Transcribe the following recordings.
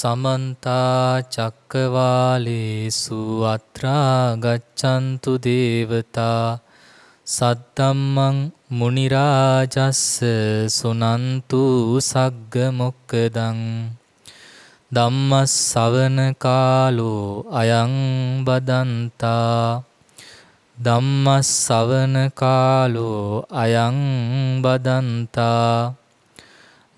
සමන්තා චක්කවාලේසු අත්‍රා ගච්ඡන්තු දේවතා සද්දම්මං මුනි රාජස්ස සුනන්තු සග්ග මොක්කදං ධම්ම ශවන කාලෝ අයං බදන්තා ධම්ම ශවන කාලෝ අයං බදන්තා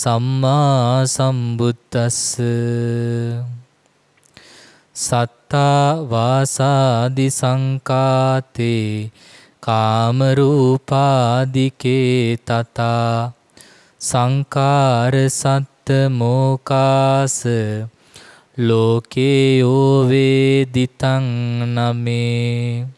සම්මා සම්බුද්දස්ස සත්තා වාසාදි සංකාතේ කාමරූපාදිකේ තතා සංකාර සත්ත මෝකාස ලෝකේයෝවේ දිතං නමේ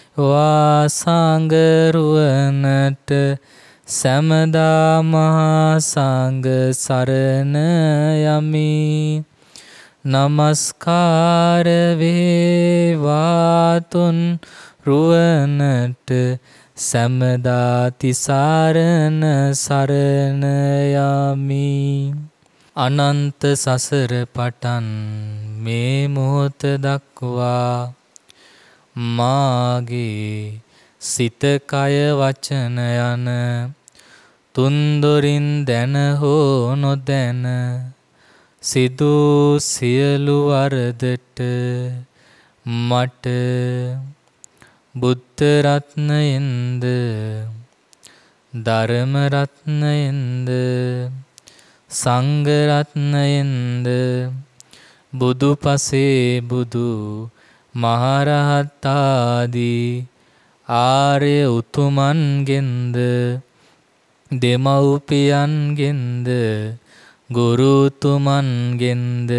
වාසංගරුවනට සැමදා මහා සංඝ සරණ යමි නමස්කාර වේවාතුන් රුවනට සැමදා තිසරණ සරණ යමි අනන්ත සසර පටන් මේ මොහොත දක්වා මාගේ සිත කය වචන යන තුන්දොරින් දැන හෝ නොදැන සිදු සියලු වරදට මට බුද්ධ රත්නයෙන්ද ධර්ම රත්නයෙන්ද සංඝ රත්නයෙන්ද බුදු පසේ බුදු මහරහත්තාදී ආර්ය උතුමන්ගෙන්ද දෙමව්පියන්ගෙන්ද ගුරුතුමන්ගෙන්ද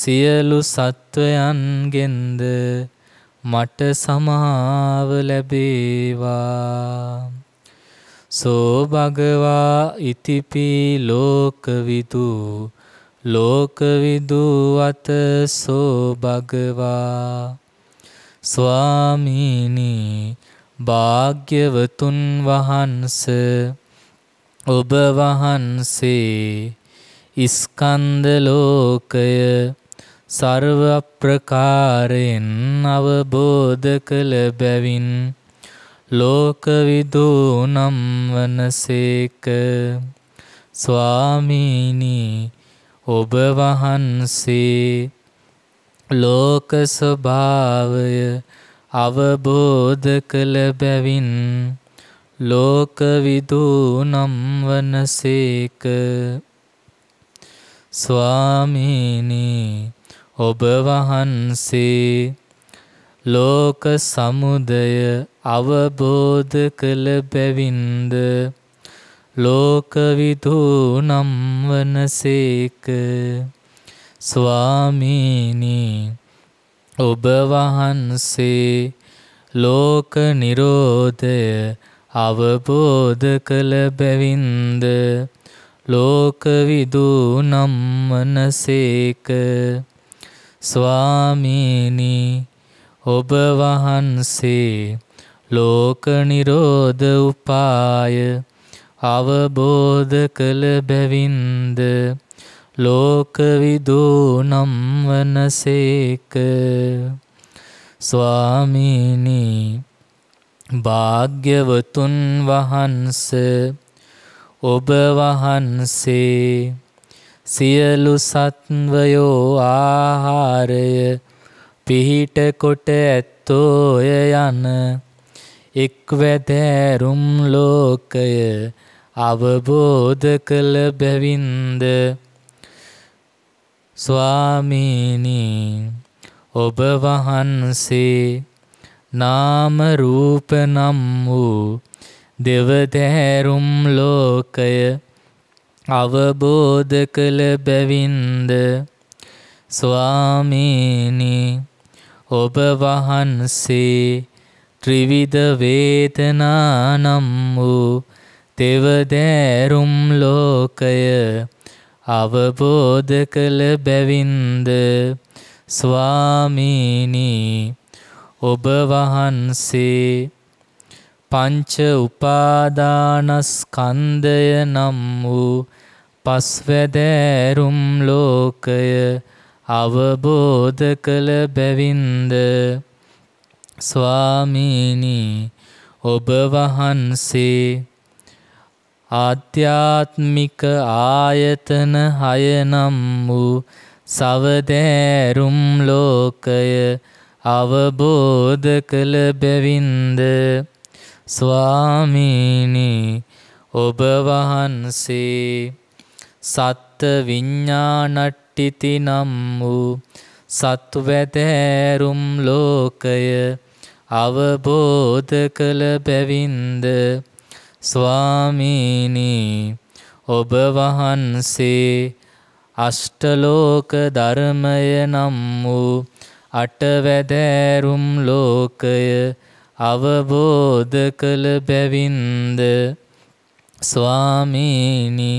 සියලු සත්වයන්ගෙන්ද මට සමාව ලැබේවා සෝ භගවා ඉතිපි ලෝකවිදු ලෝකවිදුවත සෝ භගවා ස්වාමීනී භාග්‍යවතුන් වහන්ස ඔබ වහන්සේ ඉස්කන්ධ ලෝකය සර්ව ප්‍රකාරයෙන් අවබෝධ කළ බැවින් ලෝකවිදූ නම් වනසේක ස්වාමීනී ඔබ වහන්සේ ලෝක ස්වභාවය අවබෝධ කළ බැවින් ලෝක විදූ නම් වනසේක ස්වාමීනී ඔබ වහන්සේ ලෝක සමුදය අවබෝධ කළ බැවින්ද ලෝකවිදූනම් වනසේක ස්වාමීනී ඔබ වහන්සේ ලෝක නිරෝධය අවබෝධ කළ බැවින්ද ලෝකවිදූනම් වනසේක ස්වාමීනී ඔබ වහන්සේ ලෝක නිරෝධ උපාය අවබෝධ කළ බැවින්ද ලෝකවිදූ නම් වනසේක ස්වාමීනී භාග්‍යවතුන් වහන්ස ඔබ වහන්සේ සියලු සත්වයෝ ආහාරය පිහිට කොට ඇත්තෝය යන එක්වැදෑරුම් ලෝකය අවබෝධ කළ බැවින්ද ස්වාමීනි ඔබ වහන්සේ නාම රූප නම් වූ දෙවතෑරුම් ලෝකය අවබෝධ කළ බැවින්ද ස්වාමීනි ඔබ වහන්සේ ත්‍රිවිධ වේතනා නම් වූ තෙවදෑරුම් ලෝකය අවබෝධ කළ බැවින්ද ස්වාමීනී ඔබ වහන්සේ පංච උපාදානස්කන්ධය නම් වූ පස්වැදෑරුම් ලෝකය අවබෝධ කළ බැවින්ද ස්වාමීනී ඔබ වහන්සේ ආධ්‍යාත්මික ආයතන හයනම් වූ සවදෑරුම් ලෝකය අවබෝධ කළ බැවින්ද ස්වාමීනි ඔබ වහන්සේ සත්ත විඤ්ඤාණට්ටිති නම් වූ සත්වැදෑරුම් ලෝකය අවබෝධ කළ බැවින්ද ස්වාමීනී ඔබ වහන්සේ අෂ්ටලෝක ධර්මය නම් වූ අටවැදෑරුම් ලෝකය අවබෝධ කළ බැවින්ද ස්වාමීනි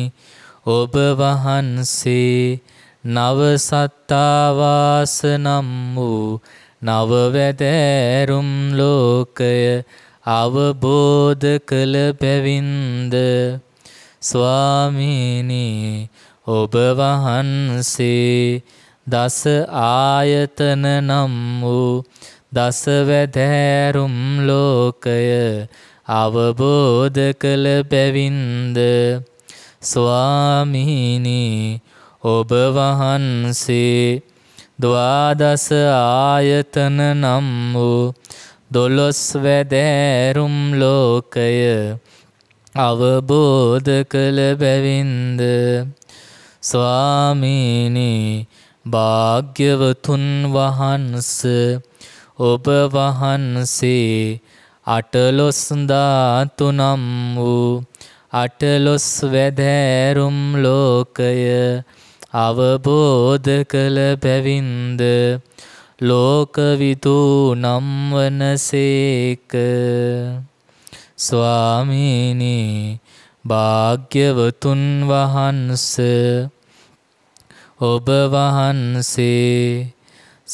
ඔබ වහන්සේ නවසත්තාවාස නම් වූ නවවැදෑරුම් ලෝකය අවබෝධ කළ පැවින්ද ස්වාමීනී ඔබ වහන්සේ දස ආයතන නම් වූ දස වැදෑරුම් ලෝකය අවබෝධ කළ පැවින්ද ස්වාමීනී ඔබ වහන්සේ ද්වාදස ආයතන නම් වූ දොළොස් වැදෑරුම් ලෝකය අවබෝධ කළ බැවින්ද ස්වාමීනී භාග්‍යවතුන් වහන්ස ඔබ වහන්සේ අටලොස් ධාතුනම් වූ අටලොස් වැදෑරුම් ලෝකය අවබෝධ කළ පැවින්ද ලෝකවිදූ නම්වනසේක ස්වාමීනී භාග්‍යවතුන් වහන්ස ඔබ වහන්සේ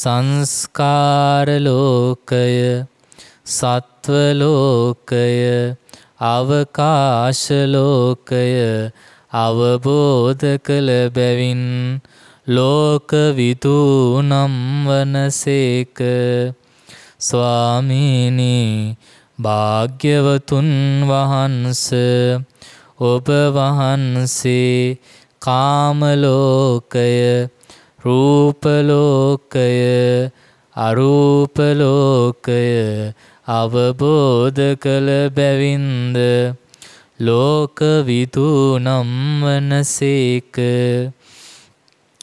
සංස්කාරලෝකය සත්වලෝකය අවකාශලෝකය අවබෝධ කළ බැවින් ලෝක විදූනම් වනසේක ස්වාමීනී භාග්‍යවතුන් වහන්ස ඔබ වහන්සේ කාමලෝකය රූපලෝකය අරූපලෝකය අවබෝධ කළ බැවින්ද ලෝක විදූනම් වනසේක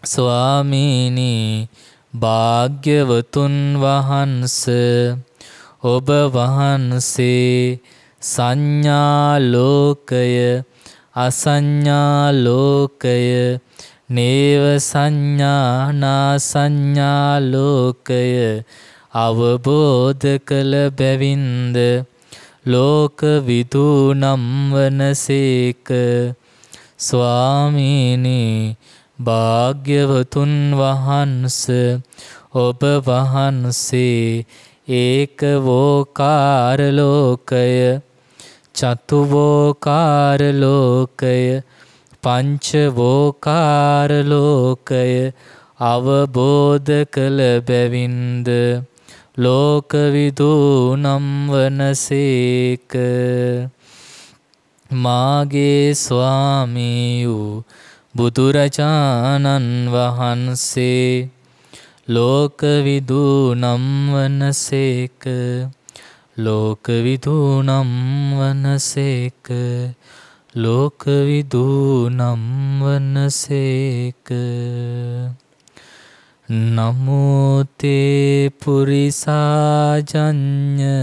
ස්වාමීනී භාග්‍යවතුන් වහන්ස ඔබ වහන්සේ සංඥාලෝකය අසඥ්ඥාලෝකය නේව සංඥානා සංඥාලෝකය අවබෝධ කළ බැවින්ද ලෝක විදූ නම්වනසේක ස්වාමීනී භාග්‍යවතුන් වහන්ස ඔබ වහන්සේ ඒක වෝකාරලෝකය චතුවෝකාරලෝකය පංචවෝකාරලෝකය අවබෝධ කළ බැවින්ද ලෝකවිදූ නම් වනසේක මාගේ ස්වාමී වූ බුදුරජාණන් වහන්සේ ලෝකවිදූ නම්වනසේක ලෝකවිදූ නම්වනසේක ලෝකවිදූ නම්වනසේක නමෝතේ පුරිසාජඥ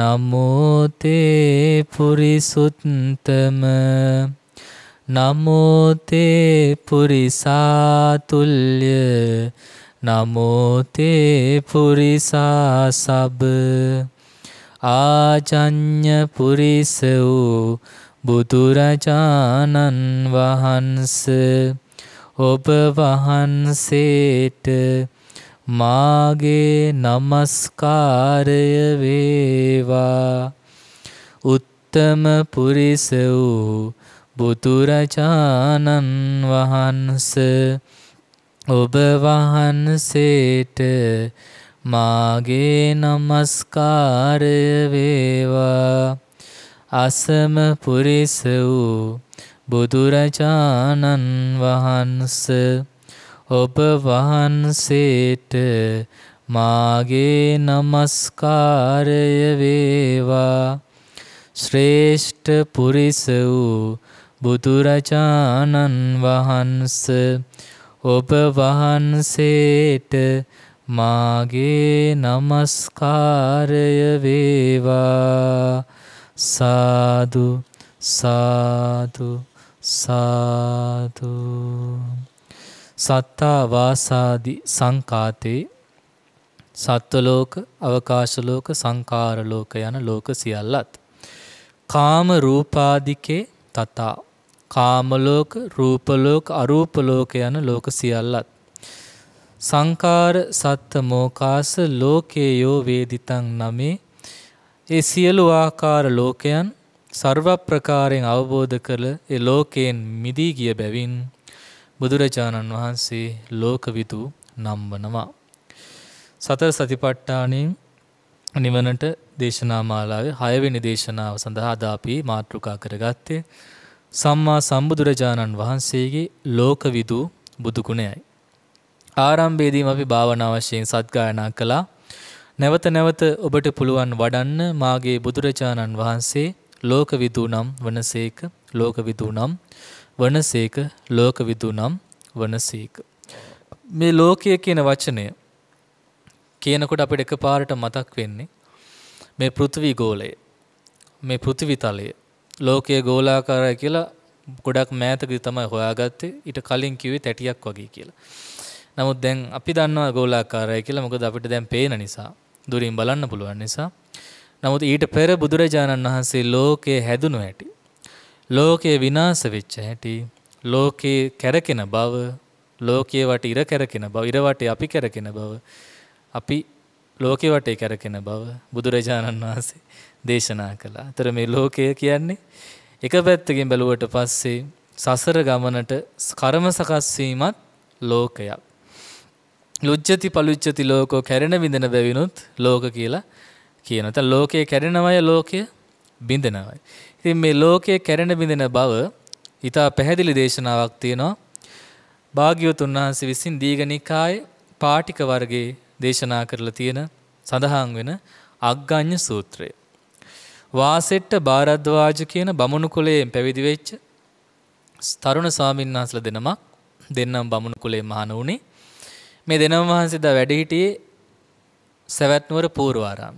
නමෝතේ පුරිසුත්තම නමෝතේ පුරිසාතුල්්‍ය නමෝතේ පුරිසා සබ ආචඥ්‍ය පුරිස වූ බුදුරජාණන් වහන්ස ඔබ වහන්සේට මාගේ නමස්කාරය වේවා උත්තම පුරිස වූ බුදුරජාණන් වහන්ස ඔබ වහන්සේට මාගේ නමස්කාරය වේවා අසම පුරිස වූ බුදුරජාණන් වහන්ස ඔබ වහන්සේට මාගේ නමස්කාරය වේවා ශ්‍රේෂ්ඨ පුරිස වූ බුදුරජාණන් වහන්ස ඔබ වහන්සේට මාගේ නමස්කාරය වේවා සාදු සාදු සාදු සත්තා වාසාදි සංකාතේ සත්වලෝක අවකාශලෝක සංකාරලෝක යන ලෝක සියල්ලත් කාම රූපාදිකේ තතා කාමලෝක, රූපලෝක, අරූපලෝක යන ලෝක සියල්ලත් සංකාර සත්ත මෝකාස ලෝකේයෝ වේදිතං නමේ ඒ සියලු ආකාර ලෝකයන් සර්ව ප්‍රකාරයෙන් අවබෝධ කළ ඒ ලෝකයෙන් මිදී ගිය බැවින් බුදුරජාණන් වහන්සේ ලෝකවිතු නම් වනවා. සතර සතිපට්ඨානෙන් නිවනට දේශනා මාලාවේ 6 වෙනි දේශනාව සඳහා අද අපි මාතෘකා කරගත්තේ සම්මා සම්බුදුරජාණන් වහන්සේගේ ලෝකවිදු බුදුගුණයයි. ආරම්භයේදීම අපි භාවනා වශයෙන් සත්ගායනා කළා. නැවත නැවත ඔබට පුළුවන් වඩන්න මාගේ බුදුරජාණන් වහන්සේ ලෝකවිදු නම් වනසේක ලෝකවිදු නම් වනසේක ලෝකවිදු නම් වනසේක මේ ලෝකය කියන වචනය කියනකොට අපිට එකපාරට මතක් වෙන්නේ මේ පෘථිවි ගෝලය මේ පෘථිවි තලය ලෝකයේ ගෝලාකාරය කියලා ගොඩක් මෑතකදී තමයි හොයාගත්තේ ඊට කලින් කිව්වේ තැටියක් වගේ කියලා. නමුත් දැන් අපි දන්නවා ගෝලාකාරය කියලා මොකද අපිට දැන් පේන නිසා දුරින් බලන්න පුළුවන් නිසා. නමුත් ඊට පෙර බුදුරජාණන් වහන්සේ ලෝකයේ හැදුණු හැටි ලෝකයේ විනාශ වෙච්ච හැටි ලෝකයේ කැරකෙන බව ලෝකයේ වට ඉර කැරකෙන බව ඉර වටේ අපි කැරකෙන බව අපි ලෝකේ වටේ කැරකෙන බව බුදුරජාණන් වහන්සේ දේශනා කළා. අතර මේ ලෝකය කියන්නේ එක පැත්තකින් බැලුවට පස්සේ සසර ගමනට කර්ම සකස්වීමත් ලෝකයක්. ලුජ්ජති පලුච්චති ලෝකෝ කැරෙන විඳෙන බැවිනුත් ලෝක කියලා කියන. තැන් ලෝකයේ කැරෙනවය ලෝකය බිඳෙනවයි. ඉතින් මේ ලෝකයේ කැරෙන බිඳෙන බව ඊතා පැහැදිලි දේශනාවක් තියෙනවා. භාග්‍යවතුන් වහන්සේ විසින් දීඝනිකායේ පාටික වර්ගයේ දේශනා කරලා තියෙන සඳහන් වෙන අග්ගඤ්ඤ සූත්‍රය. වාසෙට්ට බාරද්වාජ කියන බමුණු කුලයෙන් පැවිදි වෙච්ච තරුණ ස්වාමීන් වහන්සේලා දෙනමක් දෙන්නම් බමුණු කුලේ මහාන වුණේ. මේ දෙනම වහන්සේ දා වැඩ හිටියේ සවැත්නුවර පූර්වාරාම.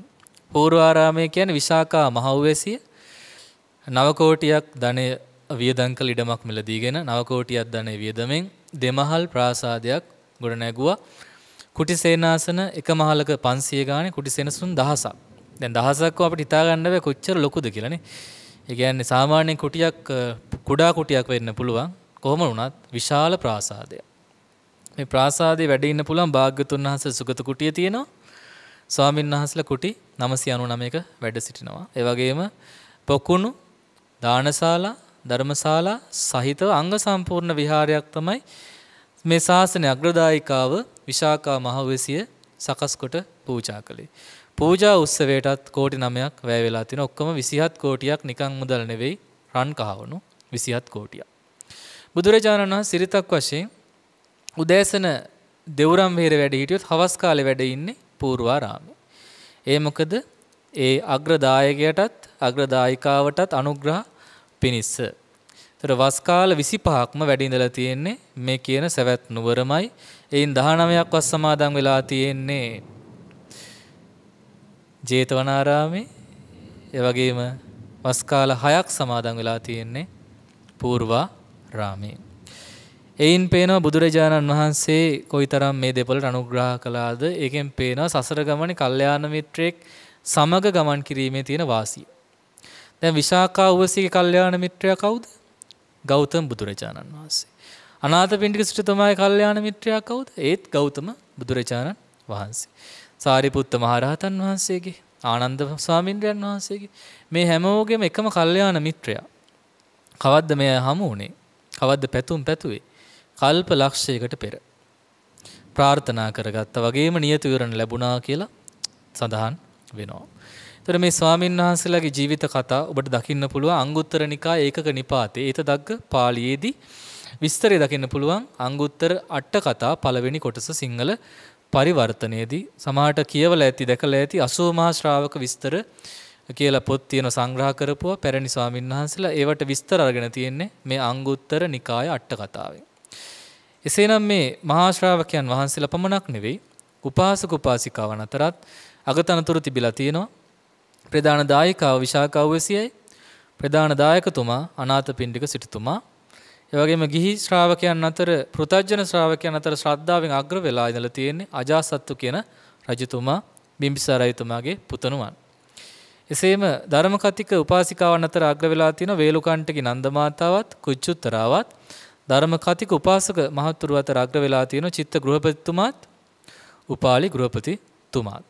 පූර්වාරාමය කියන්නේ විශාකා මහවැසිය නවකෝටියක් ධනය වියදම් කළ ඉඩමක් මිලදීගෙන නවකෝටියක් ධනය වියදමෙන් දෙමහල් ප්‍රාසාදයක් ගොඩනැගුවා. කුටිසේනාසන එක මහලක 500 ගානේ කුටිසේනසුන් දහසක්. දැන් දහසක්ව අපිට හිතා ගන්න බෑ කොච්චර ලොකුද කියලානේ. ඒ කියන්නේ සාමාන්‍ය කුටියක් කුඩා කුටියක් වෙන්න පුළුවන්. කොහොම වුණත් විශාල ප්‍රාසාදයක්. මේ ප්‍රාසාදේ වැඩ ඉන්න පුළුවන් භාග්‍යතුන් වහන්සේ සුගත කුටිය තියෙනවා. ස්වාමීන් වහන්සේලා කුටි 999ක වැඩ සිටිනවා. ඒ වගේම පොකුණු දානශාලා ධර්මශාලා සහිතව අංග සම්පූර්ණ විහාරයක් තමයි මේ ශාසනය අග්‍රදායිකාව විශාකා මහවැසිය සකස් කොට පූජා කළේ. පූජා උත්සවයටත් කෝටි 9ක් වැය වෙලා තිනවා. ඔක්කොම 27 කෝටියක් නිකන් මුදල් නෙවෙයි රන් කහවණු 27 කෝටියක්. බුදුරජාණන් වහන්සේ සිරිතක් වශයෙන් උදෑසන දෙවුරම් වෙහෙර වැඩ හිටියොත් හවස් කාලේ වැඩ ඉන්නේ පූර්වාරාමේ. ඒ මොකද ඒ අග්‍රදායකයටත් අග්‍රදායිකාවටත් අනුග්‍රහ පිණිස. ඒතර වස් කාල 25ක්ම වැඩ ඉඳලා තියෙන්නේ මේ කියන සවැත් නුවරමයි. එයින් 19ක් වස් සමාදන් වෙලා තියෙන්නේ ජේතවනාරාමේ ඒ වගේම වස් කාල 6ක් සමාදන් වෙලා තියෙන්නේ පූර්වා රාමේ. එයින් පේනවා බුදුරජාණන් වහන්සේ කොයිතරම් මේ දෙපළට අනුග්‍රහ කළාද. ඒකෙන් පේනවා සසර ගමනේ කල්යාණ මිත්‍රෙක් සමග ගමන් කිරීමේ තියෙන වාසිය. දැන් විශාකා උවසීගේ කල්යාණ මිත්‍රයා කවුද? ගෞතම බුදුරජාණන් වහන්සේ. අනාථපිණ්ඩික සිටුතුමාගේ කල්යාණ මිත්‍රයා කවුද? ඒත් ගෞතම බුදුරජාණන් වහන්සේ. සාරිපුත්ත මහරහතන් වහන්සේගේ ආනන්ද ස්වාමීන්ද්‍රයන් වහන්සේගේ මේ හැමෝගෙම එකම කල්යාණ මිත්‍රයා. කවද්ද මෙය හමු වුණේ? කවද්ද පැතුම් පැතුවේ? කල්ප ලක්ෂයකට පෙර. ප්‍රාර්ථනා කරගත්තා වගේම නියත විවරණ ලැබුණා කියලා සඳහන් වෙනවා. එතකොට මේ ස්වාමීන් වහන්සේලාගේ ජීවිත කතා ඔබට දකින්න පුළුවන් අංගුත්තර නිකා ඒකක නිපාතේ. ඒත දග්ග පාළියේදී විස්තරය දකින්න පුළුවන් අංගුත්තර අට කතා පළවෙනි කොටස සිංහල පරිවර්තනයේදී සමහරට කියවලා ඇති දැකලා ඇති 80 මහා ශ්‍රාවක විස්තර කියලා පොත් තියෙන සංග්‍රහ කරපුවා පැරණි ස්වාමීන් වහන්සේලා ඒවට විස්තර අරගෙන තියෙන්නේ මේ අංගුත්තර නිකාය අට කතාවේ. එසේනම් මේ මහා ශ්‍රාවකයන් වහන්සේලා පමණක් නෙවෙයි උපාසක උපාසිකාවන් අතරත් අගතනතුරු තිබිලා තියෙනවා. ප්‍රධාන දායකාව විශාකව් 200යි. ප්‍රධාන දායකතුමා අනාථපිණ්ඩික සිටුතුමා ඒවගේම ගිහි ශ්‍රාවකයන් අතර පෘතජ්ජන ශ්‍රාවකයන් අතර ශ්‍රද්ධාවෙන් අග්‍ර වෙලා ඉඳලා තියෙන්නේ අජාසත්තු කියන රජතුමා බිම්බිසාර රජතුමාගේ පුතණුවන්. එසේම ධර්මකතික උපාසිකාවන් අතර අග්‍ර වෙලා තියෙන වේලුකණ්ඨගේ නන්දමාතාවත් කුච්චුත්තරාවත් ධර්මකතික උපාසක මහතුරු අතර අග්‍ර වෙලා තියෙන චිත්ත ගෘහපතිතුමාත් උපාලි ගෘහපතිතුමාත්.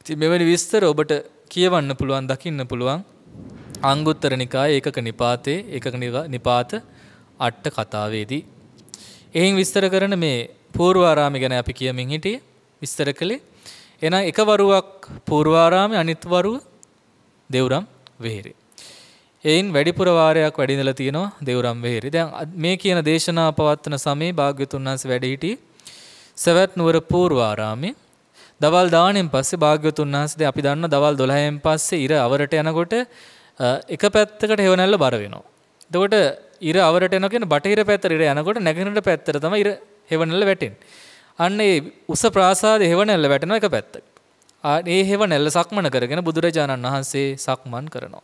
ඉතින් මෙවැනි විස්තර ඔබට කියවන්න පුළුවන් දකින්න පුළුවන් අංගුත්තර නිකායේ ඒකක නිපාතේ ඒකක නිපාත අට්ට කතාවේදී. එහින් විස්තර කරන මේ පූර්වාරාමි ගැන අපි කියමින් හිටිය විස්තර කළේ එන එකවරුවක් පූර්වාරාමි අනිත්වරුව දෙවරම් වෙහෙරේ. එයින් වැඩිපුර වාරයක් වැඩිඳලා තියෙනවා දේවරම් වෙහෙරේ. දැන් මේ කියන දේශනා පවත්වන සමයේ භාග්‍යතුන් වහන්සේ වැඩ සිටි සවැත් නුවර පූර්වාරාමයේ දවල් දාණයෙන් පස්සේ භාග්‍යතුන් වහන්සේ අපි දන්න දවල් 12න් පස්සේ ඉර අවරට යනකොට එක පැත්තකට හේවණල්ල බර වෙනවා. එතකොට ඉර අවරට එනකෙන බටහිර පැත්තට ඉර යනකොට නැගෙනහිර පැත්තට තමයි ඉර හෙවණැල්ල වැටෙන්නේ. අන්න ඒ උස ප්‍රාසාදයේ හෙවණැල්ල වැටෙන එක පැත්තට. ඒ හෙවණැල්ල සක්මන කරගෙන බුදුරජාණන් වහන්සේ සක්මන් කරනවා.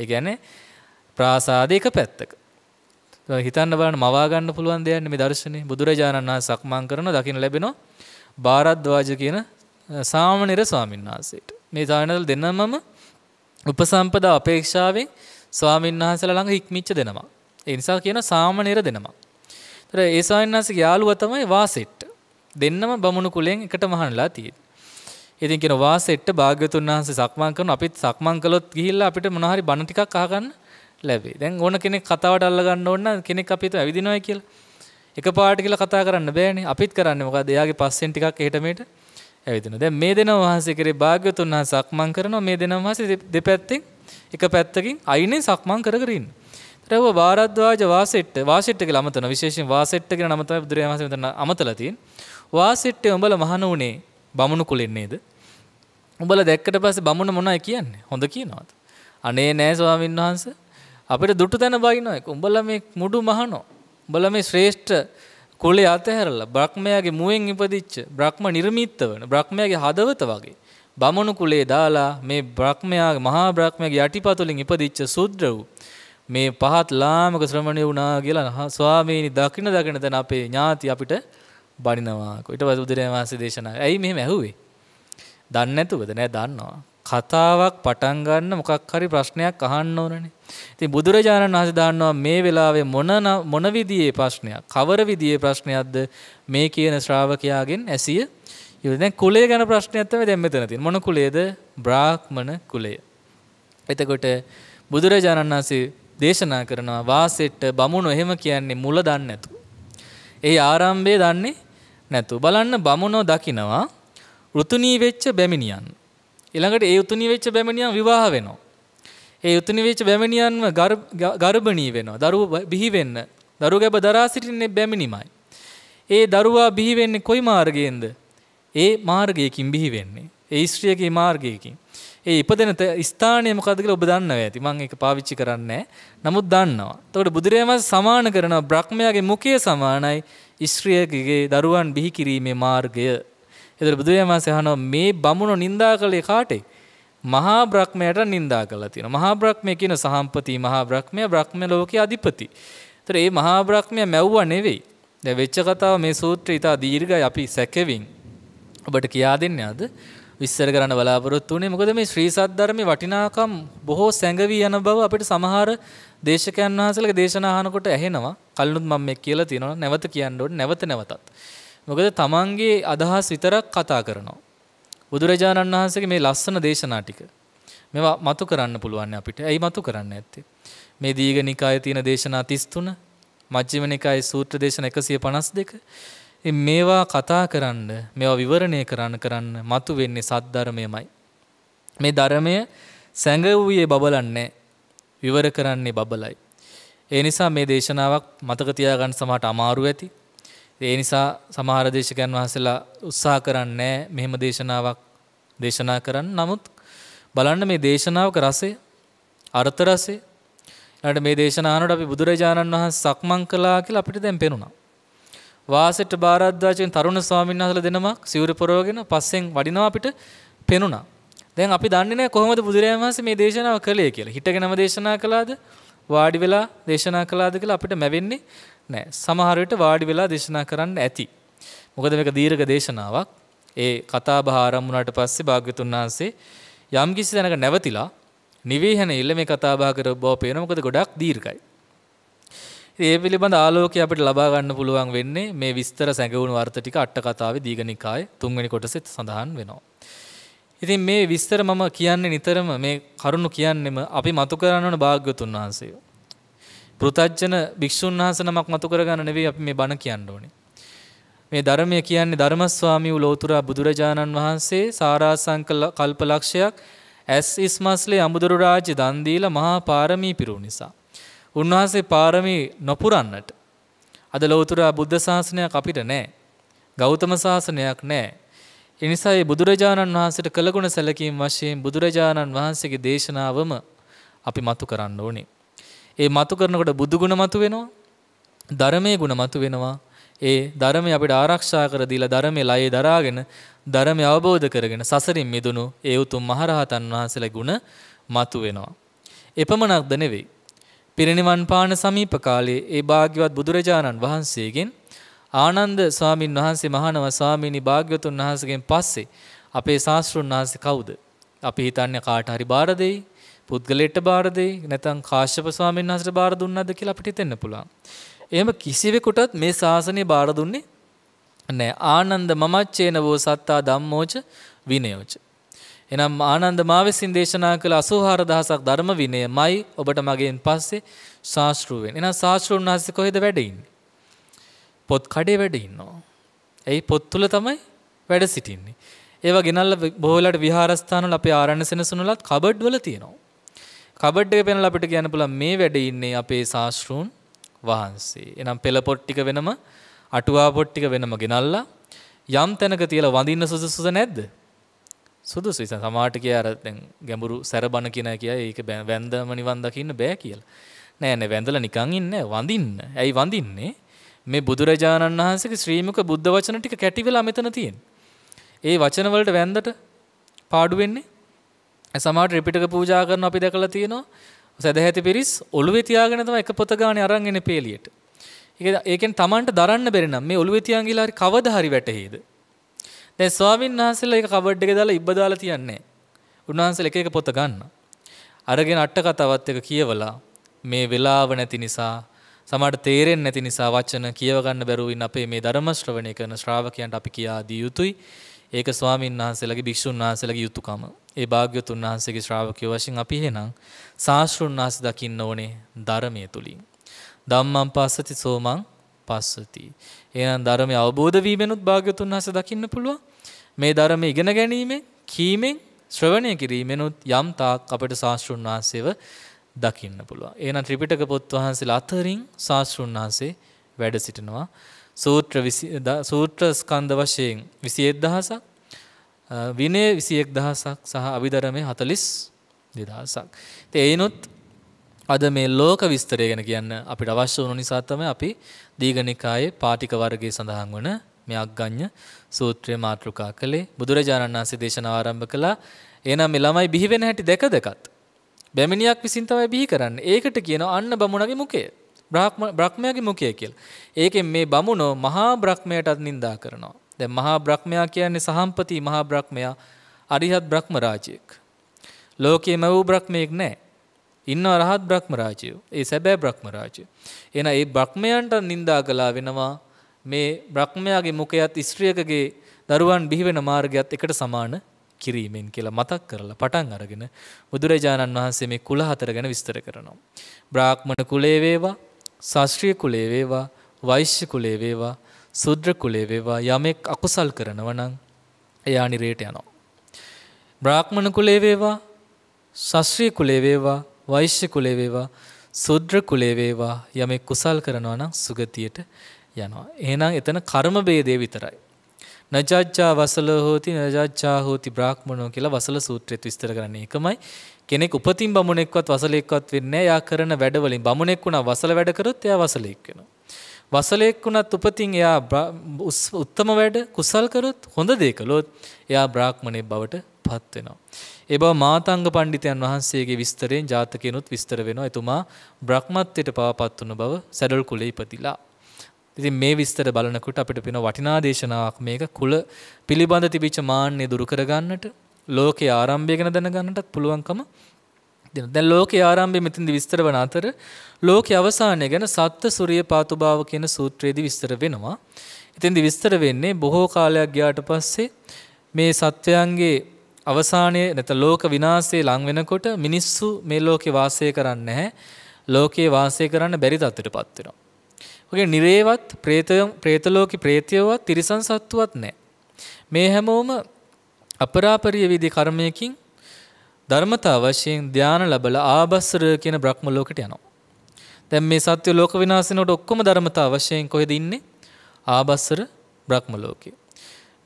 ඒ කියන්නේ ප්‍රාසාදයක පැත්තක. හිතන්න බලන්න මවා ගන්න පුළුවන් දෙයක් නේ මේ දර්ශනේ. බුදුරජාණන් වහන්සේ සක්මන් කරනවා දකින්න ලැබෙනවා බාරද්වාජ කියන සාමණේර ස්වාමීන් වහන්සේට. මේ සාමණේර දෙන්නමම උපසම්පදා අපේක්ෂාවෙන් ස්වාමීන් වහන්සේලා ළඟ හික්මිච්ච දෙනවා. ඒ නිසා කියන සාමණේර දෙනමක්. ඒතර ඒ ස්වාමීන් වහන්සේගේ යාළුවා තමයි වාසෙට්ට. දෙන්නම බමුණු කුලෙන් එකටම හනලා තියෙන්නේ. ඉතින් කියන වාසෙට්ට භාග්‍යතුන් වහන්සේ සක්මන් කරන අපිත් සක්මන් කළොත් ගිහිල්ලා අපිට මොනවා හරි බණ ටිකක් අහගන්න ලැබේ. දැන් ඕන කෙනෙක් කතාවට අල්ල ගන්න ඕන නම් කෙනෙක් අපිට ඇවිදිනවා කියලා. එක පාට කියලා කතා කරන්න බෑනේ. අපිත් කරන්නේ මොකද? එයාගේ පස්සෙන් ටිකක් එහෙට මෙහෙට ඇවිදිනවා. දැන් මේ දෙනම වහන්සේ කරේ භාග්‍යතුන් වහන්සේ සක්මන් කරනවා. මේ දෙනම වහන්සේ දෙපැත්තෙන් එක පැත්තකින් අයිනේ සක්මන් කර කර ඉන්නවා. රැව්ව භාරද්වාජ වාසෙට්ට වාසෙට්ට කියලා අමතන විශේෂයෙන් වාසෙට්ට කියන නම තමයි බුදුරජාණන් වහන්සේ මෙතන අමතලා තියෙන්නේ. වාසෙට්ටේ උඹල මහණ උනේ බමුණු කුලෙන් නේද? උඹල දැක්කට පස්සේ බමුණ මොනවයි කියන්නේ? හොඳ කියනවාද? අනේ නෑ ස්වාමීන් වහන්සේ. අපිට දුටු තැන බයිනවා. උඹලා මේ මුඩු මහනෝ. උඹලා මේ ශ්‍රේෂ්ඨ කුලය අතහැරලා බ්‍රහ්මයාගේ මුවෙන් ඉපදිච්ච බ්‍රහ්ම නිර්මිත්ත වන බ්‍රහ්මයාගේ හදවත වගේ බමුණු කුලේ දාලා මේ බ්‍රහ්මයාගේ මහා බ්‍රහ්මයාගේ යටිපතුලින් ඉපදිච්ච සුද්‍ර වූ මේ පහත් ලාමක ශ්‍රමණය වුණා කියලා ස්වාමීනි දකින දකින දැන් අපේ ඥාති අපිට බණිනවා. ඊට පස්සේ බුදුරජාණන් වහන්සේ දේශනා කරා. ඇයි මෙහෙම ඇහුවේ? දන්නේ නැතුවද? නෑ දන්නවා. කතාවක් පටන් ගන්න මොකක් හරි ප්‍රශ්නයක් අහන්න ඕනනේ. ඉතින් බුදුරජාණන් වහන්සේ දාන්නවා මේ වෙලාවේ මොන මොන විදියේ ප්‍රශ්නයක්, කවර විදියේ ප්‍රශ්නයක්ද මේ කියන ශ්‍රාවකයාගෙන් ඇසිය යුතුයි. දැන් කුලය ගැන ප්‍රශ්නයක් තමයි දැන් මෙතන තියෙන්නේ. මොන කුලයේද? බ්‍රාහ්මණ කුලය. එතකොට බුදුරජාණන් වහන්සේ දේශනා කරනවා වාසෙට්ට බමුණු එහෙම කියන්නේ මුල දන්නේ නැතු. ඒ ආරම්භය දන්නේ නැතු. බලන්න බමුණෝ දකිනවා ඍතුණී වෙච්ච බැමිණියන්. ඊළඟට ඒ ඍතුණී වෙච්ච බැමිණියන් විවාහ වෙනවා. ඒ ඍතුණී වෙච්ච බැමිණියන්ව ගර්භණී වෙනවා. දරුවෝ බිහි වෙන්න. දරුවෝ ගැබ දරා සිටින්නේ බැමිණිමයි. ඒ දරුවා බිහි වෙන්නේ කොයි මාර්ගයෙන්ද? ඒ මාර්ගයකින් බිහි වෙන්නේ. ඒ ස්ත්‍රියගේ මාර්ගයකින්. ඒ ඉපදෙන ස්ථානය මොකද්ද කියලා ඔබ දන්නවා ඇති. මම ඒක පාවිච්චි කරන්නේ නමුත් දන්නවා. එතකොට බුදුරජාණන් සමාන කරනවා බ්‍රහ්මයාගේ මුඛය සමානයි ස්ත්‍රියගේ දරුවන් බිහි කිරීමේ මාර්ගය. එතකොට බුදුරජාණන් අහනවා මේ බමුණු නිඳා කළේ කාටේ? මහා බ්‍රහ්මයට නිඳා කළා තියෙනවා. මහා බ්‍රහ්මය කියන සහම්පති මහා බ්‍රහ්මය බ්‍රහ්ම ලෝකයේ අධිපති. ඒතර මේ මහා බ්‍රහ්මය මැව්වා නෙවෙයි. දැන් වෙච්ච කතාව මේ සූත්‍රය ඉතා දීර්ඝයි අපි සැකෙවින් ඔබට කියා දෙන්නේ අද. විස්තර කරන්න බලාපොරොත්තු වුණේ. මොකද මේ ශ්‍රී සද්ධර්මයේ වටිනාකම් බොහෝ සැඟවී යන බව අපිට සමහර දේශකයන් වහන්සේලගේ දේශනා අහනකොට ඇහෙනවා. කලිනුත් මම මේ කියලා තියෙනවා. නැවත කියන්න ඕනේ නැවත නැවතත්. මොකද තමන්ගේ අදහස් විතරක් කතා කරනවා. බුදුරජාණන් වහන්සේගේ මේ ලස්සන දේශනා ටික මේවා මතු කරන්න පුළුවන් අපිට. ඇයි මතු කරන්න ඇත්තේ? මේ දීඝ නිකායේ තියෙන දේශනා 33 මජ්ක්‍ධිම නිකායේ සූත්‍ර දේශන 152 මේවා කතා කරන්න මේවා විවරණය කරන්න කරන්න මතු වෙන්නේ සද්ධර්මයමයි. මේ ධර්මය සැඟවූයේ බබලන්නේ විවර කරන්නේ බබලයි. ඒ නිසා මේ දේශනාවක් මතක තියාගන්න සමහරට අමාරු ඇති. ඒ නිසා සමහර දේශකයන් වහන්සේලා උත්සාහ කරන්නේ මෙහෙම දේශනාවක් දේශනා කරන්න. නමුත් බලන්න මේ දේශනාවක රසය, අර්ථ රසය. ඊළඟට මේ දේශනාවනට අපි බුදුරජාණන් වහන්සේ සක්මන් කළා කියලා අපිට දැන් පේනවා. වාසෙට බාරද්දාචෙන් තරුණ ස්වාමීන් වහන්සේලා දෙනමක් සිවුර පොරවගෙන පස්සෙන් වඩිනවා අපිට පෙනුණා. දැන් අපි දන්නේ නැහැ කොහොමද බුදුරජාණන් වහන්සේ මේ දේශනාව කළේ කියලා. හිටගෙනම දේශනා කළාද? වාඩි වෙලා දේශනා කළාද කියලා අපිට මැවෙන්නේ නැහැ. සමහර විට වාඩි වෙලා දේශනා කරන්න ඇති. මොකද මේක දීර්ඝ දේශනාවක්. ඒ කතාබහ ආරම්භ වුණාට පස්සේ භාග්‍යතුන් වහන්සේ යම් කිසි තැනක නැවතිලා නිවේහන ඉල්ල මේ කතාබහ කරව බව පේනවා. මොකද ගොඩක් දීර්ඝයි. ඒ පිළිබඳ ආලෝකය අපිට ලබා ගන්න පුළුවන් වෙන්නේ මේ විස්තර සැඟවුණු අර්ථ ටික අට කතාවේ දීඝනිකායේ තුන්වෙනි කොටසෙත් සඳහන් වෙනවා. ඉතින් මේ විස්තර මම කියන්නේ නිතරම මේ කරුණු කියන්නෙම අපි මතු කරන්න ඕන භාග්‍යතුන් වහන්සේ. පෘතජන භික්ෂුන් වහන්සේ නමක් මතු කරගන්න නෙවෙයි අපි මේ බණ කියන්න ඕනේ. මේ ධර්මය කියන්නේ ධර්මස්වාමී වූ ලෝතුරා බුදුරජාණන් වහන්සේ සාරාසංක කල්පලක්ෂයක් ඇස් ඉස්මස්ලේ අමුදරු රාජ්‍ය දන් දීලා මහා පාරමී පිරු නිසා. උන්වහන්සේ පාරමී නොපුරන්නට අද ලෞතුරා බුද්ධ ශාසනයක් අපිට නැහැ. ගෞතම ශාසනයක් නැහැ. ඒ නිසා මේ බුදුරජාණන් වහන්සේට කළගුණ සැලකීම් වශයෙන් බුදුරජාණන් වහන්සේගේ දේශනාවම අපි මතු කරන්න ඕනේ. ඒ මතු කරනකොට බුදු ගුණ මතු වෙනවා. ධර්මයේ ගුණ මතු වෙනවා. ඒ ධර්මය අපිට ආරක්ෂා කර දීලා ධර්මයේ ලයේ දරාගෙන ධර්මය අවබෝධ කරගෙන සසරින් මිදුණු ඒ උතුම් මහරහතන් වහන්සේලා ගුණ මතු වෙනවා. එපමණක්ද නෙවෙයි පිරිනිවන් පාන සමීප කාලයේ ඒ භාග්‍යවත් බුදුරජාණන් වහන්සේගෙන් ආනන්ද ස්වාමින් වහන්සේ මහානව ස්වාමීනි භාග්‍යවතුන් වහන්සේගෙන් පස්සේ අපේ ශාස්ත්‍රුන් වහන්සේ කවුද? අපි හිතන්නේ කාට හරි බාර දෙයි, පුද්ගලයට බාර දෙයි, නැත්නම් කාශ්‍යප ස්වාමීන් වහන්සේට බාර දුන්නද කියලා අපිට හිතෙන්න පුළුවන්. එහෙම කිසිවෙකුටත් මේ ශාසනය බාර දුන්නේ නැහැ. ආනන්ද මමච්චේන වූ සත්තා ධම්මෝච විනයෝච. එනම් ආනන්ද මා විසින් දේශනා කළ 84000ක් ධර්ම විනයමයි ඔබට මගෙන් පස්සේ ශාස්ත්‍රු වෙන්නේ. එහෙනම් ශාස්ත්‍රුන් වහන්සේ කොහෙද වැඩ ඉන්නේ? පොත් කඩේ වැඩ ඉන්නවා. එයි පොත් තුල තමයි වැඩ සිටින්නේ. ඒවා ගෙනල්ලා බොහෝ වෙලාවට විහාරස්ථානවල අපේ ආරණ්‍ය සෙනසුනලත් කබඩ් වල තියෙනවා. කබඩ් එක පෙන්ලා අපිට කියන්න පුළුවන් මේ වැඩ ඉන්නේ අපේ ශාස්ත්‍රුන් වහන්සේ. එනම් පෙළ පොත් ටික වෙනම අටුවා පොත් ටික වෙනම ගෙනල්ලා යම් තැනක තියලා වඳින්න සුදුසුද නැද්ද? සුදුසු ඉතින් සමහරට කිය අර දැන් ගැඹුරු සැරබන කියන කිය ඒක වැන්දම නිවන් දකින්න බෑ කියලා. නෑ නෑ වැඳලා නිකන් ඉන්න වඳින්න. ඇයි වඳින්නේ? මේ බුදුරජාණන් වහන්සේගේ ශ්‍රීමුක බුද්ධ වචන ටික කැටි වෙලා මෙතන තියෙන. ඒ වචන වලට වැන්දට පාඩු වෙන්නේ. සමහරට ත්‍රිපිටක පූජා කරන අපි දැකලා තියෙනවා. සදහැති පිරිස් ඔළුවේ තියාගෙන තමයි එක පොත ගානේ අරන් එන්නේ පේලියට. ඒක ඒකෙන් Tamanට දරන්න බැරි නම් මේ ඔළුවේ තියන් ගිලා හරි කවදා හරි වැටෙයිද? දැන් ස්වාමීන් වහන්සේලා ඒක කබඩ් එකේ දාලා ඉබ්බ දාලා තියන්නේ. උන්වහන්සේලා එක එක පොත ගන්න. අරගෙන අට කතාවත් එක කියවලා මේ වෙලාව නැති නිසා සමහරට තේරෙන්නේ නැති නිසා වචන කියව ගන්න බැරුව ඉන්න අපේ මේ ධර්ම ශ්‍රවණය කරන ශ්‍රාවකයන්ට අපි කියා දිය යුතුයි. ඒක ස්වාමීන් වහන්සේලාගේ භික්ෂුන් වහන්සේලාගේ යුතුයකම. ඒ භාග්‍යතුන් වහන්සේගේ ශ්‍රාවකයෝ වශයෙන් අපි එහෙනම් සාස්ෘන් වහන්සේ දකින්න ඕනේ ධර්මයේ තුලින්. ධම්මං පස්සති සෝමං පස්සති. එහෙනම් ධර්මය අවබෝධ වීමෙනුත් භාග්‍යතුන් වහන්සේ දකින්න පුළුවන්. මේ ධර්ම ඉගෙන ගැනීමෙන්, කීමෙන්, ශ්‍රවණය කිරීමෙනුත් යම් තාක් අපට ශාස්ත්‍රුන් වහන්සේව දකින්න පුළුවන්. එහෙනම් ත්‍රිපිටක පොත් වහන්සේලා අතරින් ශාස්ත්‍රුන් වහන්සේ වැඩ සිටිනවා. සූත්‍ර සූත්‍ර ස්කන්ධ වශයෙන් 21000ක් විනය 21000ක් සහ අභිධර්මයේ 42000ක්. ඉතින් ඒනොත් අද මේ ලෝක විස්තරය ගැන කියන්න අපිට අවශ්‍ය වුණු නිසා තමයි අපි දීඝනිකායේ පාටික වර්ගයේ සඳහන් වන මේ අග්ගඤ්ඤ සූත්‍රය මාතෘකා කළේ. බුදුරජාණන් වහන්සේ දේශනාව ආරම්භ කළා. එහෙනම් මේ ළමයි බිහි වෙන හැටි දැක දෙකත් බැමිණියක් විසින් තමයි බිහි කරන්නේ. ඒකට කියනවා අන්න බමුණගේ මුඛය. බ්‍රහ්මයාගේ මුඛය කියලා. ඒකෙන් මේ බමුණෝ මහා බ්‍රහ්මයටත් නිඳා කරනවා. දැන් මහා බ්‍රහ්මයා කියන්නේ සහම්පති මහා බ්‍රහ්මයා අරිහත් බ්‍රහ්ම රාජයෙක්. ලෝකයේම වූ බ්‍රහ්මයෙක් නැහැ. ඉන්න රහත් බ්‍රහ්මරාජයෝ ඒ සැබෑ බ්‍රහ්මරාජය. එන ඒ බ්‍රහ්මයන්ට නින්දා කලා වෙනවා මේ බ්‍රහ්මයාගේ මොකයත් ස්ත්‍රියකගේ දරුවන් බිහිවෙන මාර්ගයත් එකට සමාන කිරීමෙන් කියලා මතක් කරලා පටන් අරගෙන බුදුරජාණන් වහන්සේ මේ කුල හතර ගැන විස්තර කරනවා. බ්‍රාහ්මණ කුලේ වේවා, ශාස්ත්‍රීය කුලේ වේවා, වෛශ්‍ය කුලේ වේවා, සුද්‍ර කුලේ වේවා යමෙක් අකුසල් කරනවා නම් එයා නිරේට යනවා. බ්‍රාහ්මණ කුලේ වේවා, ශාස්ත්‍රීය කුලේ වේවා, වෛශ්‍ය කුලේ වේවා සුද්‍ර කුලේ වේවා යමෙක් කුසල් කරනවා නම් සුගතියට යනවා. එහෙනම් එතන කර්ම ભેදේ විතරයි. නජජ්ජා වසල හෝති නජජ්ජා හෝති බ්‍රාහ්මණෝ කියලා වසල සූත්‍රෙත් විස්තර කරන්නේ. ඒකමයි කෙනෙක් උපතින් බමුණෙක්වත් වසලෙක්වත් වෙන්නේ එයා කරන වැඩවලින් බමුණෙක් වුණා වසල වැඩ කරොත් එයා වසලෙක් වෙනවා. වසලෙක් වුණත් උපතින් එයා උත්තම වැඩ කුසල් කරොත් හොඳ දේ කළොත් එයා බ්‍රාහ්මණේ බවට පත් වෙනවා. ඒ බව මාතංග පණ්ඩිතයන් වහන්සේගේ විස්තරයෙන් ජාතකයනොත් විස්තර වෙනවා. එතුමා බ්‍රහ්මත්වයට පවාපත් වුණ බව සැඩල් කුලේ ඉපදිලා. ඉතින් මේ විස්තර බලනකොට අපිට පෙනෙන වටිනා දේශනාවක් මේක කුල පිළිබඳ තිබිච්ච මාන්නය දුරු කරගන්නට ලෝකේ ආරම්භය ගැන දැනගන්නටත් පුළුවන්කම දෙන. දැන් ලෝකේ ආරම්භය මෙතෙන්දි විස්තර වන අතර ලෝකේ අවසානය ගැන සත්ත්ව සූර්ය පාතුභාව කියන සූත්‍රයේදී විස්තර වෙනවා. එතෙන්දි විස්තර වෙන්නේ බොහෝ කාලයක් ගියාට පස්සේ මේ සත්වයන්ගේ අවසානයේ නැත ලෝක විනාශයේ ලං වෙනකොට මිනිස්සු මේ ලෝකේ වාසය කරන්නේ නැහැ. ලෝකේ වාසය කරන්න බැරි තත්ත්වයටපත් වෙනවා. ඔගේ නිරේවත් പ്രേත പ്രേත ලෝකේ പ്രേතයවත් තිරිසන් සත්තුවත් නැහැ. මේ හැමෝම අපරාපරිය විදි කර්මයකින් ධර්මතා වශයෙන් ධානය ලැබලා ආබස්සර කියන බ්‍රහ්ම ලෝකයට යනවා. දැන් මේ සත්‍ය ලෝක විනාශනට ඔක්කොම ධර්මතා වශයෙන් කොහෙද ඉන්නේ? ආබස්සර බ්‍රහ්ම ලෝකේ.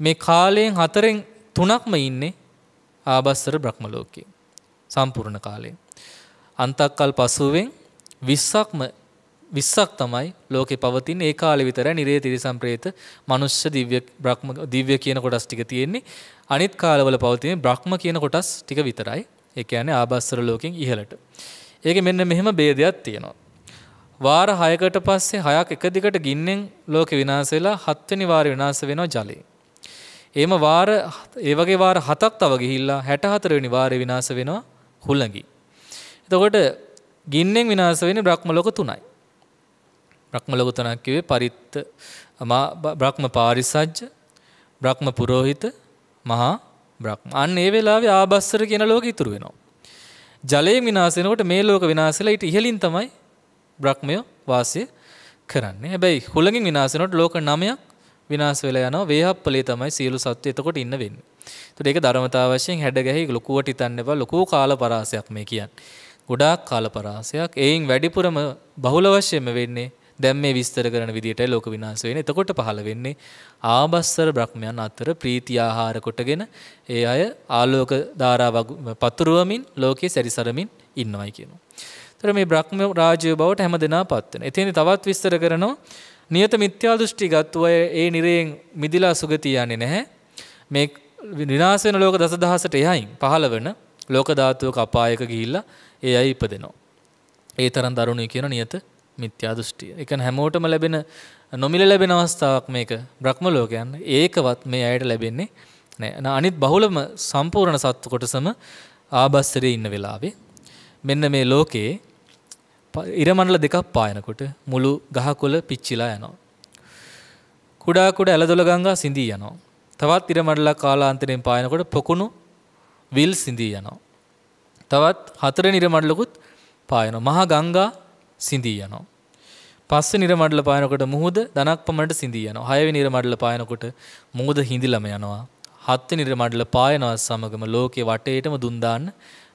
මේ කාලයෙන් හතරෙන් තුනක්ම ඉන්නේ ආබස්සර බ්‍රහ්මලෝකේ සම්පූර්ණ කාලේ. අන්තක්කල් පසුවෙන් 20ක්ම 20ක් තමයි ලෝකේ පවතින ඒ කාලේ විතරයි නිරේ තිරිසන් പ്രേත මනුෂ්‍ය දිව්‍ය බ්‍රහ්ම දිව්‍ය කියන කොටස් ටික තියෙන්නේ. අනිත් කාලවල පවතින බ්‍රහ්ම කියන කොටස් ටික විතරයි. ඒ කියන්නේ ආබස්සර ලෝකෙන් ඉහළට. ඒකේ මෙන්න මෙහෙම ભેදයක් තියෙනවා. වාර 6කට පස්සේ 6ක් එක දිගට ගින්නෙන් ලෝකේ විනාශ වෙලා 7 වෙනි වාරේ විනාශ වෙනවා ජලයේ. එහෙම වාර ඒ වගේ වාර හතක් තව ගිහිල්ලා 64 වෙනි වාරේ විනාශ වෙනවා හුළඟි. එතකොට ගින්නෙන් විනාශ වෙන්නේ බ්‍රහ්ම ලෝක තුනයි. බ්‍රහ්ම ලෝක තුනක් කිව්වේ පරිත්ත බ්‍රහ්ම පාරිසජ්ජ බ්‍රහ්ම පුරෝහිත මහා බ්‍රහ්ම. අන්න ඒ වෙලාවේ ආබස්සර කියන ලෝකෙ ඉතුරු වෙනවා. ජලයෙන් විනාශ වෙනකොට මේ ලෝක විනාශ වෙලා ඊට ඉහළින් තමයි බ්‍රහ්මය වාසය කරන්නේ. හැබැයි හුළඟින් විනාශ වෙනකොට ලෝක 9ක් විනාශ වෙලා යනවා වේහප්පලේ තමයි සියලු සත්ත්ව එතකොට ඉන්න වෙන්නේ. ඒතකොට ඒක ධර්මතාව වශයෙන් හැඩ ගැහි ලොකුවට හිතන්න එපා ලොකු කාලපරාසයක් මේ කියන්නේ. ගොඩාක් කාලපරාසයක්. එයින් වැඩිපුරම බහුල වශයෙන්ම වෙන්නේ දැන් මේ විස්තර කරන විදිහටයි ලෝක විනාශ වෙන්නේ. එතකොට පහළ වෙන්නේ ආබස්සර බ්‍රහ්මයන් අතර ප්‍රීති ආහාර කොටගෙන ඒ අය ආලෝක ධාරාවක් පතුරවමින් ලෝකේ සැරිසරමින් ඉන්නවයි කියනවා. ඒතර මේ බ්‍රහ්ම රාජ්‍ය බවට හැමදෙනා පත් වෙනවා. එතෙන්දී තවත් විස්තර කරනවා නියත මිත්‍යා දෘෂ්ටි ගත්තු අය ඒ නිරයෙන් මිදිලා සුගතිය යන්නේ නැහැ. මේ විනාශ වෙන ලෝක දසදහසට එහයින් පහළ වෙන ලෝක ධාතුවක අපායක ගිහිල්ලා ඒ අය ඉපදෙනවා. ඒ තරම් දරුණුයි කියන නියත මිත්‍යා දෘෂ්ටිය. ඒ කියන්නේ හැමෝටම ලැබෙන නොමිල ලැබෙන අවස්ථාවක් මේක බ්‍රහ්ම ලෝකයන්. ඒකවත් මේ අයට ලැබෙන්නේ නැහැ. අනිත් බහුලම සම්පූර්ණ සත්ත්ව කොටසම ආබස්සරේ ඉන්න වෙලාවේ මෙන්න මේ ලෝකයේ ඉරමණල දෙකක් පායනකොට මුළු ගහකොළ පිච්චිලා යනවා. කුඩා කුඩ ඇලදොල ගංගා සිඳී යනවා. තවත් ඉරමණලක් කාලාන්තරයෙන් පායනකොට පොකුණු විල් සිඳී යනවා. තවත් හතර නිරමණලකුත් පායනවා. මහා ගංගා සිඳී යනවා. පස්සේ නිරමණඩල පායනකොට මුහුද ධනක් පමණට සිඳී යනවා. හයවෙනි නිරමණඩල පායනකොට මුහුද හිඳිලම යනවා. හත්වෙනි නිරමණඩල පායනවා සමගම ලෝකේ වටේටම දුන් දාන්න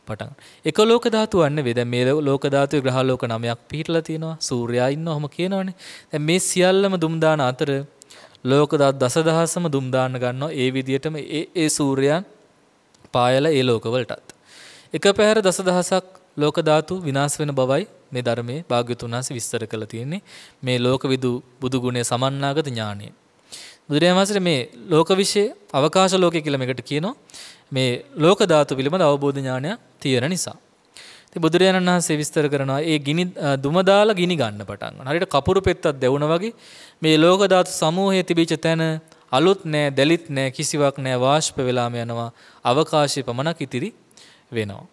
පටන්. එක ලෝක ධාතු වන්න වෙද මේ ලෝක ධාතුවේ ග්‍රහ ලෝක නමයක් පිහිටලා තියෙනවා. සූර්යයා ඉන්නවා ඔහම කියනවනේ. දැන් මේ සියල්ලම දුම් දාන අතර ලෝක ධාතු දසදහසම දුම් දාන්න ගන්නවා. ඒ විදිහටම ඒ ඒ සූර්යයන් පායලා ඒ ලෝකවලටත්. එක පැහැර දසදහසක් ලෝක ධාතු විනාශ වෙන බවයි මේ ධර්මයේ භාග්‍යතුන් වහන්සේ විස්තර කරලා තියෙන්නේ. මේ ලෝකවිදු බුදු ගුණේ සමන්නාගත ඥාණයෙන්. බුදුරජාණන් වහන්සේ මේ ලෝක විශ්ේ අවකාශ ලෝකය කියලා මේකට කියනවා. මේ ලෝක ධාතු පිළිබඳ අවබෝධ ඥානයක් තියෙන නිසා. ඉතින් බුදුරජාණන් වහන්සේ විස්තර කරනවා ඒ ගිනි දුම දාලා ගිනි ගන්න පටන් ගන්න. හරියට කපුරු පෙත්තක් දැවුණා වගේ මේ ලෝක ධාතු සමූහයේ තිබිච්ච තැන අලුත් නෑ, දැලිත් නෑ, කිසිවක් නෑ වාෂ්ප වෙලාම යනවා. අවකාශය පමණක් ඉතිරි වෙනවා.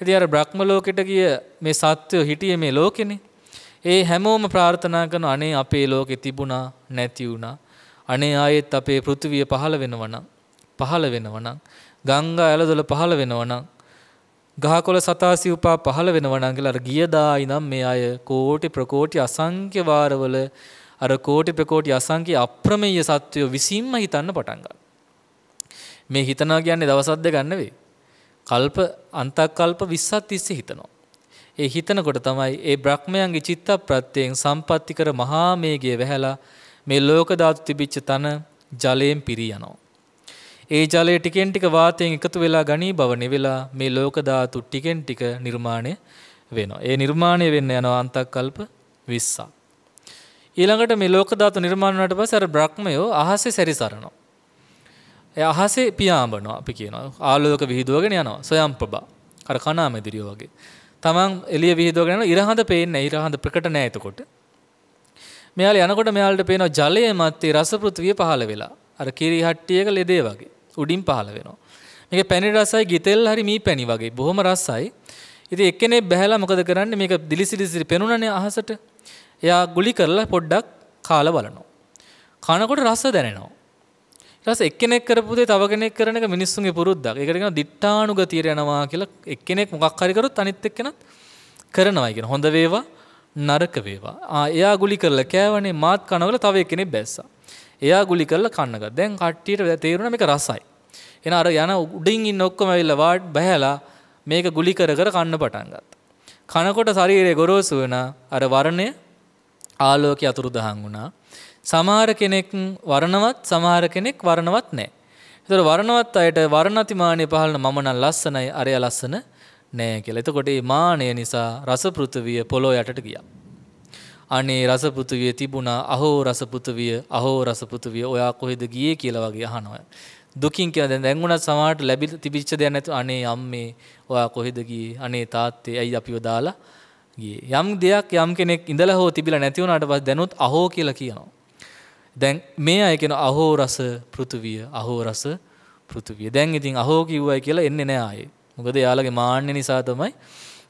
ඉතින් අර බ්‍රහ්ම ලෝකෙට ගිය මේ සත්වය හිටියේ මේ ලෝකෙනේ. ඒ හැමෝම ප්‍රාර්ථනා කරන අනේ අපේ ලෝකෙ තිබුණා නැති වුණා. අනේ ආයෙත් අපේ පෘථිවිය පහළ වෙනවනම් පහළ වෙනවනම් ගංගා ඇලදොල පහළ වෙනවනම් ගහකොළ සතාසිව්පා පහළ වෙනවනම් කියලා අර ගියදා ඉනම් මේ අය කෝටි ප්‍රකෝටි අසංඛ්‍ය වාරවල අර කෝටි ප්‍රකෝටි අසංඛ්‍ය අප්‍රමේය සත්වය විසින්ම හිතන්න පටන් මේ හිතනවා කියන්නේ දවසක් දෙක ගන්න කල්ප අන්තකල්ප 20ක් තිස්සේ හිතනවා. ඒ හිතනකොට තමයි ඒ බ්‍රහ්මයන්ගේ චිත්ත ප්‍රත්‍යයෙන් සම්පatti කර මහා මේගයේ වැහැලා මේ ලෝක ධාතු තිබිච්ච තන ජලයෙන් පිරී යනවා. ඒ ජලය ටිකෙන් ටික වාතයෙන් එකතු වෙලා ගනී බව නෙවෙලා මේ ලෝක ධාතු ටිකෙන් ටික නිර්මාණය වෙනවා. ඒ නිර්මාණය වෙන්න යනවා අන්තක්කල්ප 20ක්. ඊළඟට මේ ලෝක ධාතු නිර්මාණය වුණාට පස්සේ අර බ්‍රහ්මයෝ අහසේ සැරිසරනවා. ඒ අහසේ පියාඹනවා අපි කියනවා. ආලෝක විහිදුවගෙන යනවා. සොයම්පබා. අර කණාමැදිරියෝ වගේ. තමන් එළිය විහිදුවගෙන යනවා. ඉරහඳ පේන්නේ නැහැ. ඉරහඳ ප්‍රකට නැහැ එතකොට. මෙයාලා යනකොට මෙයාලට පේනවා ජලයේ මැත්තේ රස පෘථුවිය පහළ වෙලා. අර කිරි හට්ටියක ලෙදේ වගේ. උඩින් පහළ වෙනවා. මේක පැණි රසයි ගිතෙල් හරි මී පැණි වගේ බොහොම රසයි. ඉතින් එක්කෙනේ බහැලා මොකද කරන්නේ මේක දිලිසිලිසිලි පෙනුනනේ අහසට. එයා ගුලි කරලා පොඩ්ඩක් කාලා බලනවා. කනකොට රස දැනෙනවා. ඊට එක්කෙනෙක් කරපු දේ තව කෙනෙක් කරන එක මිනිස්සුන්ගේ පුරුද්දක්. ඒකට කියනවා දිට්ඨානුගතියට යනවා කියලා එක්කෙනෙක් මොකක් හරි කරොත් අනිත් එක්කෙනත් කරනවා කියන. හොඳ වේවා නරක වේවා. ආ එයා ගුලි කරලා කෑවනේ මාත් කනවල තව එක්කෙනෙක් බැස්සා. එයා ගුලි කරලා කන්නක. දැන් කට්ටියට තේරුණා මේක රසයි. එන අර යන උඩින් ඉන්න ඔක්කොම ඇවිල්ලා වාඩ් බහැලා මේක ගුලි කර කර කන්න පටන් ගත්තා. කනකොට ශරීරයේ ගොරෝසු වෙන අර වර්ණය ආලෝකයේ අතුරුදහන් වුණා. සමහර කෙනෙක් වර්ණවත් සමහර කෙනෙක් වර්ණවත් නැහැ. ඒතර වර්ණවත් අයට වර්ණතිමානය පහළන මම නම් ලස්සනයි අරයා ලස්සන නෑ කියලා. එතකොට මේ මානය නිසා රස පෘථුවිය පොළොව යටට ගියා. අනේ රසපෘතුවිය තිබුණා අහෝ රසපෘතුවිය අහෝ රසපෘතුවිය ඔයා කොහෙද ගියේ කියලා වගේ අහනවා. දුකින් කියන දැන් දැන් උනත් සමහරට ලැබිලා තිබිච්ච දෙයක් නැතු අනේ අම්මේ ඔයා කොහෙද ගියේ අනේ තාත්තේ ඇයි අපිව දාලා ගියේ යම් දෙයක් යම් කෙනෙක් ඉඳලා හෝ තිබිලා නැති වුණාට පස්සේ දැනුත් අහෝ කියලා කියනවා දැන් මේ අය කියන අහෝ රස පෘථුවිය අහෝ රස පෘථුවිය දැන් ඉතින් අහෝ කිව්වයි කියලා එන්නේ නැහැ ආයේ මොකද එයාලගේ මාන්න නිසා තමයි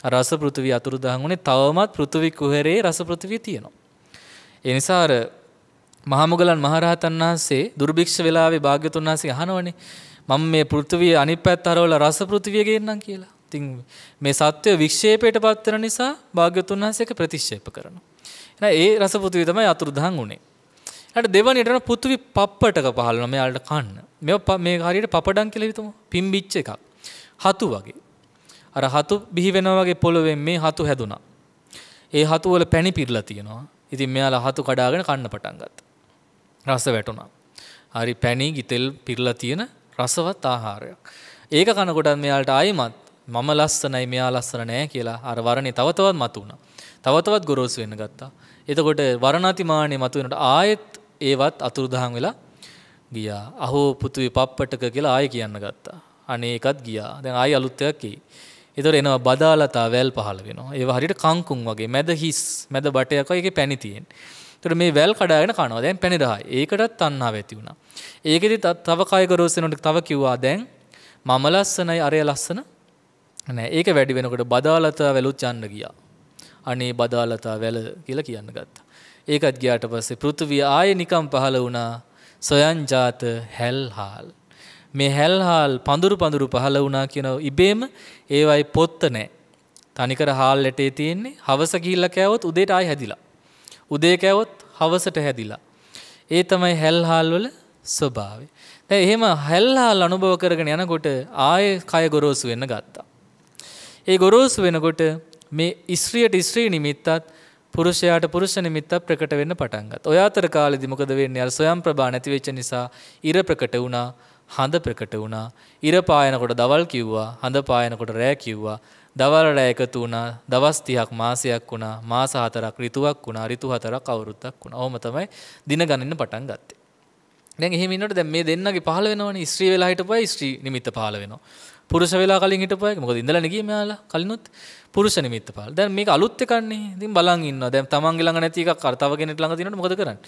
රස පෘථිවි අතුරුදහන් වුණේ තවමත් පෘථිවි කුහරේ රස පෘථිවිය තියෙනවා. ඒ නිසා අර මහා මුගලන් මහරහතන් වහන්සේ දුර්භික්ෂ වෙලාවේ භාග්‍යතුන් වහන්සේ අහනවනේ මම මේ පෘථිවිය අනිත් පැත්ත හරවලා රස පෘථිවිය ගේන්නම් කියලා. ඉතින් මේ සත්‍ය වික්ෂේපයට පත් වෙන නිසා භාග්‍යතුන් වහන්සේක ප්‍රතික්ෂේප කරනවා. එහෙනම් ඒ රස පෘථිවිය තමයි අතුරුදහන් වුණේ. ඊට දෙවණියට යන පෘථිවි පප්පටක පහළ වෙනවා මෙයාලට කන්න. මේ මේ හරියට පපඩම් කියලා හිතමු. පිම්බිච්ච එකක්. හතු වගේ. අර හතු බිහි වෙනවා වගේ පොළොවෙන් මේ හතු හැදුනා. ඒ හතු වල පැණි පිරලා තියෙනවා. ඉතින් මෙයාලා හතු කඩාගෙන කන්න පටන් ගත්තා. රස වැටුණා. හරි පැණි ගිතෙල් පිරලා තියෙන රසවත් ආහාරයක්. ඒක කනකොට මෙයාලට ආයිමත් මම ලස්සනයි මෙයා ලස්සන නෑ කියලා අර වරණේ තව තවත් මතුණා. තව තවත් ගොරෝසු වෙන්න ගත්තා. එතකොට වරණාතිමානේ මතුවෙනට ආයෙත් ඒවත් අතුරුදහන් වෙලා ගියා. අහෝ පුතුවේ පප්පටක කියලා ආයෙ කියන්න ගත්තා. අනේ ඒකත් ගියා. දැන් ආයෙ අලුත් එකක් එයි. එතකොට එනවා බදාලතා වැල් පහළ වෙනවා. ඒවා හරියට කංකුම් වගේ මැද හිස් මැද බටයක් වගේ පැණි තියෙන. එතකොට මේ වැල් කඩාගෙන කනවා. දැන් පැණි රහයි. ඒකටත් තණ්හාව ඇති වුණා. ඒකෙදි තව කයක රෝස් වෙනකොට තව කිව්වා දැන් මම ලස්සනයි අරය ලස්සන නෑ. ඒක වැඩි වෙනකොට බදාලතා වැලුත් යන්න ගියා. අනේ බදාලතා වැල කියලා කියන්න ගත්තා. ඒකත් ගියාට පස්සේ පෘථිවිය ආයේ නිකම් පහළ වුණා. සොයන් ජාත හැල්හාල් මේ හැල්හාල් පඳුරු පඳුරු පහළ වුණා කියන ඉබේම ඒවයි පොත්ත නෑ. තනිකර හාල් ඇටේ තියෙන්නේ හවස ගිහිල්ලා කෑවොත් උදේට ආයි හැදිලා. උදේ කෑවොත් හවසට හැදිලා. ඒ තමයි හැල්හාල් වල ස්වභාවය. දැන් එහෙම හැල්හාල් අනුභව කරගෙන යනකොට ආයේ කය ගොරෝසු වෙන්න ගත්තා. ඒ ගොරෝසු වෙනකොට මේ ඉස්ත්‍රියට ඉස්ත්‍රී නිමිත්තත් පුරුෂයාට පුරුෂ නිමිත්තත් ප්‍රකට වෙන්න පටන් ගත්තා. ඔය අතර කාලෙදි මොකද වෙන්නේ? අර සොයම් ප්‍රභා නැති වෙච්ච නිසා ඉර ප්‍රකට වුණා. හඳ ප්‍රකට වුණා. ඉර පායනකොට දවල් කිව්වා, හඳ පායනකොට රෑ කිව්වා. දවල් රෑ එකතු වුණා, දවස් 30ක් මාසයක් වුණා, මාස 4ක් ඍතුවක් වුණා, ඍතු 4ක් අවුරුද්දක් වුණා. ඔහොම තමයි දින ගණන්න පටන් ගත්තේ. දැන් එහෙම ඉන්නකොට දැන් මේ දෙන්නගේ පහළ වෙනවනේ. ස්ත්‍රී වෙලා හිටපුවා, ස්ත්‍රී නිමිත්ත පහළ වෙනවා. පුරුෂ වෙලා කලින් හිටපුවා එක මොකද ඉඳලා නෙගිය මෙයාලා කලිනුත් පුරුෂ නිමිත්ත පාල. දැන් මේක අලුත් එකක්නේ. ඉතින් බලන් ඉන්නවා. දැන් තමන්ගේ ළඟ නැති එකක් අර තව කෙනෙක් ළඟ තියෙනකොට මොකද කරන්නේ?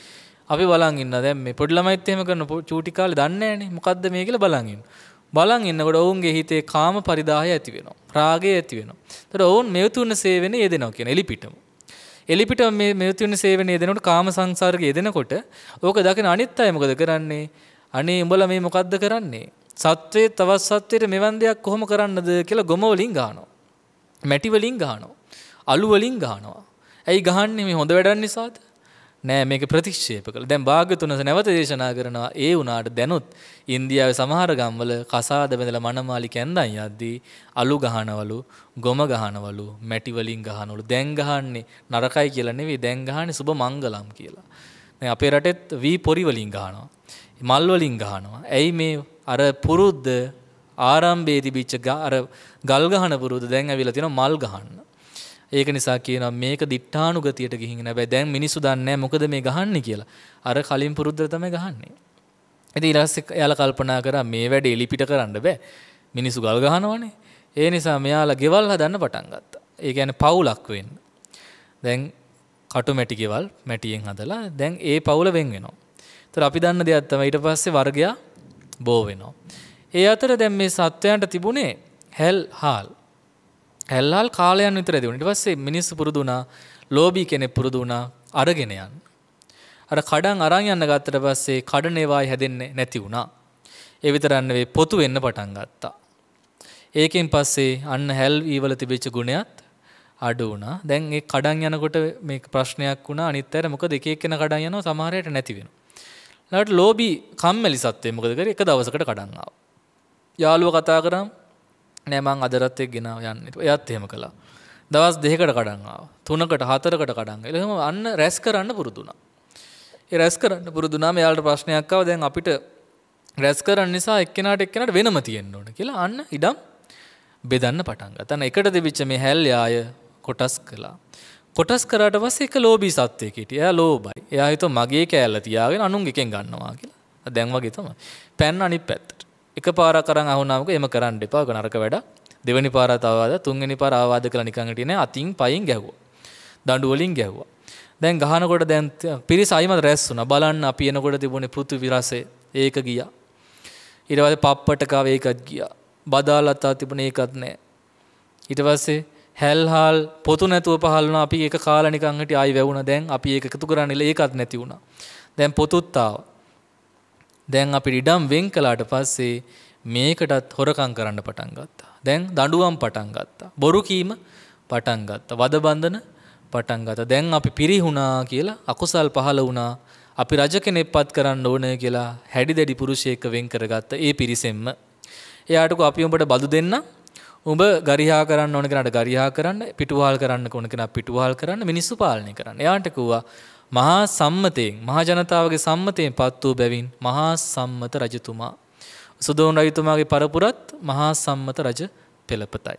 අපි බලන් ඉන්න දැන් මේ පොඩි ළමයිත් එහෙම කරන චූටි කාලේ දන්නේ නැහනේ මොකද්ද මේ කියලා බලන් ඉන්න. බලන් ඉන්නකොට ඔවුන්ගේ හිතේ කාම පරිදාහය ඇති වෙනවා. රාගය ඇති වෙනවා. එතකොට ඔවුන් මෙවතුන සේවනයේ යෙදෙනවා කියන එලිපිටම. එලිපිට මේ මෙවතුන සේවනයේ යෙදෙනකොට කාම සංසාරකේ යෙදෙනකොට ඕක දකින අනිත් අය මොකද කරන්නේ? අනේ උඹලා මේ මොකද්ද කරන්නේ? සත්වයේ තවත් සත්වයට මෙවන් දෙයක් කොහොම කරන්නද කියලා ගොම වලින් ගහනවා. මැටි වලින් ගහනවා. අලු වලින් ගහනවා. ඇයි ගහන්නේ මේ හොඳ වැඩක් නිසාද? නෑ මේක ප්‍රතික්ෂේප කළ දැන් භාග්‍යතුනස නැවත දේශනා කරනවා ඒ වුණාට දැනුත් ඉන්දියාවේ සමහර ගම්වල කසාද බඳලා මනමාලි කැන්දන් යද්දී අලු ගහනවලු ගොම ගහනවලු මැටි වලින් ගහනවලු දැන් ගහන්නේ නරකයි කියලා නෙවෙයි දැන් ගහන්නේ සුබ මංගලම් කියලා. දැන් අපේ රටෙත් වී පොරි වලින් ගහනවා. මල් වලින් ගහනවා. ඇයි මේ අර පුරුද්ද ආරම්භයේදී බිච්ච අර ගල් ගහන පුරුද්ද දැන් ඇවිල්ලා තියෙනවා මල් ගහන්න. ඒක නිසා කියනවා මේක දිඨානුගතියට ගිහින් නැබැයි දැන් මිනිස්සු දන්නේ මොකද මේ ගහන්නේ කියලා. අර කලින් පුරුද්දට තමයි ගහන්නේ. ඉතින් ඊළඟට එයාලා කල්පනා කරා මේ වැඩේ එලිපිට කරන්න බෑ. මිනිස්සු ගල් ගහනවනේ. ඒ නිසා මෙයාලා ගෙවල් හදන්න පටන් ගත්තා. ඒ කියන්නේ පවුලක් වෙන්න. දැන් කටු මැටි ගෙවල් මැටියෙන් හදලා දැන් ඒ පවුල වෙන් වෙනවා. ඒතර අපි දන්න දෙයක් තමයි ඊට පස්සේ වර්ගයා බෝ වෙනවා. ඒ අතර දැන් මේ සත්වයන්ට තිබුණේ හැල් හාල්. ඇල්ලාල් කාලයන් විතර දුන. ඊට පස්සේ මිනිස්සු පුරුදු වුණා, ලෝභී කෙනෙක් පුරුදු වුණා අරගෙන යන්න. අර කඩන් අරන් යන්න ගත්තට පස්සේ කඩන ඒවායි හැදෙන්නේ නැති වුණා. ඒ විතරක් නෙවෙයි පොතු වෙන්න පටන් ගත්තා. ඒකෙන් පස්සේ අන්න හැල් ඊවල තිබිච්ච ගුණයත් අඩු වුණා. දැන් ඒ කඩන් යනකොට මේ ප්‍රශ්නයක් වුණා. අනිත් අය මොකද එක එක්කෙනා කඩන් යනවා සමහරයට නැති වෙනවා. ඊළඟට ලෝභී කම්මැලි සත්වය මොකද කරේ? එක දවසකට කඩන් ආවා. යාළුවා කතා කරාම නෑමං අදරත්තයක් ගෙන යන්න එයත් එහෙම කලා දවස් දෙකට කඩන්ාව තුනකට හතරකට කඩන් එළහම අන්න රැස් කරන්න පුරුදුනා ඒ රැස් කරන්න පුරුදුනාම යාලට ප්‍රශ්නයක්කාව දැන් අපිට රැස් කරන්න නිසා එක්කෙනට එක්කෙනට වෙනම තියෙන්න්න ඕන කියලා අන්න ඉඩම් බෙදන්න පටන්ග තන එකට දෙවිච්ච මේ හැල් යාය කොටස් කලා කොටස් කරට පස්ස එක ලෝබී සත්්‍යයකට එයා ලෝබයි එයා හිතු මගේ කෑල්ල තියාගෙන අනුන්ගෙකෙන් ගන්නවා කියලා දැන්වගේ තම පැන් අනි පැත්තට එක පාරක් අරන් අහුනාමක එම කරන්න එපා. ඔක නරක වැඩ. දෙවෙනි පාර තවවාද තුන්වෙනි පාර ආවාද කියලා නිකන් හිටියේ අතින් පයින් ගැහුවා. දඬු වලින් ගැහුවා. දැන් ගහනකොට දැන් පිරිස අයිමත් රැස් වුණා. බලන්න අපි එනකොට තිබුණේ පෘථිවි රසය. ඒක ගියා. ඊට පස්සේ පප්පට කාව ඒකත් ගියා. බදාලතා තිබුණ ඒකත් නැහැ. ඊට පස්සේ හැල්හාල් පොතු නැතුව පහලන අපි ඒක කාලනිකංහට අයි වැවුණ දැන් අපි ඒක එකතු කරන්න ඒකත් නැති වුණා. දැන් පොතුත්තාව දැන් අපිට ඉඩම් වෙන් කළාට පස්සේ මේකටත් හොරකම් කරන්න පටන් ගත්තා. දැන් දඬුවම් පටන් ගත්තා. බොරු කීම පටන් ගත්තා. වද බඳන පටන් ගත්තා. දැන් අපි පිරිහුණා කියලා අකුසල් පහළ වුණා. අපි රජ කෙනෙක් පත් කරන්න ඕනේ කියලා හැඩි දැඩි පුරුෂයෙක් වෙන් කරගත්ත ඒ පිරිසෙන්ම එයාටකෝ අපි උඹට බදු දෙන්න උඹ ගරිහා කරන්න ඕන කෙනාට ගරිහා කරන්න පිටුවහල් කරන්න ඕන කෙනා පිටුවහල් කරන්න මිනිස්සු පාලනය කරන්න එයාට කිව්වා මහා සම්මතයෙන් මහා ජනතාවගේ සම්මතයෙන් පත් වූ බැවින් මහා සම්මත රජතුමා සුදෝන් රජතුමාගේ පරපුරත් මහා සම්මත රජ පෙළපතයි.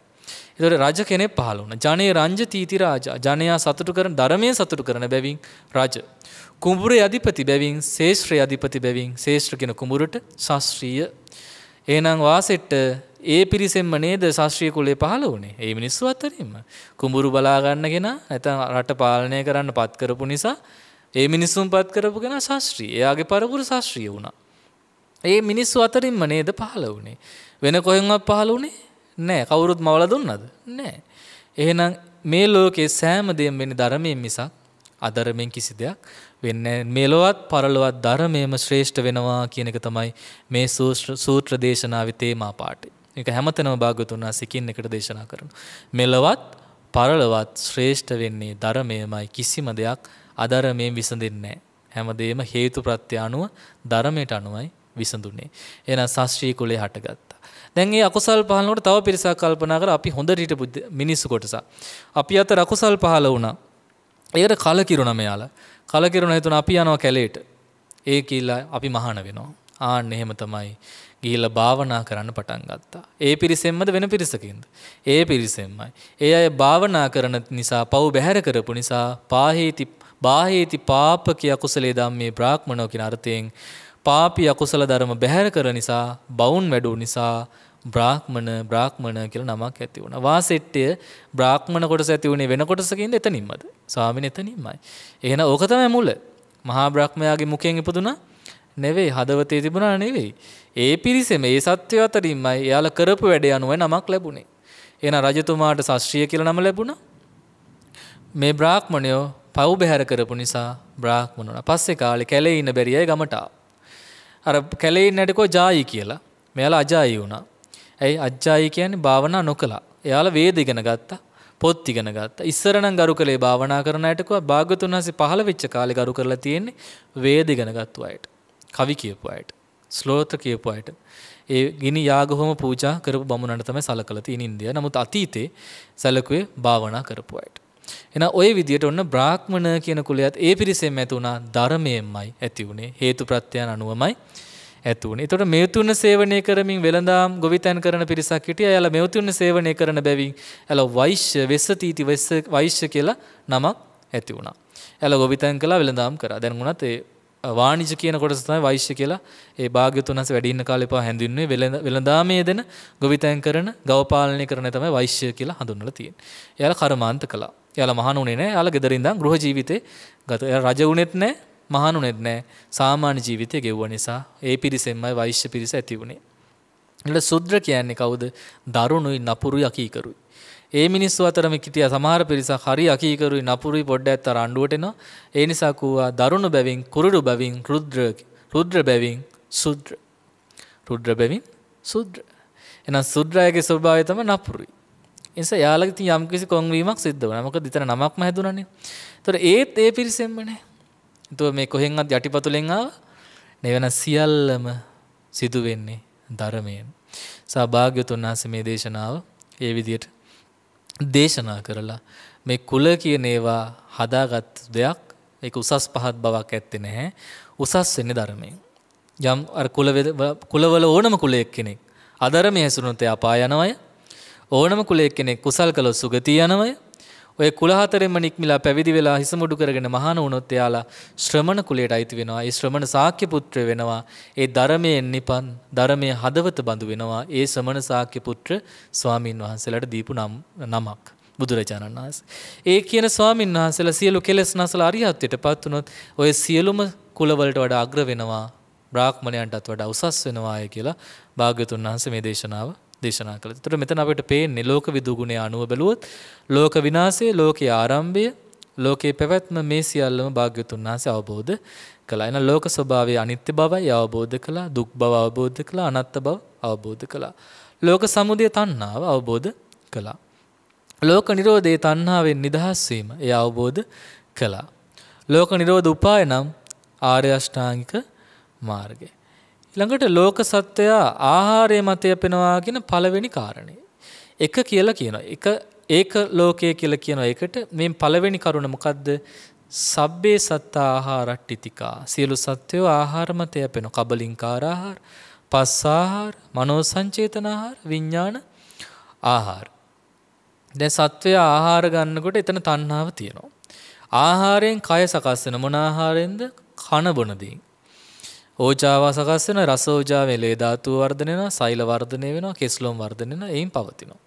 එතකොට රජ කෙනෙක් පහළ වුණා. ජනේ රංජතිති රාජා. ජනයා සතුටු කරන ධර්මයේ සතුටු කරන බැවින් රජ. කුඹුරේ අධිපති බැවින් ශේෂ්ත්‍රයේ අධිපති බැවින් ශේෂ්ත්‍ර කියන කුඹුරට ශාස්ත්‍රීය. එහෙනම් වාසෙට්ට ඒ පිරිසෙන්ම නේද ශාස්ත්‍රීය කුලේ පහළ වුණේ. ඒ මිනිස්සු අතරින්ම කුඹුරු බලා ගන්න කෙනා නැත්නම් රට පාලනය කරන්න පත් කරපු නිසා ඒ මිනිස්සුන් පත් කරපු කෙනා ශාස්ත්‍රීය. එයාගේ පරපුර ශාස්ත්‍රීය වුණා. ඒ මිනිස්සු අතරින්ම නේද පහළ වුණේ. වෙන කොහෙන්වත් පහළ වුණේ නෑ. කවුරුත් මවල දුන්නද? නෑ. එහෙනම් මේ ලෝකේ සෑම දෙයක් වෙන්නේ ධර්මයෙන් මිසක් අධර්මයෙන් කිසි දෙයක් වෙන්නේ මෙලොවත් පරලොවත් ධර්මයේම ශ්‍රේෂ්ඨ වෙනවා කියන එක තමයි මේ සූත්‍ර දේශනාවේ තේමා පාඩේ. එක හැමතනම භාගතුන් වහන්සේකින් එකට දේශනා කරන. මෙලවත් පරලවත් ශ්‍රේෂ්ඨ වෙන්නේ ධර්මයමයි කිසිම දෙයක් අධර්මයෙන් විසඳෙන්නේ නැහැ. හැමදේම හේතු ප්‍රත්‍ය අනුව ධර්මයට අනුවයි විසඳුනේ. එහෙනම් ශාස්ත්‍රීය කුලේ හටගත්තා. දැන් මේ අකුසල් පහලනකොට තව පිරිසක් කල්පනා කරා අපි හොඳට හිටපු මිනිස්සු කොටසක්. අපි අතර අකුසල් පහල වුණා. ඒකට කලකිරුණා මෙයාලා. කලකිරුණා හිතුණා අපි යනවා කැලේට. ඒ කියලා අපි මහාන වෙනවා. ආන්න එහෙම තමයි ගිහිල්ලා භාවනා කරන්න පටන් ගත්තා. ඒ පිරිසෙන්මද වෙන පිරිසකින්ද? ඒ පිරිසෙන්මයි. ඒ අය භාවනා කරන නිසා පව් බැහැර කරපු නිසා පාහේති බාහේති පාපකිය කුසලේ ධම්මේ බ්‍රාහ්මණෝ කියන අර්ථයෙන් පාපී අකුසල ධර්ම බැහැර කර නිසා බවුන් වැඩූ නිසා බ්‍රාහ්මණ බ්‍රාහ්මණ කියලා නමක් ඇති වුණා. වාසෙට්ටය බ්‍රාහ්මණ කොටස ඇති වුණේ වෙන කොටසකින්ද එතනින්මද? ස්වාමීන් එතනින්මයි. එහෙනම් ඕක තමයි මුල. මහා බ්‍රහ්මයාගේ මුඛයෙන් ඉපදුනා නෙවෙයි හදවතේ තිබුණා නෙවෙයි. ඒ පිරිසෙම ඒ සත්වය අතරින්මයි එයාලා කරපු වැඩ අනුවයි නමක් ලැබුණේ. එහෙනම් රජතුමාට ශාස්ත්‍රීය කියලා නම ලැබුණා. මේ බ්‍රාහ්මණයෝ පව් බැහැර කරපු නිසා බ්‍රාහ්මණ වුණා. පස්සේ කාලේ කැලේ ඉන්න බැරියයි ගමට අර කැලේ ඉන්නටකෝ ජායි කියලා. මෙයාලා අජායි වුණා. ඇයි අජායි කියන්නේ භාවනා නොකළා. එයාලා වේද ඉගෙන ගත්තා. පොත් ඉගෙන ගත්තා. ඉස්සර නම් ගරු කළේ භාවනා කරන අයටකෝ භාග්‍යතුන් වහන්සේ පහළ වෙච්ච කාලේ ගරු කරලා තියෙන්නේ වේද ඉගෙන ගත්තු අයට. කවි කියපු අයට ස්ලෝත කියපු අයට ඒ ගිනි යාගහොම පූජා කරපු බමුණන්ට තමයි සලකලා තියෙන ඉන්දියා. නමුත් අතීතේ සැලකුවේ භාවනා කරපු අයට. එහෙනම් ওই විදියට ඔන්න බ්‍රාහ්මණ කියන කුලයත් ඒ පිරිසෙම ඇති වුණා ධර්මයෙන්මයි ඇති වුණේ. හේතුප්‍රත්‍යයන් අනුවමයි ඇති වුණේ. ඒතකොට මෙවතුන සේවනය කරමින් වෙළඳාම් ගොවිතැන් කරන පිරිසක් හිටියා. එයාලා මෙවතුන සේවනය කරන බැවින් එයාලා වෛශ්‍ය වෙස්සතිති වෛශ්‍ය කියලා නමක් ඇති වුණා. එයාලා ගොවිතැන් කළා වෙළඳාම් කරා. දැන් වුණත් ඒ වාණිජ කියන කොටස තමයි වෛශ්‍ය කියලා ඒ භාග්‍යතුන් හස වැඩි ඉන්න කාලේ පවා හැඳින්වෙන්නේ වෙළඳ වෙළඳාමේ දෙන ගොවිතැන් කරන ගවපාලනය කරන තමයි වෛශ්‍ය කියලා හඳුන්වලා තියෙන්නේ. එයාලා කර්මාන්ත කළා. එයාලා මහාන උනේ නැහැ. එයාලා ගෙදර ඉඳන් ගෘහ ජීවිතේ ගත. එයාලා රජ උනේත් නැහැ, මහාන උනේත් නැහැ. සාමාන්‍ය ජීවිතය ගෙවුව නිසා ඒ පිරිසෙන්මයි වෛශ්‍ය පිරිස ඇති උනේ. ඊළඟ සුද්‍ර කියන්නේ කවුද? දරුණුයි, නපුරුයි, අකීකරුයි. ඒ මිනිස්සු අතරම කිටිය සමහර පිරිසක් හරි අකීකරුයි නපුරුයි පොඩ්ඩක් අතර අඬුවට එනවා. ඒ නිසා කූවා දරුණු බැවින් කුරුඩු බැවින් රුද්‍ර රුද්‍ර බැවින් සුද්‍ර රුද්‍ර බැවින් සුද්‍ර එහෙනම් සුද්‍රයගේ ස්වභාවය තමයි නපුරුයි. ඒ නිසා යාළගේ තින් යම්කිසි කොන්වීමක් සිද්ධ වුණා. මොකද ඊතර නමක්ම හැදුනනේ. ඒතර ඒත් ඒ පිරිසෙන්මනේ. ඒතර මේ කොහෙන්වත් යටිපතුලෙන් ආව නෙවෙන සියල්ලම සිදු වෙන්නේ ධර්මයෙන්. සභාග්‍යතුන් වහන්සේ මේ දේශනාව ඒ විදිහට දේශනා කරලා මේ කුල කියන ඒවා හදාගත් දෙයක් ඒක උසස් පහත් බවක් ඇත්තේ නැහැ. උසස් වෙන්නේ ධර්මයෙන්. යම් අර කුල කුලවල ඕනම කුලයක් කෙනෙක් අධර්මයේ හැසිරුණොත් එයා පාය යනවය. ඕනම කුලයක් කෙනෙක් කුසල් කළොත් සුගතිය යනවය. ඔය කුල හතරෙම නික්මිලා පැවිදි වෙලා හිස මුඩු කරගෙන මහාන වුණොත් එයාලා ශ්‍රමණ කුලයට අයිති වෙනවා. ඒ ශ්‍රමණ ශාක්‍ය පුත්‍ර වෙනවා. ඒ ධර්මයෙන් නිපන් ධර්මයේ හදවත බඳු වෙනවා. ඒ ශ්‍රමණ ශාක්‍ය පුත්‍ර ස්වාමින් වහන්සේලාට දීපු නම් නමක්. බුදුරජාණන් වහන්සේ. ඒ කියන ස්වාමින් වහන්සේලා සියලු කෙලෙස් නසලා අරිහත්ත්වයට පත් වුණොත් ඔය සියලුම කුලවලට වඩා අග්‍ර වෙනවා. බ්‍රාහ්මණයන්ටත් වඩා උසස් වෙනවාය කියලා භාග්‍යතුන් වහන්සේ මේ දේශනාව දේශනා කළ තුට මෙතන අපට පේන්නේ ලෝක විදුගුණය අනුව බැලුවොත් ලෝක විනාසේ ලෝකයේ ආරම්භය ලෝකයේ පැවැත්ම මේ සියල්ලම භාග්‍යතුන් වහන්සේ අවබෝධ කළා. එන ලෝක ස්වභාවය අනිත්‍ය බවයි අවබෝධ කළා, දුක් බව අවබෝධ කළා, අනත්ත බව අවබෝධ කළා. ලෝක සමුදය තණ්හාව අවබෝධ කළා. ලෝක නිරෝධයේ තණ්හාවෙන් නිදහස් වීම එය අවබෝධ කළා. ලෝක නිරෝධ උපාය නම් ආර්ය අෂ්ටාංගික මාර්ගය. ළඟට ලෝක සත්වයා ආහාරය මත යැපෙනවා කියන පළවෙනි කාරණය. එක කියලා කියනවා. එක ඒක ලෝකය කියලා කියන එකට මේ පළවෙනි කරුණ මොකද්ද? සබ්බේ සත්තා ආහාරට්ටිතිකා. සියලු සත්වයෝ ආහාර මත යැපෙන කබලින්කාර ආහාර, පස් ආහාර, මනෝ සංචේතන ආහාර, විඥාන ආහාර. දැන් සත්වයා ආහාර ගන්නකොට එතන තණ්හාව තියෙනවා. ආහාරයෙන් කය සකස් වෙන මොන ආහාරයෙන්ද? කන බොන දේෙන්. ඕජාව සකස් වෙන රස ඕජාවේ ලේ ධාතුව වර්ධනය වෙනවා, සෛල වර්ධනය වෙනවා, කෙස්ලොම් වර්ධනය වෙනවා, එයින් පවතිනවා.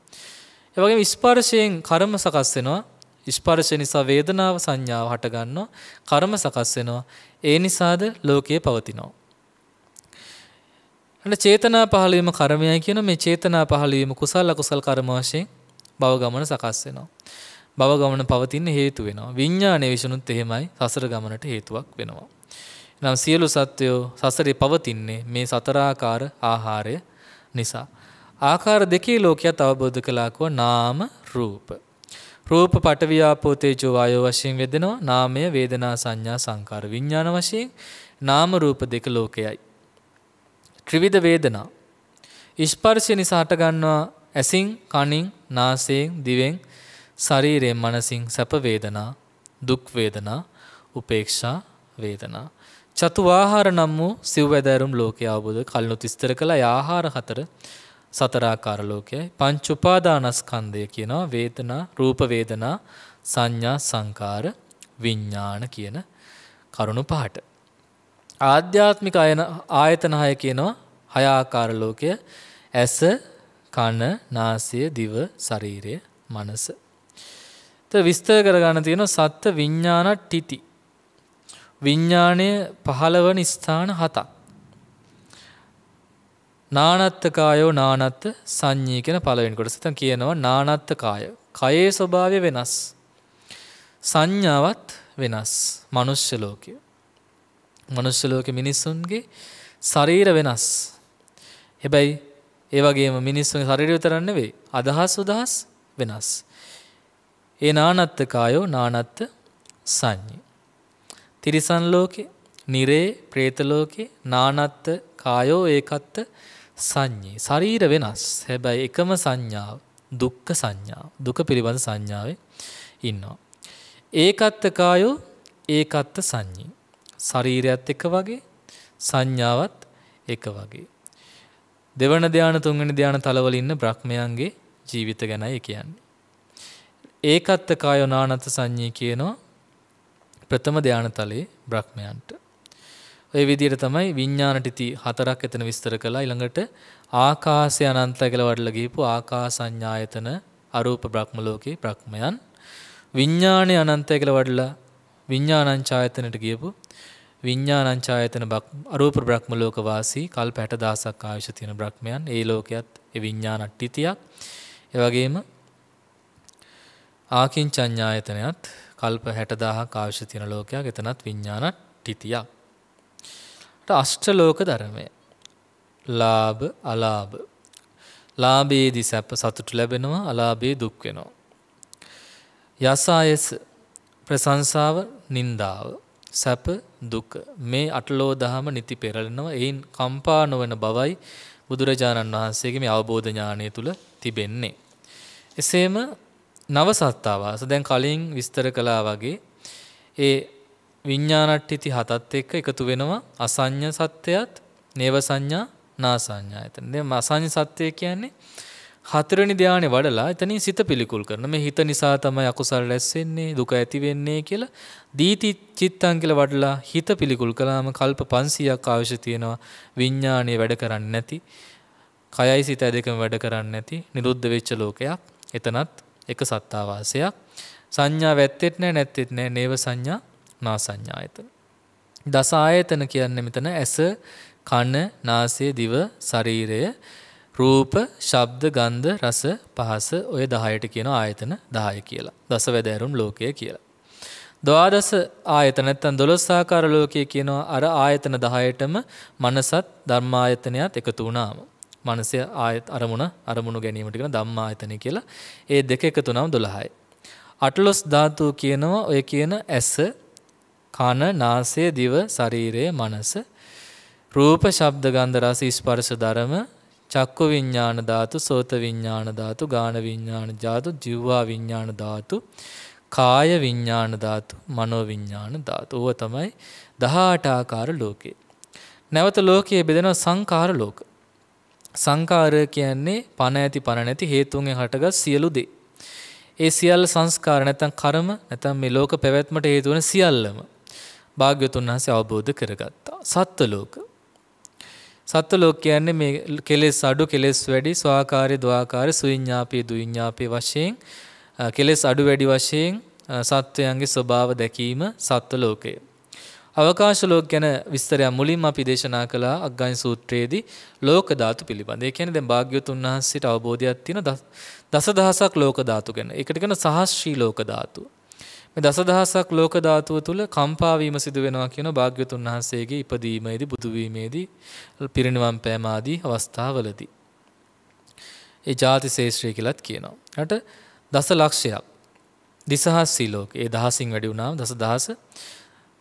ඒ වගේම ස්පර්ශයෙන් කර්ම සකස් වෙනවා. ස්පර්ශය නිසා වේදනාව සංඥාව හට ගන්නවා. කර්ම සකස් වෙනවා. ඒ නිසාද ලෝකය පවතිනවා. අන්න චේතනා පහළවීම කර්මයයි කියන මේ චේතනා පහළවීම කුසල අකුසල කර්ම වශයෙන් භව ගමන සකස් වෙනවා. භව ගමන පවතින හේතු වෙනවා. විඥානයේ විසුණුත් එහෙමයි සසර ගමනට හේතුවක් වෙනවා. නම් සියලු සත්වයෝ සසරේ පවතින්නේ මේ සතරාකාර ආහාරය නිසා. ආකාර දෙකේ ලෝකයක් අවබෝධ කළාකෝ නාම රූප. රූප පටවියාපෝ තේජෝ වායෝ වශයෙන් වෙදෙනවා. නාමය වේදනා සංඥා සංකාර විඥාන වශයෙන් නාම රූප දෙක ලෝකයයි. ත්‍රිවිධ වේදනා. ස්පර්ශය නිසා හටගන්නවා ඇසින්, කනින්, නාසයෙන්, දිවෙන්, ශරීරයෙන්, මනසින් සැප වේදනා, දුක් වේදනා, උපේක්ෂා වේදනා. චතුවාහාර නම් වූ සිව්වැදෑරුම් ලෝකය අවබෝධ කල්නොත් විස්තර කළා ආහාර හතර සතරාකාර ලෝකයයි පංච උපාදානස්කන්ධය කියනවා වේදනා රූප වේදනා සංඥා සංකාර විඥාන කියන කරුණු පහට ආධ්‍යාත්මික ආයන ආයතන හය කියනවා හය ආකාර ලෝකය ඇස කන නාසය දිව ශරීරය මනස ත විස්තර කරගන්න තියෙනවා සත්ත්ව විඥාන ටිටි විඤ්ඥානය පහළවන ස්ථාන හතා. නානත්තකායෝ නානත්ත සංඥී කෙන පලවෙන් කොට සිතන් කියනවා නානත්තකාය කයේ ස්වභාවය වෙනස්. සංඥාවත් වෙනස් මනුෂ්‍යලෝකය. මනුෂ්‍යලෝක මිනිස්සුන්ගේ සරීර වෙනස්. හැබැයි ඒවගේම මිනිස්සුන් සරිරය තරන්න වේ අදහස් උදහස් වෙනස්. ඒ නානත්තකායෝ නානත්ත සංඥී. තිරිසන් ලෝකේ, නිරේ, പ്രേත ලෝකේ, නානත්ත්, කායෝ ඒකත්ත් සංඤේ. ශරීර වෙනස්. හැබැයි එකම සංඥාව දුක්ඛ සංඥාව. දුක පිළිබඳ සංඥාවේ ඉන්නවා. ඒකත්ත කායෝ ඒකත්ත සංඤේ. ශරීරයත් එක වගේ සංඥාවත් එක වගේ. දෙවන ධාන තුන්වෙනි ධාන තලවල ඉන්න බ්‍රහ්මයන්ගේ ජීවිත ගැනයි කියන්නේ. ඒකත්ත කායෝ නානත් සංඤේ කියනවා ප්‍රථම ධානතලයේ බ්‍රහ්මයන්ට. ඔය විදිහට තමයි විඥානටිති හතරක් එතන විස්තර කළා. ඊළඟට ආකාශය අනන්තය කියලා වඩලා ගිහපු ආකාසඤ්ඤායතන අරූප බ්‍රහ්ම ලෝකේ බ්‍රහ්මයන්. විඥාණය අනන්තය කියලා වඩලා විඥානංචායතනට ගියපු විඥානංචායතන අරූප බ්‍රහ්ම ලෝක වාසී කල්ප 60000ක් ආයුෂ තියෙන බ්‍රහ්මයන් ඒ ලෝකයේත් ඒ විඥානට්ටිතියක්. ඒ වගේම ආකින්චඤ්ඤායතනයත් කල්ප 60000ක් අවශ්‍ය තියෙන ලෝකයක් එතනත් විඥාන ටිතියක්. අෂ්ටලෝක ධර්මය. ලාභ අලාභ. ලාභයේදී සැප සතුට ලැබෙනවා අලාභයේ දුක් වෙනවා. යසායස ප්‍රශංසාව නින්දාව සැප දුක මේ අටලෝ දහම නිති පෙරලෙනවා එයින් කම්පා නොවන බවයි බුදුරජාණන් වහන්සේගේ මේ අවබෝධ ඥානය තුල තිබෙන්නේ. එසේම නව සත්තාවාස දැන් කලින් විස්තර කළා වගේ ඒ විඤ්ඤාණට්ඨිති හතත් එක්ක එකතු වෙනවා අසඤ්ඤ සත්‍යයත් නේව සංඥා නා සංඥා. එතන දැන් අසඤ්ඤ සත්‍ය කියන්නේ හතරවෙනි ධානය වඩලා එතනින් සිත පිළිකුල් කරන මේ හිත නිසා තමයි අකුසල රැස් වෙන්නේ දුක ඇති වෙන්නේ කියලා දීති චිත්තං කියලා වඩලා හිත පිළිකුල් කළාම කල්ප 500ක් අවශ්‍ය තියෙනවා විඥාණය වැඩ කරන්නේ නැති කයයි සිත දෙකම වැඩ කරන්නේ නැති නිරුද්ධ වෙච්ච ලෝකයක් එතනත් එක සත්තාවාසයක් සංඥා වැත්තෙත් නෑ නැත්තෙත් නෑ නේව සංඥා නා සංඥායතන. දස ආයතන කියන්නේ මෙතන ඇස කන නාසය දිව ශරීරය රූප ශබ්ද ගන්ධ රස පහස ඔය 10ට කියන ආයතන 10 කියලා. දස වැදෑරුම් ලෝකය කියලා. ද්වාදස ආයතන නැත්නම් 12 ආකාර ලෝකය කියනවා අර ආයතන 10ටම මනසත් ධර්මායතනයත් එකතු වුණාම. මනසය ආයත අරමුණ අරමුණු ගැනීමට කියන ධම්මායතන කියලා. ඒ දෙක එකතු නම් 12යි. අටලොස් ධාතු කියනවා ඔය කියන ඇස, කන, නාසය, දිව, ශරීරය, මනස, රූප, ශබ්ද, ගන්ධ, රස, ස්පර්ශ, ධර්ම, චක්කු විඤ්ඤාණ ධාතු, සෝත විඤ්ඤාණ ධාතු, ගාන විඤ්ඤාණ ධාතු, ජීවා විඤ්ඤාණ ධාතු, කාය විඤ්ඤාණ ධාතු, මනෝ විඤ්ඤාණ ධාතු. ඕව තමයි 18 ආකාර ලෝකේ. නැවත ලෝකයේ බෙදෙනවා සංඛාර ලෝක. සංකාරය කියන්නේ පණ ඇති පණ නැති හේතුන්ගෙන් හටගත් සියලු දේ. ඒ සියල්ල සංස්කාර නැත්නම් කර්ම නැත්නම් මේ ලෝක පැවැත්මට හේතු වෙන සියල්ලම භාග්‍යතුන් වහන්සේ අවබෝධ කරගත්තා. සත්ත්ව ලෝක. සත්ත්ව ලෝක කියන්නේ මේ කෙලෙස් අඩු කෙලෙස් වැඩි ස්වාකාරය ද්වාකාරය සුවිඤ්ඤාපේ දුවිඤ්ඤාපේ වශයෙන් කෙලෙස් අඩු වැඩි වශයෙන් සත්වයන්ගේ ස්වභාව දැකීම සත්ත්ව ලෝකය. අවකාශ ලෝක ගැන විස්තරය මුලින්ම අපි දේශනා කළා අග්ගායන සූත්‍රයේදී ලෝක ධාතු පිළිබඳ. ඒ කියන්නේ දැන් භාග්‍යවතුන් වහන්සේට අවබෝධයක් තියෙන දසදහසක් ලෝක ධාතු ගැන. ඒකට කියන සහස්ශ්‍රී ලෝක ධාතුව. මේ දසදහසක් ලෝක ධාතුව තුල කම්පා වීම සිදු වෙනවා කියන භාග්‍යවතුන් වහන්සේගේ ඉපදීමේදී බුදු වීමේදී පිරිනිවන් පෑම ආදී අවස්ථාවලදී. ඒ ಜಾති ශේෂ්ත්‍රය කියලාත් කියනවා. හට දස ලක්ෂයක්. දිසහස්සී ලෝක. ඒ දහසින් වැඩි වුණාම දස දහස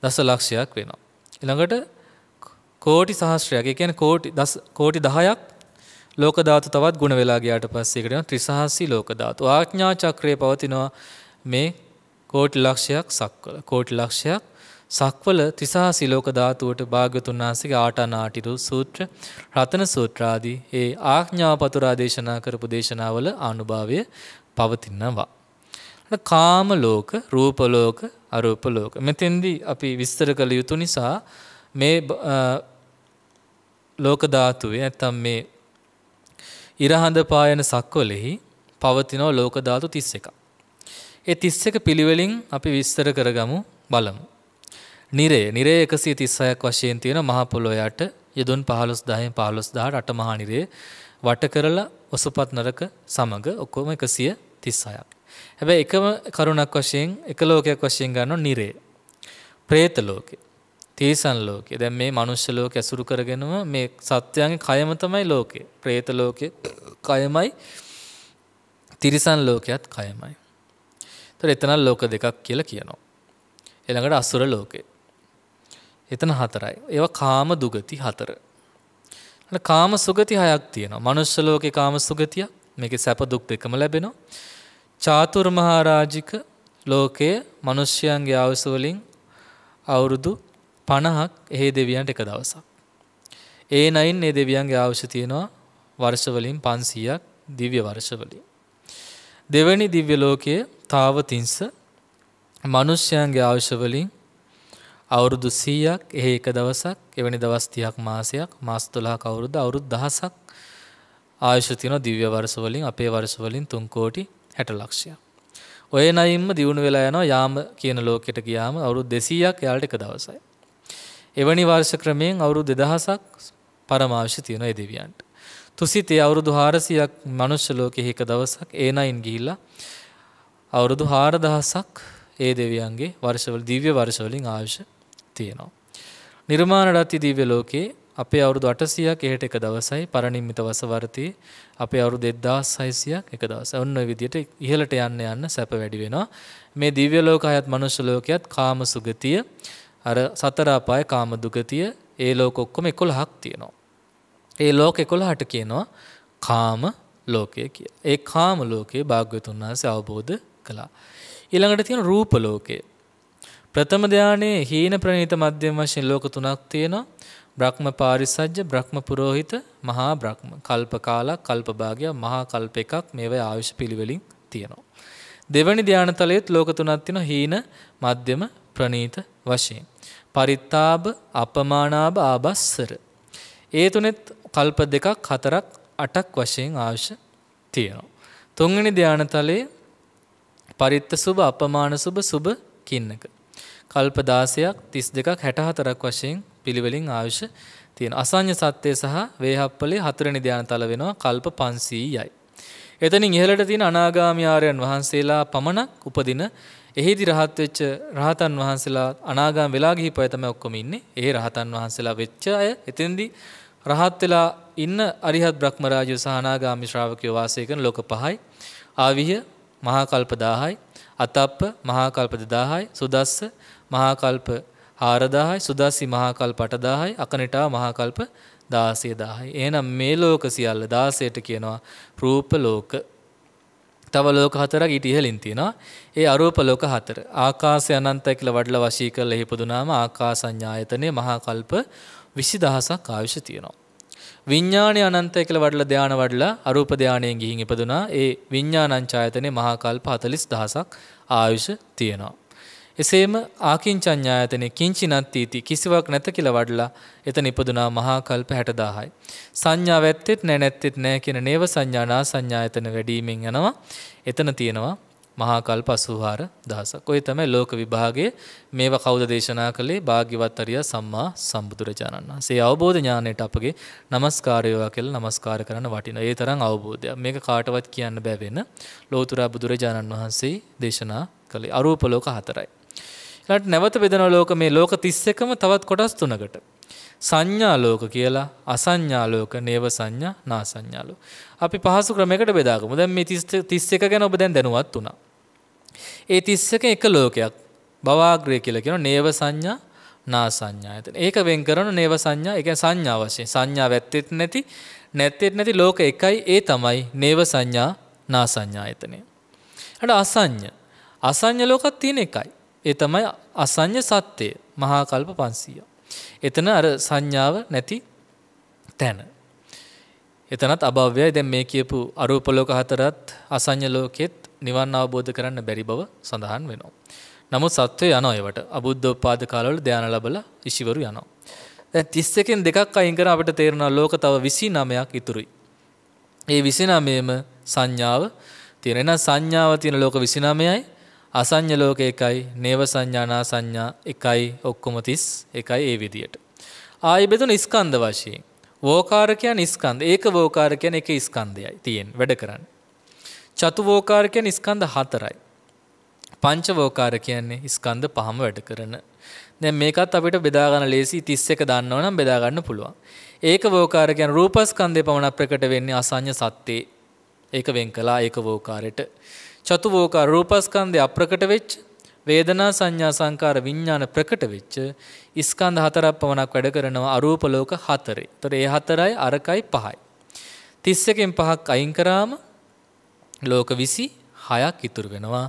දසලක්ෂයක් වෙනවා. ඊළඟට කෝටි සහස්‍රයක්. ඒ කියන්නේ කෝටි දස කෝටි 10ක් ලෝක ධාතු තවත් ಗುಣ වෙලා ගියාට පස්සේ ඒකට කියනවා ත්‍රිසහස්‍රී ලෝක ධාතු. ආඥා චක්‍රය පවතිනවා මේ කෝටි ලක්ෂයක් සක්වල. කෝටි ලක්ෂයක් සක්වල ත්‍රිසහස්‍රී ලෝක ධාතුවට භාග්‍යතුන් වහන්සේගේ ආටානාටිරු සූත්‍ර, රතන සූත්‍ර ආදී ඒ ආඥා පතුරා දේශනා කරපු දේශනාවල අනුභවය පවතිනවා. කාම ලෝක, රූප ලෝක, අරූප ලෝක. මෙතෙන්දී අපි විස්තර කළ යුතු නිසා මේ ලෝක ධාතුවේ නැත්තම් මේ ඉරහඳ පායන සක්වලෙහි පවතිනෝ ලෝක ධාතු 31. ඒ 31 පිළිවෙලින් අපි විස්තර කරගමු බලමු. නිරය නිරය 136ක් වශයෙන් තියෙන මහ පොළොව යට යදුන් 15 10 15 18 මහා නිරේ වට කරලා ඔසපත් නරක සමග ඔක්කොම 136ක්. හැබැයි එකම කරුණක් වශයෙන් එක ලෝකයක් වශයෙන් ගන්න නිරේ. പ്രേත ලෝකේ. තීසන් ලෝකේ. දැන් මේ මනුෂ්‍ය ලෝක ඇසුරු කරගෙනම මේ සත්‍යයන්ගේ කයම තමයි ලෝකේ. പ്രേත ලෝකේ කයමයි තිරිසන් ලෝකයේත් කයමයි. ඒතර එතන ලෝක දෙකක් කියලා කියනවා. ඊළඟට අසුර ලෝකේ. එතන හතරයි. ඒවා කාම දුගති හතර. කාම සුගති හයක් තියෙනවා. මනුෂ්‍ය ලෝකේ කාම සුගතිය. මේකේ සැප දුක් දෙකම ලැබෙනවා. චාතුර්මහාරාජික ලෝකය මනුෂ්‍යයන්ගේ අවසවලින් අවුරුදු පණහක් එහේ දෙවියන්ට එක දවසක්. ඒ නයින් ඒ දෙවියන්ගේ අවශ්‍ය තියෙනවා වර්ෂවලින් පන්සීයක් දිව්‍ය වර්ෂවලින්. දෙවැනි දිව්‍ය ලෝකයේ තාවතිංස මනුෂ්‍යයන්ගේ අවශ්‍යවලින් අවුරුදු සීයක් එහ එක දවසක් එවැනි දවස්තියක් මාසයක් මස්තුලා කවුරුද අවුරුදු දහසක් ආයශතියන දිව්‍ය වර්සවලින් අපේ වර්සවලින් තුන්කෝටි හැට ලක්ෂය. ඔය නයිම්ම දියුණු වෙලා යනවා යාම කියන ලෝකෙට ගියාම අවුරුදු 200ක් යාළට එක දවසයි. එවැනි වර්ෂ ක්‍රමයෙන් අවුරුදු 2000ක් පරමාවශ්‍ය තියෙනවා ඒ දෙවියන්ට. තුසිතේ අවුරුදු 400ක් මනුෂ්‍ය ලෝකෙහි එක දවසක් ඒ නයින් ගිහිල්ලා අවුරුදු 4000ක් ඒ දෙවියන්ගේ වර්ෂවල දිව්‍ය වර්ෂ වලින් ආයුෂ තියෙනවා. නිර්මාණ රත්ති දිව්‍ය ලෝකේ අපේ අවුරුදු 800ක් එහෙට එක දවසයි පරණිම්මිත වසවර්තී අපේ අවුරුදු 2600ක් එක දවසයි. ඔන්න ඔය විදිහට ඉහළට යන්න යන්න සැප වැඩි වෙනවා. මේ දිව්‍ය ලෝකයත් මනුෂ්‍ය ලෝකයත් කාම සුගතිය අර සතර අපාය කාම දුගතිය ඒ ලෝක ඔක්කොම 11ක් තියෙනවා. ඒ ලෝක 11ට කියනවා කාම ලෝකය කියලා. ඒ කාම ලෝකේ භාග්‍යවතුන් වහන්සේ අවබෝධ කළා. ඊළඟට තියෙන රූප ලෝකය. ප්‍රථම ධානයේ හීන ප්‍රණීත මධ්‍යම වශයෙන් ලෝක තුනක් තියෙනවා. බ්‍රහ්ම පාරිසජ්‍ය බ්‍රහ්ම පුරෝහිත මහා බ්‍රහ්ම කල්ප කාලක් කල්ප භාගයක් මහා කල්ප එකක් මේවා ආයුෂ පිළිවෙලින් තියෙනවා. දෙවැනි ධානය තලයේත් ලෝක තුනක් තියෙනවා හීන මධ්‍යම ප්‍රනීත වශයෙන්. පරිත්තාබ අපමානාබ ආබස්සර. ඒ තුනෙත් කල්ප දෙකක් හතරක් අටක් වශයෙන් ආයුෂ තියෙනවා. තුන්වෙනි ධානය තලයේ පරිත්ත සුභ අපමාන සුභ සුභ කින්නක. කල්ප 16ක් 32ක් 64ක් වශයෙන් පිළිවෙලින් ආයුෂ තියෙන. අසඤ්ඤ සත්‍යය සහ වේහප්පලේ හතරෙනි ධානය තල වෙනවා කල්ප 500යි. එතනින් ඉහළට තියෙන අනාගාමී ආර්යයන් වහන්සේලා පමණක් උපදින එහිදි රහත් වෙච්ච රහතන් වහන්සේලා අනාගාම වෙලා ගිහින් පය තමයි ඔක්කොම ඉන්නේ. ඒ රහතන් වහන්සේලා වෙච්ච අය එතෙන්දී රහත් වෙලා ඉන්න අරිහත් බ්‍රහ්මරාජය සහ අනාගාමි ශ්‍රාවකයෝ වාසය කරන ලෝක පහයි. ආවිහ මහා කල්ප 1000යි, අතප්ප මහා කල්ප 2000යි, සුදස්ස මහා කල්ප හාරදාහයි සුදස්සි මහාකල්ප අටදාහයි අකනටා මහාකල්ප දාසය දාහයි. එහනම් මේ ලෝක සියල්ල දාසයට කියනවා රූප ලෝක තව ලෝක හතරක් ඊට ඉහළින් තියෙනවා. ඒ අරූප ලෝක හතර. ආකාශය අනන්තයි කියලා වඩලා වශී කරලා හිපදුනාම ආකාසඤ්ඤායතනේ මහා කල්ප 20000ක් ආවිෂ තියෙනවා. විඥාණය අනන්තයි කියලා වඩලා ධාන වඩලා අරූප ධානයෙන් ගිහින් ඉපදුනා. ඒ විඥානං ඡායතනේ මහා කල්ප 40000ක් ආවිෂ තියෙනවා. එසේම ආකින්චඤ්ඤායතනෙ කිංචිනත්තිති කිසිවක් නැත කියලා වඩලා එතන ඉපදුනා මහා කල්ප 60000යි. සංඥා වැත්තේත් නැ නැත්තේත් නැහැ කියන නේව සංඥානා සංඥායතන වැඩිමින් යනවා. එතන තියෙනවා මහා කල්ප 84000ක්. ඔය තමයි ලෝක විභාගයේ මේව කවුද දේශනා කළේ? භාග්‍යවත් අරිය සම්මා සම්බුදුරජාණන් වහන්සේ. අවබෝධ ඥාණයට අපගේ নমස්කාරයවා කියලා নমස්කාර කරන්න වටිනවා. ඒ තරම් අවබෝධයක්. මේක කාටවත් කියන්න බෑ වෙන ලෝතුරා බුදුරජාණන් වහන්සේ දේශනා කළේ අරූප ලෝක හතරයි. ඊළඟට නැවත බෙදෙනවා ලෝක මේ ලෝක 31ම තවත් කොටස් තුනකට. සංඥා ලෝක කියලා අසංඥා ලෝක නේව සංඥා නා සංඥා ලෝක. අපි පහසු ක්‍රමයකට බෙදාගමු. දැන් මේ 31 ගැන ඔබ දැන් දැනුවත් වුණා. ඒ 31 එක ලෝකයක් බවාග්‍රය කියලා කියන නේව සංඥා නා සංඥා. එතන ඒක වෙන් කරන නේව සංඥා, ඒ කියන්නේ සංඥා වශයෙන්. සංඥා වැත්තේත් නැති, නැත්තේත් නැති ලෝක එකයි ඒ තමයි නේව සංඥා නා සංඥායතනය. හට අසංඥ. අසංඥ ලෝකත් තියෙන එකයි. ඒ තමයි අසං්‍ය සත්‍යය මහා කල්ප 500. එතන අර සංඥාව නැති තැන. එතනත් අභව්‍යයි දැන් මේ කියපු අරූප ලෝක හතරත් අසඤ්ඤ ලෝකෙත් නිවන් අවබෝධ කරන්න බැරි බව සඳහන් වෙනවා. නමුත් සත්වය යනවා ඒවට. අබුද්ධෝපාද කාලවල ධානය ලැබලා ඉෂිවරු යනවා. දැන් 31කින් දෙකක් අයින් කර අපිට තේරෙනවා ලෝක තව 29ක් ඉතුරුයි. ඒ 29ම සංඥාව තියෙන. එහෙනම් සංඥාව තියෙන ලෝක 29යි අසඤ්ඤ ලෝක එකයි, නේව සංඥානා සංඥා එකයි, ඔක්කොම 30 එකයි ඒ විදියට. ආයෙ බෙදුන ස්කන්ධ වශයෙන්. වෝකාර කියන්නේ ස්කන්ධ. ඒක වෝකාර කියන්නේ ඒකේ ස්කන්ධයයි තියෙන වැඩ කරන්නේ. චතු වෝකාර කියන්නේ ස්කන්ධ හතරයි. පංච වෝකාර කියන්නේ ස්කන්ධ පහම වැඩ කරන. දැන් මේකත් අපිට බෙදා ගන්න ලේසි 31 දන්නව නම් බෙදා ගන්න පුළුවන්. ඒක වෝකාර කියන රූපස්කන්ධේ පමණක් ප්‍රකට වෙන්නේ අසඤ්ඤ සත්‍යේ. ඒක වෙන් කළා ඒක වෝකාරෙට. චතුවෝකා රූපස්කන්ධය අප්‍රකට වෙච්ච වේදනා සංඥා සංකාර විඤ්ඤාණ ප්‍රකට වෙච්ච ස්කන්ධ හතරක් පමණක් වැඩ කරනවා අරූප ලෝක හතරේ. ඒතර ඒ හතරයි අරකයි පහයි. 31කින් පහක් අයින් කරාම ලෝක 26ක් ඉතුරු වෙනවා.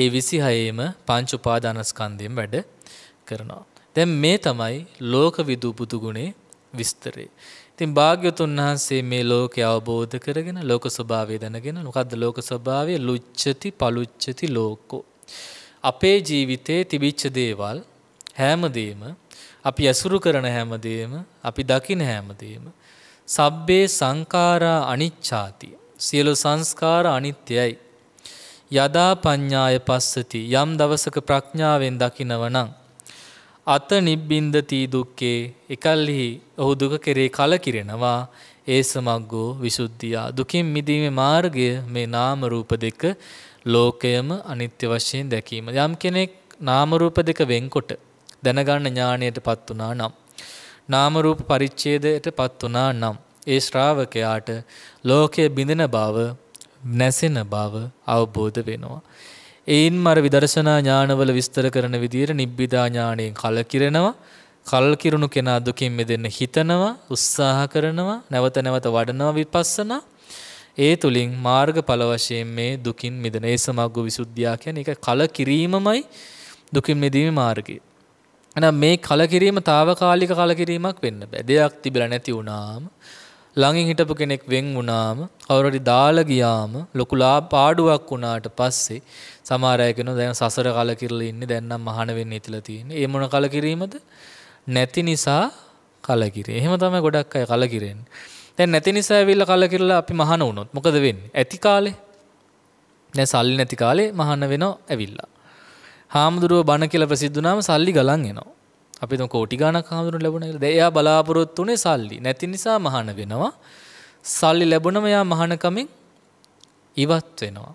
ඒ 26ේම පංච උපාදානස්කන්ධයෙන් වැඩ කරනවා. දැන් මේ තමයි ලෝක විදූපුතු ගුණේ විස්තරේ. ඉතින් භාග්‍යවතුන් වහන්සේ මේ ලෝකය අවබෝධ කරගෙන ලෝක ස්වභාවය දැනගෙන මොකද්ද ලෝක ස්වභාවය ලුච්ඡති පලුච්ඡති ලෝකෝ අපේ ජීවිතේ තිබිච්ච දේවල් හැමදේම අපි ඇසුරු කරන හැමදේම අපි දකින හැමදේම සබ්බේ සංඛාරා අනිච්ඡාති සියලු සංස්කාර අනිත්‍යයි යදා පඤ්ඤාය පස්සති යම් දවසක ප්‍රඥාවෙන් දකිනවනම් අත නිබ්බින්දතී දුක්කේ එකල්හි ඔහු දුක කෙරේ කලකිරෙනවා ඒ සමක්ගෝ විසුද්ධියා දුකින් මිදීමේ මාර්ගය මේ නාමරූප දෙක ලෝකයම අනිත්‍ය වශයෙන් දැකීම. යම් කෙනෙක් නාමරූප දෙක වෙන්කොට දැනගන්න ඥානයට පත් වනා නම්. නාමරූප පරිච්ඡේදයට පත් වනා නම්. ඒ ශ්‍රාවකයාට ලෝකය බිඳෙන බව නැසෙන බව අවබෝධ වෙනවා. එයින් මර විදර්ශනා ඥානවල විස්තර කරන විදියට නිබ්බිදා ඥාණයෙන් කලකිරෙනවා කල්කිරුණු කෙනා දුකින් මෙදෙන්න හිතනවා උත්සාහ කරනවා නැවත නැවත වඩනවා විපස්සනා ඒ තුලින් මාර්ගඵල වශයෙන් මේ දුකින් මිදෙන ඒ සමග්ග විසුද්ධිය කියන්නේ ඒක කලකිරීමමයි දුකින් මිදීමේ මාර්ගය එහෙනම් මේ කලකිරීම తాවකාලික කලකිරීමක් වෙන්න බෑ දෙයක් තිබිලා නැති වුණාම ළඟින් හිටපු කෙනෙක් වෙන් වුණාම කවුරු හරි දාලා ගියාම ලොකු පාඩුවක් වුණාට පස්සේ සමහර අය කියනවා දැන් සසර කලකිරලා ඉන්නේ දැන් නම් මහාන වෙන්න හිතලා තියෙන්නේ. ඒ මොන කලකිරීමද? නැති නිසා කලකිරේ. එහෙම තමයි ගොඩක් අය කලකිරෙන්නේ. දැන් නැති නිසා ඇවිල්ලා කලකිරලා අපි මහාන වුණොත් මොකද වෙන්නේ? ඇති කාලේ දැන් සල්ලි නැති කාලේ මහාන වෙනවා ඇවිල්ලා. හාමුදුරුව බණ කියලා ප්‍රසිද්ධුනාම සල්ලි ගලන් එනවා. අපි තුන් කෝටි ගාණක් හාමුදුරුවෝ ලැබුණා කියලා. දැන් එයා බලාපොරොත්තු උනේ සල්ලි. නැති නිසා මහාන වෙනවා. සල්ලි ලැබුණම එයා මහානකමින් ඉවත් වෙනවා.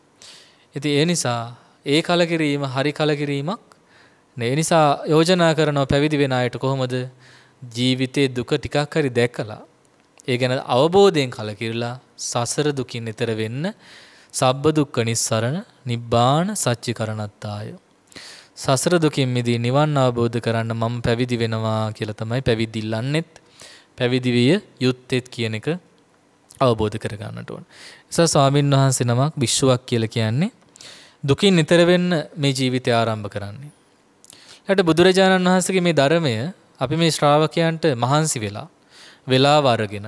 ඉති ඒ නිසා ඒ කලකිරීම හරි කලකිරීමක් නේ නිසා යෝජනා කරනව පැවිදි වෙන අයට කොහොමද ජීවිතයේ දුක ටිකක් හරි දැකලා ඒ ගැන අවබෝධයෙන් කලකිරලා සසර දුකින් එතර වෙන්න සබ්බ දුක්ඛ නිස්සරණ නිබ්බාන සච්චි කරණත්තාය සසර දුකින් මිදී නිවන් අවබෝධ කරන්න මම පැවිදි වෙනවා කියලා තමයි පැවිදිල්ලන්නෙත් පැවිදි විය යුත්තේත් කියන එක අවබෝධ කරගන්නට ඕන. නිසා ස්වාමින් වහන්සේ නමක් විශ්වක් කියලා කියන්නේ දුකින් නිතර වෙන්න මේ ජීවිතය ආරම්භ කරන්නේ. ලට බුදුරජාණන් වහන්සේගේ මේ ධර්මය අපි මේ ශ්‍රාවකයන්ට මහන්සි වෙලා වෙලාව අරගෙන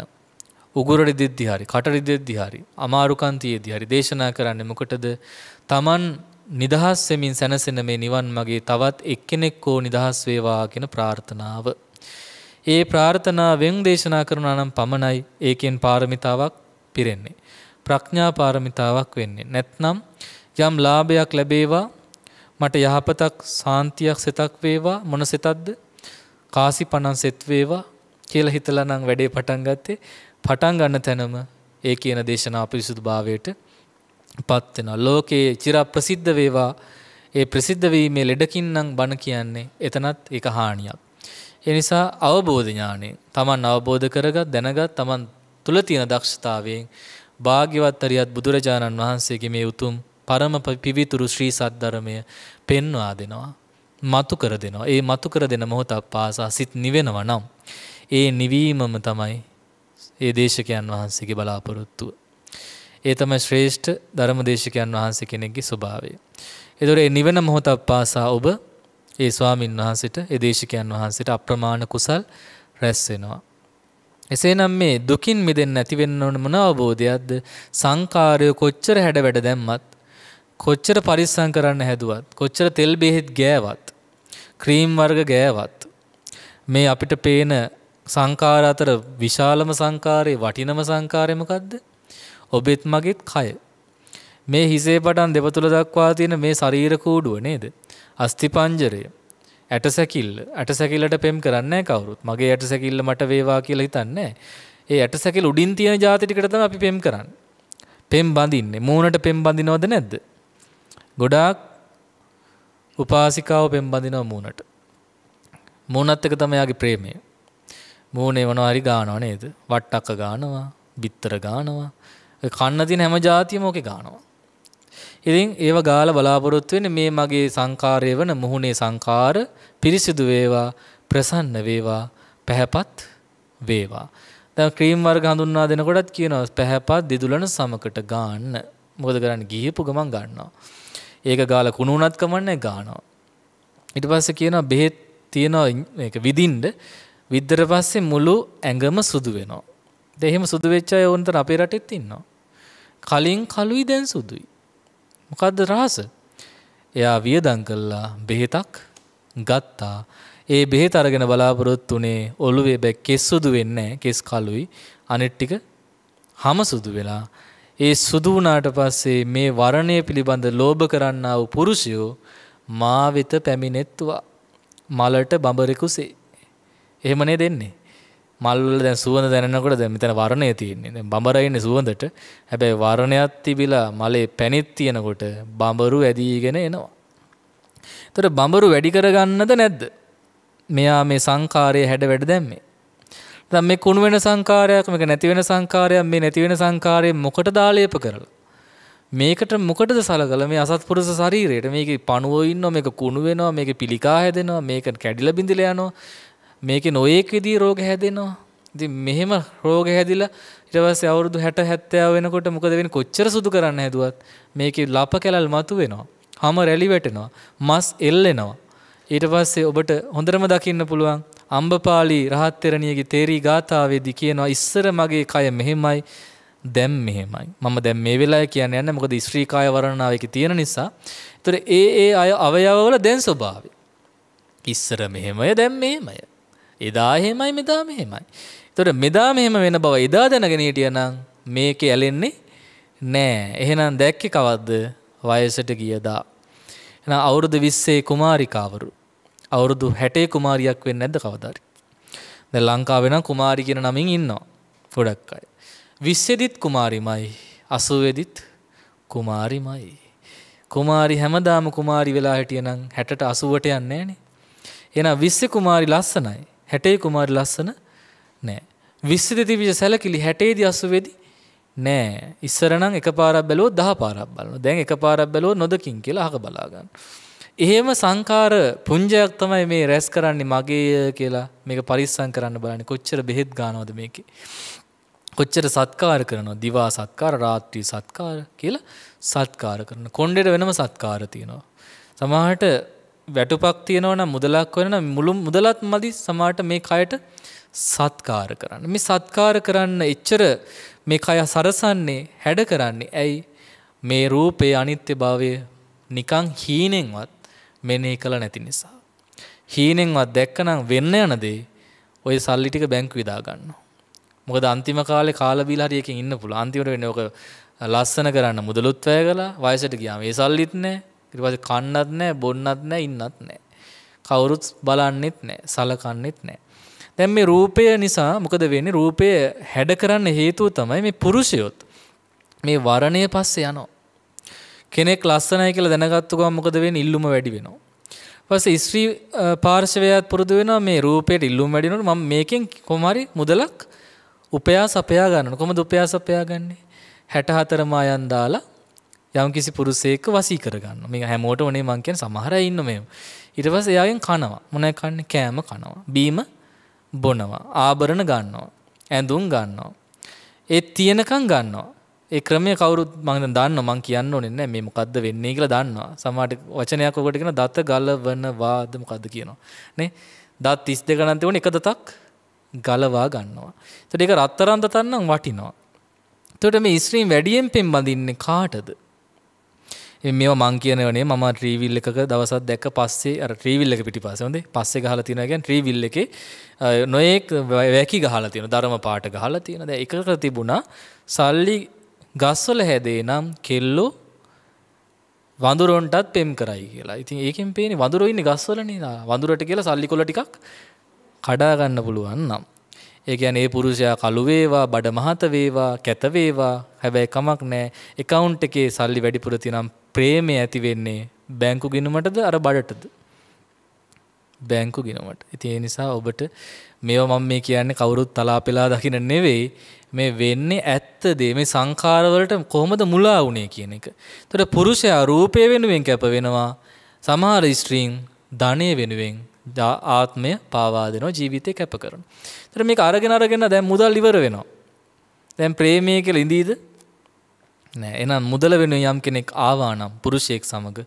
උගුර රිදෙද්දි හරි කට රිදෙද්දි හරි අමාරුකම් තියේදී හරි දේශනා කරන්නේ මොකටද? Taman නිදහස් වෙමින් සැනසෙන මේ නිවන් මගේ තවත් එක්කෙනෙක් හෝ නිදහස් වේවා කියන ප්‍රාර්ථනාව. ඒ ප්‍රාර්ථනාවෙන් දේශනා කරනවා නම් පමණයි ඒකෙන් පාරමිතාවක් පිරෙන්නේ. ප්‍රඥා පාරමිතාවක් වෙන්නේ. නැත්නම් යම් ලාභයක් ලැබේවා මට යහපතක් සාන්තියක් සිතක් වේවා මොන සිතක්ද? කාසි පණන් සෙත් වේවා කියලා හිතලා නම් වැඩේ පටන් ගත්තේ පටන් ගන්න තැනම ඒ කියන දේශනා පිරිසුදුභාවයට පත් වෙනවා. ලෝකයේ චිර ප්‍රසිද්ධ වේවා ඒ ප්‍රසිද්ධ වීමේ ලෙඩකින් නම් බණ කියන්නේ එතනත් ඒක හානියක්. ඒ නිසා අවබෝධ ඥාණයෙන් Taman අවබෝධ කරගත් දැනගත් Taman තුල තියෙන දක්ෂතාවයෙන් භාග්‍යවත් අරියත් බුදුරජාණන් වහන්සේගේ මේ උතුම් පරම පිවිතුරු ශ්‍රී සද්ධරමය පෙන්වා දෙනවා. මතු කර දෙනවා. ඒ මතු කර දෙන මොහොතක් පාසා සිත් නිවෙනව නම්. ඒ නිවීමම තමයි ඒ දේශකයන් වහන්සේගේ බලාපොරොත්තුව. ඒ තමයි ශ්‍රේෂ්ඨ ධර්ම දේශකයන් වහන්සේ කෙනෙක්ගේ ස්වභාවය. එතොට ඒ නිවන මොහොතක් පාසා ඔබ ඒ ස්වාමීන් වහන්සට ඒ දේශකයන් වහන්සට අප්‍රමාණ කුසල් රැස්වෙනවා. එසේ නම් මේ දුකින් මිදෙන් නැතිවෙන්න ඕන මන අවබෝධයක්ද සංකාරය කොච්චර හැඩ වැඩ දැම්මත් කොච්චර පරිස්සම් කරන්න හැදුවත් කොච්චර තෙල් බෙහෙත් ගෑවත් ක්‍රීම් වර්ග ගෑවත් මේ අපිට පේන සංකාර අතර විශාලම සංකාරේ වටිනම සංකාරය මොකද්ද? ඔබෙත් මගෙත් කය. මේ හිසේ පටන් දෙපතුල දක්වා තියෙන මේ ශරීර කූඩුව නේද? අස්ථි පංජරය. ඇටසැකිල්ල. ඇටසැකිල්ලට පෙම් කරන්නේ කවුරුත්. මගේ ඇටසැකිල්ල මට වේවා කියලා හිතන්නේ ඒ ඇටසැකිල්ල උඩින් තියෙන જાති ටිකට තමයි අපි පෙම් කරන්නේ. පෙම් බඳින්නේ. මූණට පෙම් බඳිනවද නැද්ද? ගොඩාක් උපාසිකාව පෙම්බඳිනවා මූණට. මූණත් එක තමයි යාගේ ප්‍රේමය. මූණේ මොනවා හරි ගානවා නේද? වට්ටක්ක ගානවා, බිත්තර ගානවා. ඒ කන්න තියෙන හැම જાතියම ඔකේ ගානවා. ඉතින් ඒව ගාලා බලාපොරොත්තු වෙන්නේ මේ මගේ සංකාරය වෙන මුහුණේ සංකාර පිරිසිදු වේවා, ප්‍රසන්න වේවා, පැහැපත් වේවා. දැන් ක්‍රීම් වර්ග හඳුන්වා දෙනකොටත් කියනවා පැහැපත් දිදුලන සමකට ගන්න. මොකද කරන්නේ? ගිහපු ගමන් ගන්නවා. ඒක ගාල කුණුනත් කමන්නේ ගානවා. ඊට පස්සේ කියනවා බෙහෙත් තියනවා මේක විදින්න විද්දර පස්සේ මුළු ඇඟම සුදු වෙනවා. දැන් එහෙම සුදු වෙච්ච අය ඕනතර අපේ රටෙත් ඉන්නවා. කලින් කළුයි දැන් සුදුයි. මොකද්ද රහස? එයා වියදම් කළා බෙහෙතක් ගත්තා. ඒ බෙහෙත අරගෙන බලාපොරොත්තු උනේ ඔළුවේ බැ කෙස් සුදු වෙන්නේ කෙස් කළුයි. අනෙක් ටික හැම සුදු වෙලා ඒ සුදු වුණාට පස්සේ මේ වරණය පිළිබඳ ලෝභ කරන්නා වූ පුරුෂයෝ මා වෙත පැමිණෙත්වා. මලට බඹරෙකුසේ. එහෙමනේ දෙන්නේ. මල් වල දැන් සුවඳ දැනෙනකොට දැන් මෙතන වර්ණය තියෙන්නේ. දැන් බඹර ඉන්නේ සුවඳට. හැබැයි වර්ණයක් තිබිලා මලේ පැණිත් තියෙනකොට බඹරු ඇදීගෙන එනවා. එතකොට බඹරු වැඩි කරගන්නද නැද්ද? මෙයා මේ සංකාරයේ හැඩ වැඩ දැම්මේ. දැන් මේ කුණු වෙන සංකාරයක් මේක නැති වෙන සංකාරයක් මේ නැති වෙන සංකාරය මොකටද ආලේප කරලා මේකට මොකටද සලකලා මේ අසත්පුරුෂ ශරීරයට මේකේ පණුව ඉන්නවා මේක කුණු වෙනවා මේක පිළිකා හැදෙනවා මේක කැඩිලා බිඳිලා යනවා මේකේ නොයේක විදිහ රෝග හැදෙනවා ඉතින් මෙහෙම රෝග හැදිලා ඊට පස්සේ අවුරුදු 60 70 වෙනකොට මොකද වෙන්නේ කොච්චර සුදු කරන්න හැදුවත් මේකේ ලප කැලල් මතු වෙනවා හැම රැලි වැටෙනවා මස් එල්ලෙනවා ඊට පස්සේ ඔබට හොඳටම දකින්න පුළුවන් අම්බපාලි රහත්තරණියගේ තේරී ගාථාවේදී කියනවා ඉස්සර මගේ කය මෙහෙමයි දැන් මෙහෙමයි. මම දැන් මේ වෙලාවේ කියන්නේ නැහැ මොකද ස්ත්‍රී කාය වර්ණනාව එකේ තියෙන නිසා. ඒතර ඒ ඒ අය අවයවවල දැන් ස්වභාවය. ඉස්සර මෙහෙමය දැන් මෙහෙමය. එදා එහෙමයි මෙදා මෙහෙමයි. ඒතර මෙදා මෙහෙම වෙන බව එදා දැනගෙන හිටියනම් මේකේ ඇලෙන්නේ නෑ. එහෙනම් දැක්කේ කවද්ද? වයසට ගියදා. එහෙනම් අවුරුදු 20 කුමාරිකාවරු අවුරුදු 60 කුමාරියක් වෙන්නේ නැද්ද කවදාරි? දැන් ලංකාවේ නම් කුමාරි කියන නමින් ඉන්නවා. ගොඩක් අය. 20 දිත් කුමාරිමයි. 80 දිත් කුමාරිමයි. කුමාරි හැමදාම කුමාරි වෙලා හිටියනම් 60ට 80ට යන්නේ නැහනේ. එහෙනම් 20 කුමාරි ලස්සනයි. 60 කුමාරි ලස්සන නෑ. 20 දී විජ සැලකිලි 60 දී 80 දී නෑ. ඉස්සර නම් එකපාරක් බැලුවොත් 10 පාරක් බලනවා. දැන් එකපාරක් බැලුවොත් නොදකින් කියලා අහක බලා ගන්නවා. එහෙම සංකාර පුංජයක් තමයි මේ රැස් කරන්නේ මගේ කියලා මේක පරිස්සම් කරන්න බලන්න කොච්චර බෙහෙත් ගන්නවද මේකේ කොච්චර සත්කාර කරනවා දිවා සත්කාර රාත්‍රී සත්කාර කියලා සත්කාර කරන කොණ්ඩේට වෙනම සත්කාර තියෙනවා සමහරට වැටුපක් තියෙනවා නම් මුදලක් වෙනවා නම් මුළු මුදලත් මදි සමහරට මේ කයට සත්කාර කරන්න මේ සත්කාර කරන්න එච්චර මේ කය සරසන්නේ හැඩ කරන්නේ ඇයි මේ රූපේ අනිත්‍යභාවය නිකං හීනෙන්වත් මෙනේ කළ නැති නිසා. හීනෙන්වත් දැක්කනම් වෙන්න යන දේ ඔය සල්ලි ටික බැංකු විදා ගන්නවා. මොකද අන්තිම කාලේ කාලා බීලා හරි එකකින් ඉන්න පුළුවන්. අන්තිමට වෙන්නේ ඔක ලස්සන කරන්න මුදලුත් වැය කළා. වයසට ගියාම ඒ සල්ලිත් නැහැ. ඊට පස්සේ කන්නත් නැහැ, බොන්නත් නැහැ, ඉන්නත් නැහැ. කවුරුත් බලන්නෙත් නැහැ, සලකන්නෙත් නැහැ. දැන් මේ රූපය නිසා මොකද වෙන්නේ? රූපය හැඩ කරන්න හේතුව තමයි මේ පුරුෂයොත් මේ වරණය පස්සේ යනවා. කෙනෙක් ලස්සනයි කියලා දැනගත්තු ගමන් මොකද වෙන්නේ? ඉල්ලුම වැඩි වෙනවා. ඊපස්සේ ස්ත්‍රී පාර්ශවයත් පුරුදු වෙනවා මේ රූපයට ඉල්ලුම වැඩි වෙනකොට මම මේකෙන් කොහොම හරි මුදලක් උපයා සපයා ගන්නවා. කොහොමද උපයා සපයා ගන්නෙ? 64 මායන් දාලා යම්කිසි පුරුෂයෙක්ව වසී කරගන්න. මේක හැමෝටම නේ මං කියන්නේ සමහර අය ඉන්න මේව. ඊට පස්සේ එයාගෙන් කනවා. මොනවද කන්නේ? කෑම කනවා. බීම බොනවා. ආභරණ ගන්නවා. ඇඳුම් ගන්නවා. ඒ තියනකම් ගන්නවා. ඒ ක්‍රමය කවරුත් මං දන්න මං කියන්න ඕනෙන්න මේ මොකක්ද වෙන්නේ කියලා දන්නවා සමට වචනයක් ඔකට කියෙන දත්ත ගලවන වාද මොකක්ද කියනවා නේ දත් තිස් දෙකනන්ත වන එක දතක් ගලවා ගන්නවා තට එක රත්තරන්ත තන්නම් වටිනවා තොට මේ ඉස්ත්‍රීම් වැඩියෙන් පෙම් බඳන්නේ කාටද මේ මං කියනවනේ ම ්‍රීවිල් එක දවසත් දැක පස්සේ ්‍රීවිල්ල එක පිටි පසවද පස්සේ හල තින ගැන් ්‍රීවිල්ල එක නොයෙක් වැැකි ගහල තියෙන ධර්ම පාට ගහල තියෙනද එකක තිබුණා සල්ලි ගස්වල හැදේ නම් කෙල්ලු වඳුරොන්ටත් පෙම් කරයි කියලා. ඉතින් ඒකෙන් පේන්නේ වඳුරෝ ඉන්නේ ගස්වල නේද? වඳුරට කියලා සල්ලි කොළ ටිකක් කඩා ගන්න පුළුවන් නම්. ඒ කියන්නේ ඒ පුරුෂයා කළු වේවා, බඩ මහත වේවා, කැත වේවා, හැබැයි කමක් නැහැ. account එකේ සල්ලි වැඩිපුර තියෙනම් ප්‍රේමය ඇති වෙන්නේ බැංකු ගිණුමටද අර බඩටද? බැංකු ගිණුමට. ඉතින් ඒ නිසා ඔබට මේව මම මේ කියන්නේ කවුරුත් තලාපෙලා දකින්න නෙවෙයි. මේ වෙන්නේ ඇත්ත දේ මේ සංඛාරවලට කොහොමද මුලා වුනේ කියන එක. එතකොට පුරුෂයා රූපය වෙනුවෙන් කැප වෙනවා. සමහර ස්ත්‍රීන් ධනය වෙනුවෙන් ආත්මය පාවා දෙනවා ජීවිතේ කැප කරනවා. එතකොට මේක අරගෙන අරගෙන දැන් මුදල් ඉවර වෙනවා. දැන් ප්‍රේමය කියලා ඉඳීද? නෑ. එහෙනම් මුදල වෙනුවෙන් යම් කෙනෙක් ආවා නම් පුරුෂයෙක් සමග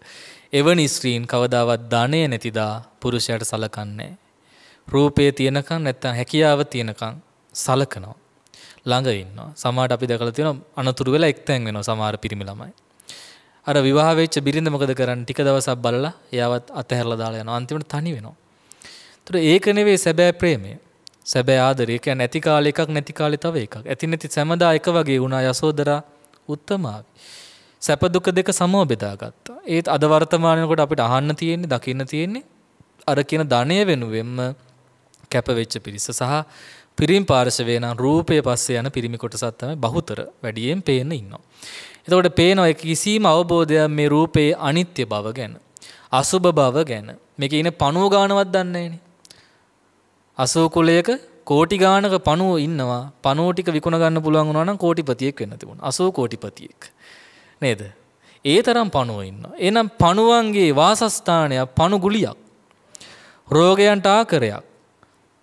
එවැනි ස්ත්‍රීන් කවදාවත් ධනය නැතිදා පුරුෂයාට සලකන්නේ නෑ. රූපේ තියනකම් නැත්නම් හැකියාව තියනකම් සලකනවා. ළඟ ඉන්නවා. සමහරට අපි දැකලා තියෙනවා අනතුරු වෙලා එක්තැන් වෙනවා සමහර පිරිමි ළමයි. අර විවාහ වෙච්ච බිරිඳ මොකද කරන්නේ? ටික දවසක් බලලා එයාවත් අතහැරලා දාලා යනවා. අන්තිමට තනි වෙනවා. ඒතර ඒක නෙවෙයි සැබෑ ප්‍රේමය. සැබෑ ආදරය කියන්නේ ඇති කාලේ එකක් නැති කාලේ තව එකක්. ඇති නැති සෑමදා එක වගේ වුණා යසෝදරා උත්තමාවි. සැප දුක දෙක සමව බෙදාගත්තා. ඒත් අද වර්තමානයේකොට අපිට අහන්න තියෙන්නේ, දකින්න තියෙන්නේ අර කියන ධනය වෙනුවෙන්ම කැපවෙච්ච පිරිස සහ පිරිමි පාර්ශවය නම් රූපය පස්සේ යන පිරිමි කොටසක් තමයි බහුතර වැඩියෙන් පේන්න ඉන්නවා. එතකොට පේනවා කිසිම අවබෝධයක් මේ රූපයේ අනිත්‍ය බව ගැන, අසුබ බව ගැන. මේකේ ඉන පණුව ගානවත් දන්නේ නැහනේ. අසෝ කුලයක කෝටි ගානක පණුව ඉන්නවා. පණුව ටික විකුණ ගන්න පුළුවන් වුණා නම් කෝටිපතියෙක් වෙන්න තිබුණා. අසෝ කෝටිපතියෙක්. නේද? ඒ තරම් පණුව ඉන්නවා. එහෙනම් පණුවන්ගේ වාසස්ථානය පණු ගුලියක්. රෝගයන්ට ආකරයක්.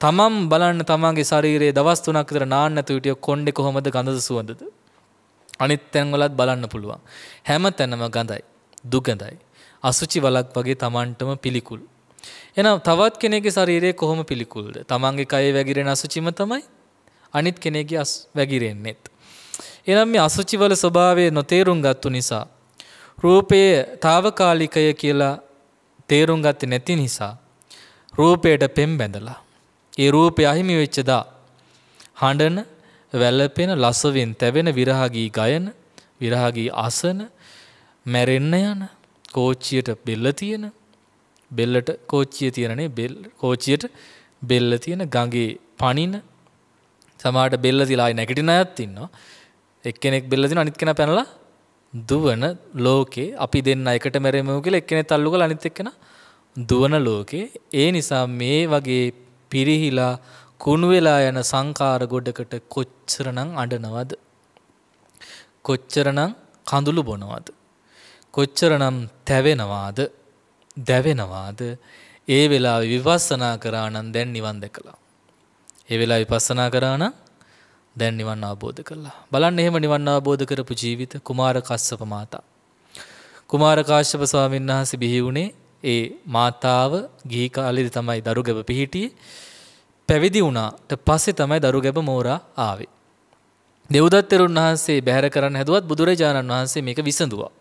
තමන් බලන්න තමන්ගේ ශරීරයේ දවස් 3ක් විතර නාන්න නැතුව හිටිය කොණ්ඩේ කොහමද ගඳද සුවඳද? අනිත් තැන්වලත් බලන්න පුළුවන්. හැම තැනම ගඳයි, දුගඳයි. අසුචි වලක් වගේ තමන්ටම පිළිකුල්. එහෙනම් තවත් කෙනෙකුගේ ශරීරයේ කොහොම පිළිකුල්ද? තමන්ගේ කයේ වැగిරෙන අසුචිම තමයි අනිත් කෙනෙකුගේ වැగిරෙන්නේත්. එහෙනම් මේ අසුචි වල ස්වභාවය නොතේරුම් ගත්තු නිසා රූපයේ తాවකාලිකය කියලා තේරුම් ගත්තේ නැති නිසා රූපයට පෙම් බැඳලා ඒ රූපය අහිමි වෙච්ච දා. හඬන, වැළපෙන, ලසවෙන් තැවෙන විරහගී ගයන, විරහගී අසන, මැරෙන්න යන, කෝච්චියට බෙල්ල තියෙන, බෙල්ලට කෝච්චිය තියෙනනේ බෙල් කෝච්චියට බෙල්ල තියෙන ගඟේ පණින සමහරට බෙල්ල තිලායි නැගිටින අයත් ඉන්නවා. එක්කෙනෙක් බෙල්ල දින අනිත් කෙනා පැනලා දුවන ලෝකේ අපි දෙන්න එකට මැරෙමු කියලා එක්කෙනෙක් තල්ලු කරලා අනිත් එක්කෙනා දුවන ලෝකේ ඒ නිසා මේ වගේ පිරිහිලා කුණු වෙලා යන සංකාර ගොඩකට කොච්චරනම් අඬනවද? කොච්චරනම් කඳුළු බොනවද? කොච්චරනම් තැවෙනවාද? දැවෙනවාද? ඒ වෙලාවේ විපස්සනා කරා නම් දැන් නිවන් දැකලා. ඒ වෙලාවේ විපස්සනා කරා නම් දැන් නිවන් අවබෝධ කළා. බලන්න එහෙම නිවන් අවබෝධ කරපු ජීවිත කුමාර කස්සප මාතා. කුමාර කාශ්‍යප ස්වාමීන් වහන්සේ බිහි වුණේ ඒ මාතාව ගිහි කාලෙදි තමයි දරුගැබ පිහිටියේ. පැවිදි වුණාට පස්සේ තමයි දරුගැබ මෝරා ආවේ. දෙව්දත්තරුන් වහන්සේ බැහැර කරන්න හැදුවත් බුදුරජාණන් වහන්සේ මේක විසඳුවා.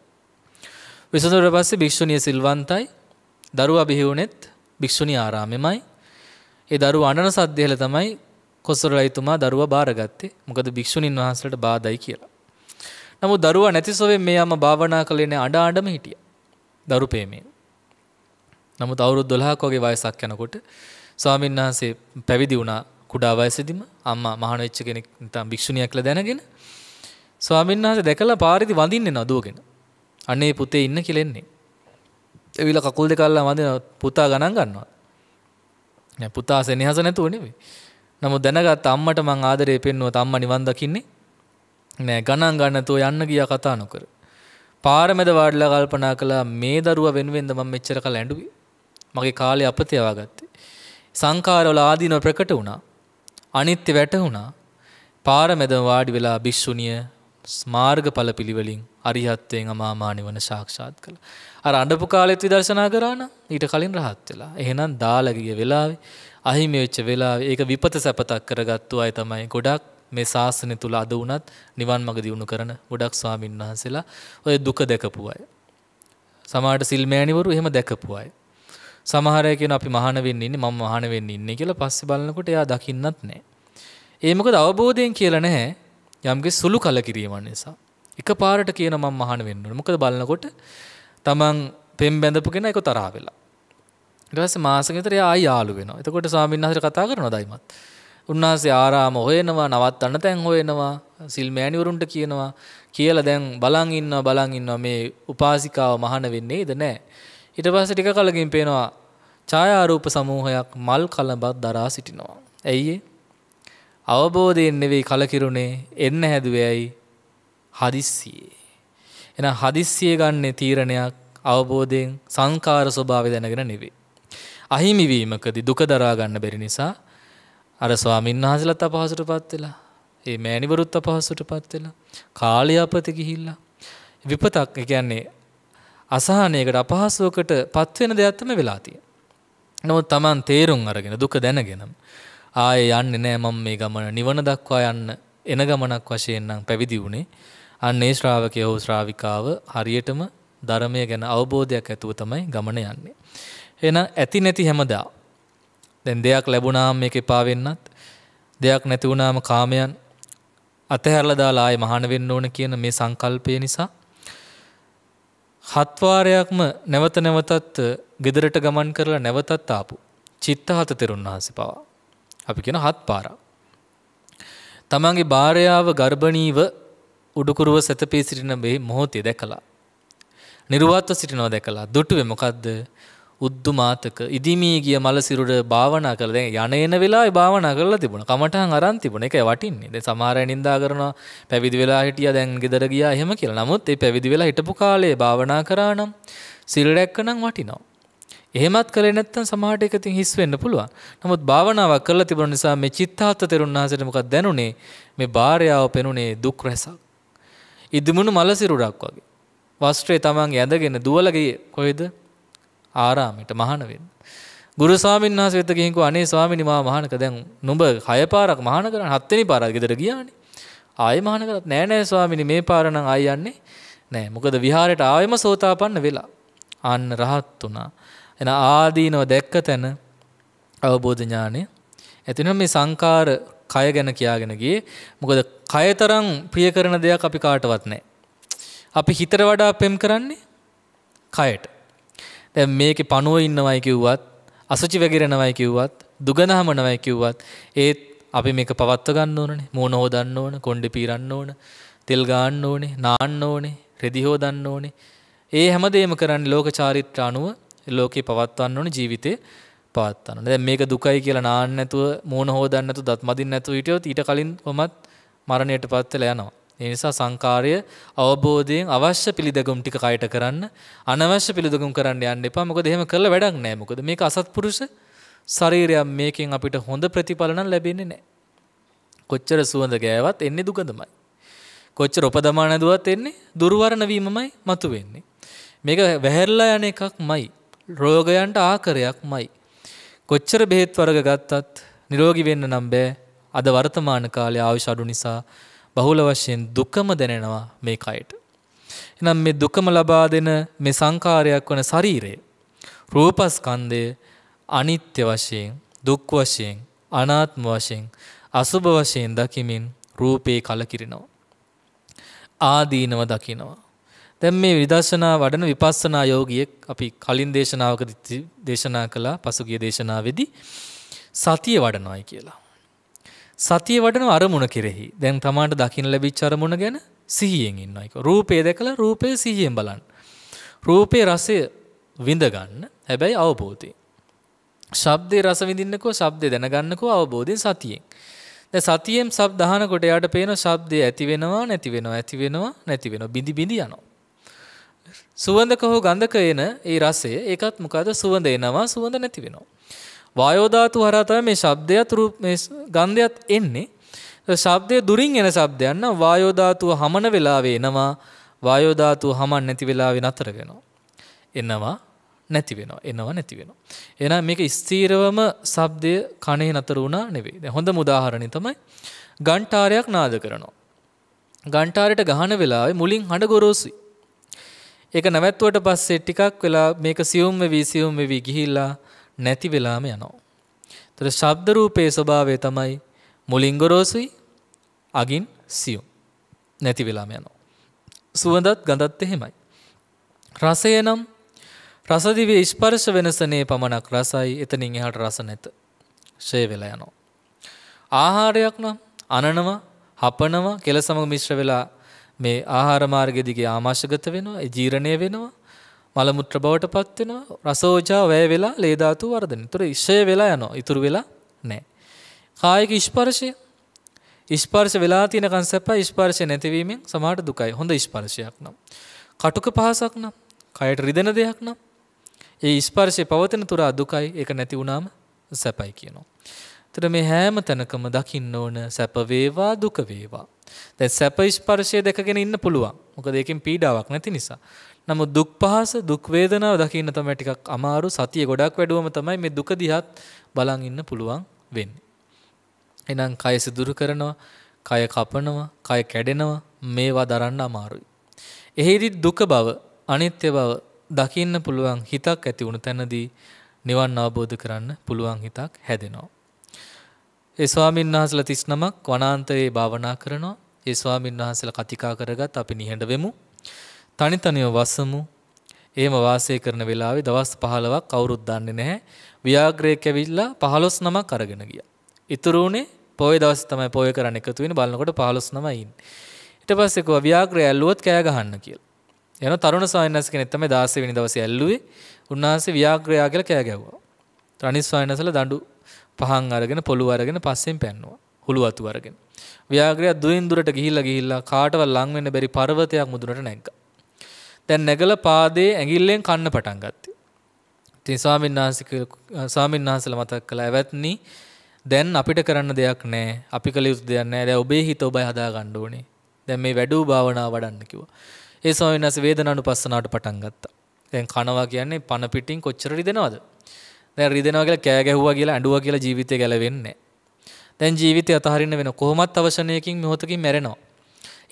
විසඳුනට පස්සේ භික්ෂුණිය සිල්වන්තයි, දරුවා බිහි වුණෙත් භික්ෂුණිය ආරාමෙමයි. ඒ දරුවා අනන සද්දේල තමයි කොසර රජතුමා දරුවා බාරගත්තේ. මොකද භික්ෂුණීන් වහන්සේලාට බාධායි කියලා. නමුත් දරුවා නැති සොවෙන් මෙයාම භාවනා කළේ නැහැ අඬ අඬම හිටියා. දරු ප්‍රේමයෙන්. නමුත් අවුරුදු 12ක් වගේ වයසක් යනකොට ස්වාමීන් වහන්සේ පැවිදි වුණා කුඩා වයසේදීම අම්මා මහාන වෙච්ච කෙනෙක් නැත්නම් භික්ෂුණියක් කියලා දැනගෙන ස්වාමීන් වහන්සේ දැකලා පාරිදි වඳින්න නදුවගෙන අනේ පුතේ ඉන්න කියලා එන්නේ. එවිලා කකුල් දෙක අල්ලලා වඳින පුතා ගණන් ගන්නවා. නෑ පුතා සෙනෙහස නැතුව නෙවෙයි. නමුත් දැනගත් අම්මට මං ආදරේ පෙන්නුවත් අම්මා නිවන් දකින්නේ නෑ ගණන් ගන්න නැතුව යන්න ගියා කතා නොකර. පාරමෙද වාඩිලා කල්පනා කළා මේ දරුවා වෙනුවෙන්ද මම මෙච්චර කල් ඇඬුවේ. මගේ කාලය අපතේවා ගත්තේ. සංකාරවල ආදීනව ප්‍රකට වුණා. අනිත්‍ය වැටහුණා. පාරමෙදම වාඩි වෙලා භික්ෂුණිය මාර්ගඵල පිළිවෙලින් අරිහත්ත්වයෙන් අමාමා නිවන සාක්ෂාත් කළා. අර අඬපු කාලෙත් විදර්ශනා කරා නම් ඊට කලින් රහත් වෙලා. එහෙනම් දාලා ගිය වෙලාවේ අහිමි වෙච්ච වෙලාවේ ඒක විපත සැපතක් කරගත්තු අය තමයි ගොඩක් මේ ශාසනය තුල අද වුණත් නිවන් මඟ දියුණු කරන ගොඩක් ස්වාමින් වහන්සේලා ඔය දුක දැකපු අය. සමහරට සිල්මෑණිවරු එහෙම දැකපු අය. සමහර අය කියන අපි මහාන වෙන්න ඉන්නේ මම මහාන වෙන්න ඉන්නේ කියලා පස්සේ බලනකොට එයා දකින්නත් නැහැ. ඒ මොකද අවබෝධයෙන් කියලා නැහැ යම්ගේ සුළු කලකිරීම නිසා. එකපාරට කියන මම මහාන වෙන්න ඕනේ. මොකද බලනකොට තමන් පෙම් බැඳපු කෙනා ඒක තරහ වෙලා. ඊට පස්සේ මාසෙක විතර එයා ආයි යාළු වෙනවා. එතකොට ස්වාමීන් වහන්සේට කතා කරනවා දයිමත්. උන්වහන්සේ ආරාම හොයනවා, නවත්තන්න තැන් හොයනවා, සිල් මෑණිවරුන්ට කියනවා කියලා දැන් බලන් ඉන්නවා බලන් ඉන්නවා මේ උපාසිකාව මහාන වෙන්නේද නැහැ. ඊට පස්සේ ටික කලකින් පේනවා ඡායාරූප සමූහයක් මල් කලඹක් දරා සිටිනවා. ඇයි අවබෝධයෙන් නෙවෙයි කලකිරුණේ එන්න හැදුවේ ඇයි? හදිස්සියේ. එහෙනම් හදිස්සිය ගන්න තීරණයක් අවබෝධයෙන් සංකාර ස්වභාවය දැනගෙන නෙවෙයි. අහිමි වීමකදී දුක දරා ගන්න බැරි නිසා අර ස්වාමීන් වහන්සේලාත් අපහසුටපත් වෙලා, ඒ මෑණිවරුත් අපහසුටපත් වෙලා, කාලය අපත ගිහිල්ලා විපතක් කියන්නේ අසහනයකට අපහසුවකට පත්වෙන දෙයක් තමයි වෙලා තියෙන්නේ. නමුත් Taman තේරුම් අරගෙන දුක දැනගෙනම ආයේ යන්නේ නැහැ මම මේ ගමන නිවන දක්වා යන්න එන ගමනක් වශයෙන් නම් පැවිදි වුණේ අන්න ඒ ශ්‍රාවකය හෝ ශ්‍රාවිකාව හරියටම ධර්මය ගැන අවබෝධයක් ඇතුව තමයි ගමන යන්නේ. එහෙනම් ඇති නැති හැමදා දැන් දෙයක් ලැබුණාම මේක එපා වෙන්නත් දෙයක් නැති වුණාම කාමයන් අතහැරලා දාලා ආයේ මහාන වෙන්න ඕන කියන මේ සංකල්පය නිසා හත්වාරයක්ම නැවත නැවතත් ගෙදරට ගමන් කරලා නැවතත් ආපු චිත්තහත තෙරුන් වහන්සේ පවා. අපි කියන හත් පාරක්. තමන්ගේ භාර්යාව ගර්භණීව උඩුකුරුව සැතපී සිටින මේ මොහොතේ දැකලා. නිර්වාත්ව සිටිනවා දැකලා දුටුවේ මොකද්ද? උද්දු මාතක ඉදිමී ගිය මලසිරුට භාවනා කළ දැන් යන එන වෙලාවේ භාවනා කරලා තිබුණා. කමටහන් අරන් තිබුණා. ඒකයි වටින්නේ. දැන් සමහර අය නිඳා කරනවා පැවිදි වෙලා හිටියා දැන් ගෙදර ගියා එහෙම කියලා. නමුත් ඒ පැවිදි වෙලා හිටපු කාලේ භාවනා කරා නම් සිල් රැක්කනම් වටිනවා. එහෙමත් කළේ නැත්නම් සමාහට එකතින් හිස් වෙන්න පුළුවන්. නමුත් භාවනාවක් කරලා තිබුණ නිසා මේ චිත්තාත්ත තෙරුණාසයට මොකක් දැනුනේ? මේ භාර්යාව පෙනුනේ දුක් රැසක්. ඉදමුණු මලසිරුරක් වගේ. වස්ත්‍රය තමන් ඇඳගෙන දුවලගේ කොහෙද? ආරාමයට මහාන වෙන්න. ගුරු ස්වාමීන් වහන්සේ වෙත ගිහින් අනේ ස්වාමීනි මා මහානක දැන් නුඹ හය පාරක් මහාන කරන් හත්වෙනි පාරක් ගෙදර ගියානේ. ආයෙ මහාන කරත් නෑ නෑ ස්වාමීනි මේ පාර නම් ආයෙ යන්නේ නෑ. මොකද විහාරයට ආයෙම සෝතාපන්න වෙලා. අන්න රහත් වුණා. එන ආදීනව දැක්ක තැන අවබෝධ ඥානය ඇතිනම් මේ සංකාර කය ගැන කියාගෙන ගියේ මොකද කය තරම් ප්‍රිය කරන දෙයක් අපි කාටවත් නැහැ. අපි හිතට වඩා පෙම් කරන්නේ කයට. දැන් මේකේ පණුව ඉන්නවයි කිව්වත් අසුචි වැගිරෙනවයි කිව්වත් දුගඳ හමනවයි කිව්වත් ඒත් අපි මේක පවත්ව ගන්න ඕනනේ මූණ හොදන්න ඕන කොණ්ඩේ පීරන්න ඕන තෙල් ගාන්න ඕනේ නාන්න ඕනේ රෙදි හොදන්න ඕනේ ඒ හැමදේම කරන්නේ ලෝක චාරිත්‍ර අනුව ලෝකේ පවත්වන්න ඕනේ ජීවිතේ පවත්වන්න. දැන් මේක දුකයි කියලා නාන්න නැතුව මූණ හොදන්න නැතුව දත් මදින්න නැතුව හිටියොත් ඊට කලින් කොහොමත් මරණයටපත් වෙලා යනවා. ඒ නිසා සංකාරය අවබෝධයෙන් අවශ්‍ය පිළිදැගුම් ටික කයට කරන්න අනවශ්‍ය පිළිදැගුම් කරන්න යන්න එපා. මොකද එහෙම කරලා වැඩක් නැහැ. මොකද මේක අසත්පුරුෂ ශරීරයක් මේකෙන් අපිට හොඳ ප්‍රතිඵල නම් ලැබෙන්නේ නැහැ. කොච්චර සුවඳ ගෑවත් එන්නේ දුගඳමයි. කොච්චර උපදමාන දුවත් එන්නේ දුර්වර්ණ වීමමයි මතුවෙන්නේ. මේක වැහැරලා යන එකක්මයි. රෝගයන්ට ආකරයක්මයි. කොච්චර බෙහෙත් වර්ග ගත්තත් නිරෝගී වෙන්න නම් බෑ. අද වර්තමාන කාලේ ආයුෂ අඩු නිසා බහුල වශයෙන් දුකම දැනෙනවා මේ කයට. එනම් මේ දුකම ලබා දෙන මේ සංකාරයක් වන ශරීරය රූපස්කන්ධය අනිත්‍ය වශයෙන් දුක් වශයෙන් අනාත්ම වශයෙන් අසුභ වශයෙන් දකිමින් රූපේ කලකිරිනවා. ආදීනව දකිනවා. දැන් මේ විදර්ශනා වඩන විපස්සනා යෝගියෙක් අපි කලින් දේශනාවක දේශනා කළා පසුගිය දේශනාවේදී සතිය වඩනවායි කියලා. සතිය වඩන අරමුණ කෙරෙහි දැන් තමාට දකින්න ලැබිච්ච අරමුණ ගැන සිහියෙන් ඉන්නවා. ඒක රූපේ දැකලා රූපේ සිහියෙන් බලන්න. රූපේ රසය විඳ ගන්න. හැබැයි අවබෝධයෙන්. ශබ්දේ රස විඳින්නකෝ ශබ්දේ දැනගන්නකෝ අවබෝධයෙන් සතියෙන්. දැන් සතියෙන් ශබ්ද අහනකොට යාට පේන ශබ්දේ ඇති වෙනවා නැති වෙනවා ඇති වෙනවා නැති වෙනවා බිඳි බිඳි යනවා. සුවඳක හෝ ගඳක එන ඒ රසය ඒකත් මොකද සුවඳ එනවා සුවඳ නැති වෙනවා. වායෝ ධාතුව හරහා තමයි මේ ශබ්දයත් රූප මේ ගන්ධයත් එන්නේ. ශබ්දය දුරින් එන ශබ්දයක් නම් වායෝ ධාතුව හමන වෙලාවේ එනවා. වායෝ ධාතුව හමන්නේ නැති වෙලාවේ නතර වෙනවා. එනවා නැති වෙනවා. එනවා නැති වෙනවා. එහෙනම් මේක ස්ථීරවම ශබ්දය කණේ නතර වුණා නෙවෙයි. දැන් හොඳම උදාහරණේ තමයි ඝණ්ඨාරයක් නාද කරනවා. ඝණ්ඨාරයට ගහන වෙලාවේ මුලින් හඬ ගොරෝසුයි. ඒක නැවැත්තුවට පස්සේ ටිකක් වෙලා මේක සියුම් වෙවි සියුම් වෙවි ගිහිල්ලා නැති වෙලාම යනවා. ඒතර ශබ්ද රූපයේ ස්වභාවය තමයි මුලින් ගොරෝසුයි අගින් සියුම්. නැති වෙලාම යනවා. සුවඳත් ගඳත් එහෙමයි. රසය නම් රස දිවේ ස්පර්ශ වෙනසනේ පමණක් රසයි එතනින් එහාට රස නැත. ෂේ වෙලා යනවා. ආහාරයක් නම් අනනවා, හපනවා, කෙල සමග මිශ්‍ර වෙලා මේ ආහාර මාර්ගයේ දිගේ ආමාශගත වෙනවා, ජීර්ණය වෙනවා. මලමුත්‍ර බවට පත් වෙනවා. රසෝජා වැය වෙලා ලේ ධාතු වර්ධනය. ඒතර ඉෂය වෙලා යනවා. ඉතුරු වෙලා නැහැ. කායික ස්පර්ශය ස්පර්ශ වෙලා තියෙන කන්සෙප්ට් ස්පර්ශය නැතිවීමෙන් සමහරට දුකයි. හොඳ ස්පර්ශයක් නම්. කටුක පහසක් නම්, කයට රිදෙන දෙයක් නම් ඒ ස්පර්ශය පවතින තුරා දුකයි. ඒක නැති වුණාම සැපයි කියනවා. එතන මේ හැම තැනකම දකින්න ඕන සැප වේවා දුක වේවා. දැන් සැප ස්පර්ශය දැකගෙන ඉන්න පුළුවන්. මොකද ඒකෙන් පීඩාවක් නැති නිසා. නමුත් දුක් පහස දුක් වේදනාව දකින්න තමයි ටිකක් අමාරු සතිය ගොඩක් වැඩුවම තමයි මේ දුක දිහත් බලන් ඉන්න පුළුවන් වෙන්නේ. එහෙනම් කය සිදුරු කරනවා, කය කපනවා, කය කැඩෙනවා මේවා දරන්න අමාරුයි. එෙහිදී දුක බව, අනිත්‍ය බව දකින්න පුළුවන් හිතක් ඇති වුණ තැනදී නිවන් අවබෝධ කරන්න පුළුවන් හිතක් හැදෙනවා. ඒ ස්වාමීන් වහන්සේලා 39ක් වනාන්තරයේ භාවනා කරනවා. ඒ ස්වාමීන් වහන්සේලා කතිකා කරගත් අපි නිහඬ වෙමු. තනිතනිව වසමු එහෙම වාසය කරන වෙලාවේ දවස් 15ක් කවුරුත් දන්නේ නැහැ. ව්‍යාග්‍රේක ඇවිල්ලා 15 නමක් අරගෙන ගියා. ඉතුරු උනේ පොයේ දවස් තමයි පොයේ කරන්න එකතු වෙන්නේ බලනකොට 15 නමයි ඉන්නේ. ඊට පස්සේ කෝ ව්‍යාග්‍රේ ඇල්ලුවොත් කෑ ගහන්න කියලා. යන තරුණ ස්වාමීන් කෙනෙක් තමයි 16 වෙනි දවසේ ඇල්ලුවේ. උන්වහන්සේ ව්‍යාග්‍රයා කියලා කෑ ගැව්වා. තනි ස්වාමීන් දඬු පහන් අරගෙන පොළු අරගෙන පස්සෙන් පැන්නුවා. හුළු අතු අරගෙන. ව්‍යාග්‍රයා දුරින් දුරට ගිහිල්ලා ගිහිල්ලා කාටවත් ලං වෙන්න බැරි පර්වතයක් මුදුනට නැග්ගා. දැන් නැගලා පාදයේ ඇඟිල්ලෙන් කන්න පටන් ගත්තා. ඉතින් ස්වාමීන් වහන්සේ ස්වාමීන් වහන්සේලා මතක් කළා "එවත්නි දැන් අපිට කරන්න දෙයක් නැහැ. අපි කළ යුතු දෙයක් නැහැ. දැන් ඔබේ හිත ඔබයි හදා ගන්න ඕනේ. දැන් මේ වැඩූ භාවනාව වඩන්න කිව්වා. ඒ ස්වාමීන් වහන්සේ වේදනානුපස්සනාවට පටන් ගත්තා. දැන් කනවා කියන්නේ පන පිටින් කොච්චර රිදෙනවද? දැන් රිදෙනවා කියලා කෑ ගැහුවා කියලා ඇඬුවා කියලා ජීවිතේ ගැලවෙන්නේ නැහැ. දැන් ජීවිතය අතහරින්න වෙන කොහොමත් අවසනයකින් මොහොතකින් මැරෙනවා.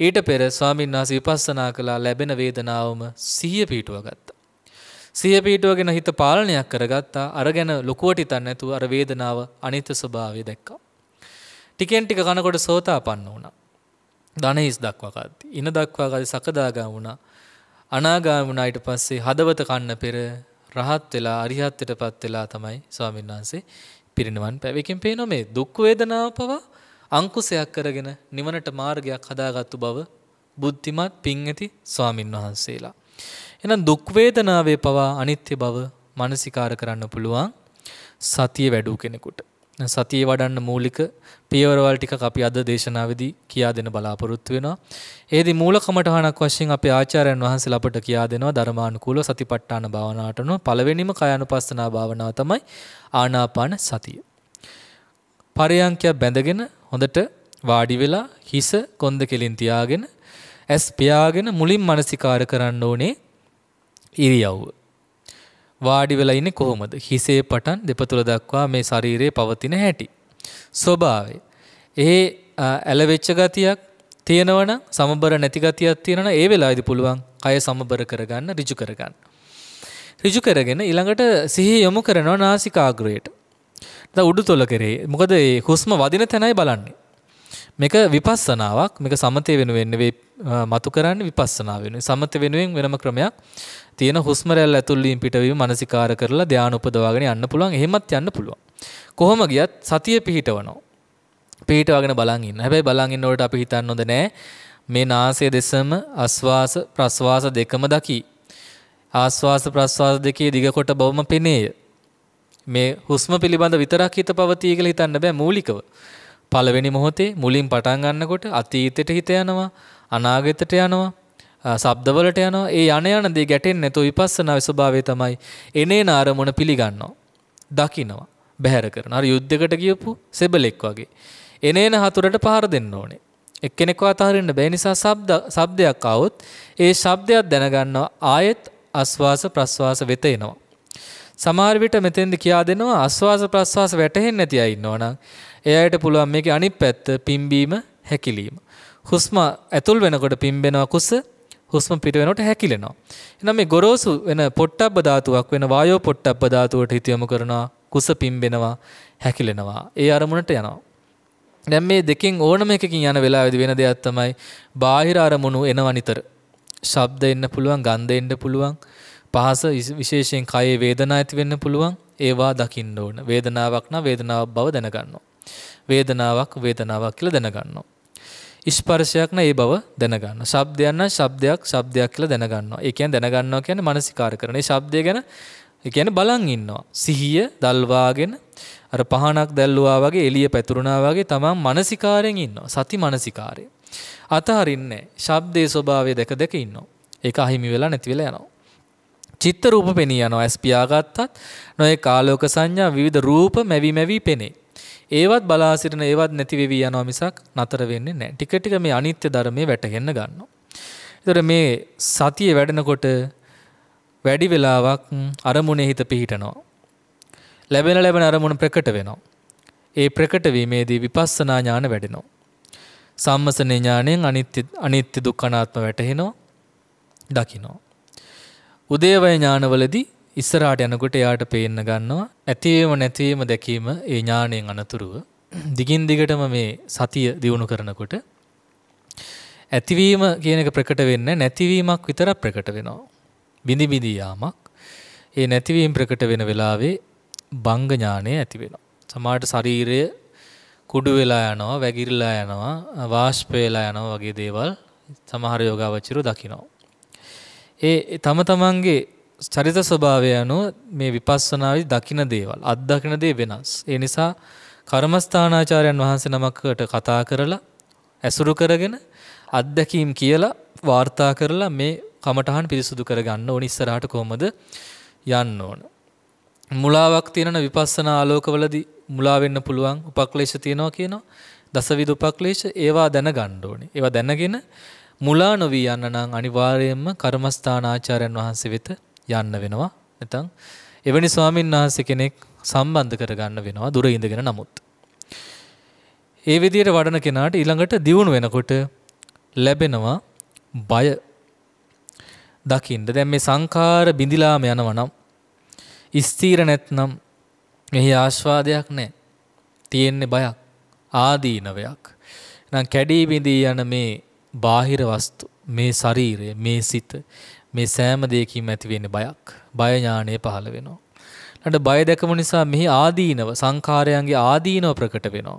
ඊට පෙර ස්වාමීන් වහන්සේ විපස්සනා කළා ලැබෙන වේදනාවම සිහිය පිටුව ගත්තා. සිහිය පිටුවගෙන හිත පාලනයක් කරගත්තා. අරගෙන ලොකුවට හිතන්නේ නැතුව අර වේදනාව අනිත්‍ය ස්වභාවය දැක්කා. ටිකෙන් ටික කනකොට සෝතාපන්න වුණා. ධනහිස් දක්වා කද්දී. ඉන දක්වා කද්දී සකදාගාම වුණා. අනාගාම වුණා ඊට පස්සේ හදවත කන්න පෙර රහත් වෙලා අරිහත්ත්වයටපත් වෙලා තමයි ස්වාමීන් වහන්සේ පිරිනිවන් පෑවේ. එකෙන් පේනවා මේ දුක් වේදනාව පවා අංකුසයක් කරගෙන නිවනට මාර්ගයක් හදාගත්තු බව බුද්ධිමත් පිං ඇති ස්වාමින් වහන්සේලා. එහෙනම් දුක් වේදනාවේ පවා අනිත්‍ය බව මනසිකාර කරන්න පුළුවන් සතිය වැඩූ කෙනෙකුට. සතිය වඩන්න මූලික පියවරවල් ටිකක් අපි අද දේශනාවේදී කියා දෙන්න බලාපොරොත්තු වෙනවා. ඒදී මූල කමඨහනක් වශයෙන් අපේ ආචාර්යයන් වහන්සේලා අපට කියා දෙනවා ධර්මානුකූලව සතිපට්ඨාන භාවනාවට අනුව පළවෙනිම කායानुපස්සනා භාවනාව තමයි ආනාපාන සතිය. පරයන්කය බැඳගෙන හොඳට වාඩි වෙලා හිස කොන්ද කෙලින් තියාගෙන ඇස් පියාගෙන මුලින් මානසිකාර කරන්න ඕනේ ඉරියව්ව. වාඩි වෙලා ඉන්නේ කොහොමද? හිසේ පටන් දෙපතුල දක්වා මේ ශරීරයේ පවතින හැටි. ස්වභාවය. ඒ ඇලවෙච්ච ගතියක් තියෙනවනම් සමබර නැති ගතියක් තියෙනවනම් ඒ වෙලාවේදී පුළුවන් කය සමබර කරගන්න ඍජු කරගන්න. ඍජු කරගෙන ඊළඟට සිහිය යොමු කරනවා නාසිකාග්‍රයට. ද උඩු තොල කරේ මොකද ඒ හුස්ම වදින තැනයි බලන්නේ. මේක විපස්සනාවක් මේක සමතය වෙනුවෙන් නෙවෙයි මතු කරන්නේ විපස්සනාව වෙනුවෙන්. සමත වෙනුවෙන් වෙනම ක්‍රමයක් තියෙන හුස්ම රැල්ල ඇතුළේම පිටවීම මානසිකාර කරලා ධානය උපදවාගෙන යන්න පුළුවන්. එහෙමත් යන්න පුළුවන්. කොහොම ගියත් සතිය පිහිටවනවා. පිහිටවගෙන බලන් ඉන්න. හැබැයි බලන් ඉන්නකොට අපි හිතන්න හොඳ නෑ. මේ නාසය දෙසම අස්වාස ප්‍රස්වාස දෙකම දකි. ආස්වාස ප්‍රස්වාස දෙකේ දිගකොට බවම පෙනේය. මේ හුස්ම පිළිබඳ විතරක් හිත පවතිය කියලා හිතන්න බෑ මූලිකව. පළවෙනි මොහොතේ මුලින් පටන් ගන්නකොට අතීතයට හිත යනවා, අනාගතයට යනවා, ශබ්දවලට යනවා. ඒ යන යන දේ ගැටෙන්නේ නැතෝ විපස්සනාවේ ස්වභාවය තමයි එනේන අරමුණ පිළිගන්නවා. දකිනවා, බැහැර කරනවා. අර යුද්ධයකට ගියපු සෙබලෙක් වගේ. එනේන හතුරට පහර දෙන්න ඕනේ. එක්කෙනෙක්ව අතහරින්න බැරි නිසා ශබ්ද ශබ්දයක් આવොත් ඒ ශබ්දයක් දැනගන්නවා ආයෙත් ආස්වාස ප්‍රස්වාස වෙත එනවා. සමහර විට මෙතෙන්ද කියා දෙනවා ආස්වාස ප්‍රස්වාස වැටහෙන්නේ නැති අය ඉන්නවනම් ඒ අයට පුළුවන් මේකේ අනිත් පැත්ත පිම්බීම හැකිලිම. හුස්ම ඇතුල් වෙනකොට පිම්බෙනවා කුස හුස්ම පිට වෙනකොට හැකිලෙනවා. එහෙනම් මේ ගොරෝසු වෙන පොට්ටබ්බ ධාතුවක් වෙන වායෝ පොට්ටබ්බ ධාතුවට හිත යොමු කරනවා කුස පිම්බෙනවා හැකිලෙනවා. ඒ අරමුණට යනවා. දැන් මේ දෙකෙන් ඕනම එකකින් යන වෙලාවේදී වෙන දෙයක් තමයි බාහිර අරමුණු එනවා නිතර. ශබ්ද එන්න පුළුවන්, ගන්ධ එන්න පුළුවන්, පහස විශේෂයෙන් කයේ වේදනා ඇති වෙන්න පුළුවන් ඒවා දකින්න ඕන. වේදනාවක් නම් වේදනාවක් බව දැනගන්නවා. වේදනාවක් වේදනාවක් කියලා දැනගන්නවා. ස්පර්ශයක් නම් ඒ බව දැනගන්න. ශබ්දයක් නම් ශබ්දයක් ශබ්දයක් කියලා දැනගන්නවා. ඒ කියන්නේ දැනගන්නවා කියන්නේ මානසිකාර කරන. ඒ ශබ්දය ගැන ඒ කියන්නේ බලන් ඉන්නවා. සිහිය දල්වාගෙන අර පහනක් දැල්ලුවා වගේ එළිය පැතුරුණා වගේ තමන් මානසිකාරයෙන් ඉන්නවා. සති මානසිකාරය. අතහරින්නේ ශබ්දයේ ස්වභාවය දැක දැක ඉන්නවා. ඒක අහිමි වෙලා නැති වෙලා යනවා. චිත්ත රූප පෙනී යනවා. ඇස් පියාගත්තත් නොයෙක් ආලෝක සංඥා විවිධ රූප මැවි මැවි පෙනේ. ඒවත් බලා සිටින ඒවත් නැති වෙවි යනවා මිසක් නතර වෙන්නේ නැහැ. ටික ටික මේ අනිත්‍ය ධර්මයේ වැටහෙන්න ගන්නවා. ඒතර මේ සතිය වැඩෙනකොට වැඩි වෙලාවක් අරමුණේ හිත පිහිටනවා. ලැබෙන ලැබෙන අරමුණ ප්‍රකට වෙනවා. ඒ ප්‍රකට වීමේදී විපස්සනා ඥාන වැඩෙනවා. සම්මසන ඥාණයෙන් අනිත්‍ය අනිත්‍ය දුක්ඛනාත්ම වැටහෙනවා. දකිනවා. උදේවය ඥානවලදී ඉස්සරහට යනකොට එයාට පේන්න ගන්නවා ඇතිවීම නැතිවීම දැකීම ඒ ඥාණයෙන් අනතුරුව දිගින් දිගටම මේ සතිය දියුණු කරනකොට ඇතිවීම කියන එක ප්‍රකට වෙන්නේ නැතිවීමක් විතරක් ප්‍රකට වෙනවා බිඳි බිඳි යාමක් ඒ නැතිවීම ප්‍රකට වෙන වෙලාවේ බංග ඥාණය ඇති වෙනවා සමහරට ශරීරය කුඩු වෙලා යනවා වැగిරිලා යනවා වාෂ්ප වෙලා යනවා වගේ දේවල් සමහර යෝගාවචරෝ දකිනවා ඒ තම තමන්ගේ චරිත ස්වභාවය අනුව මේ විපස්සනාවේ දකින දේවල් අත් දකින දේ වෙනස්. ඒ නිසා කර්මස්ථානාචාර්යයන් වහන්සේ නමකට කතා කරලා ඇසුරු කරගෙන අත්දැකීම් කියලා වාර්තා කරලා මේ කමටහන් පිරිසුදු කරගන්න ඕනි ඉස්සරහට කොහොමද යන්න ඕන. මුලාවක් තියෙන විපස්සනා ආලෝකවලදී මුලා වෙන්න පුළුවන් උපක්ලේශ තියෙනවා කියනවා. දසවිධ උපක්ලේශ ඒවා දැනගන්න ඕනේ. ඒවා දැනගෙන මුලා නොවී යන්න නම් අනිවාර්යයෙන්ම කර්මස්ථාන ආචාර්යයන් වහන්සේ වෙත යන්න වෙනවා. නැත්නම් එවැනි ස්වාමීන් වහන්සේ කෙනෙක් සම්බන්ධ කරගන්න වෙනවා දුර ඉඳගෙන නමුත්. ඒ විදිහට වඩන කෙනාට ඊළඟට දියුණු වෙනකොට ලැබෙනවා බය දකින්න. දැන් මේ සංඛාර බිඳිලාම යනවා නම් ස්ථීර නැත්නම් මෙහි ආස්වාදයක් නැහැ. තියෙන්නේ බයක් ආදීනවයක්. නම් කැඩී බිඳී යන මේ බාහිර වස්තු මේ ශරීරය මේ සිත මේ සෑම දෙයකින්ම ඇති වෙන්නේ බයක් බය ඥාණය පහළ වෙනවා ඊට බය දැකම නිසා මෙහි ආදීනව සංඛාරයන්ගේ ආදීනව ප්‍රකට වෙනවා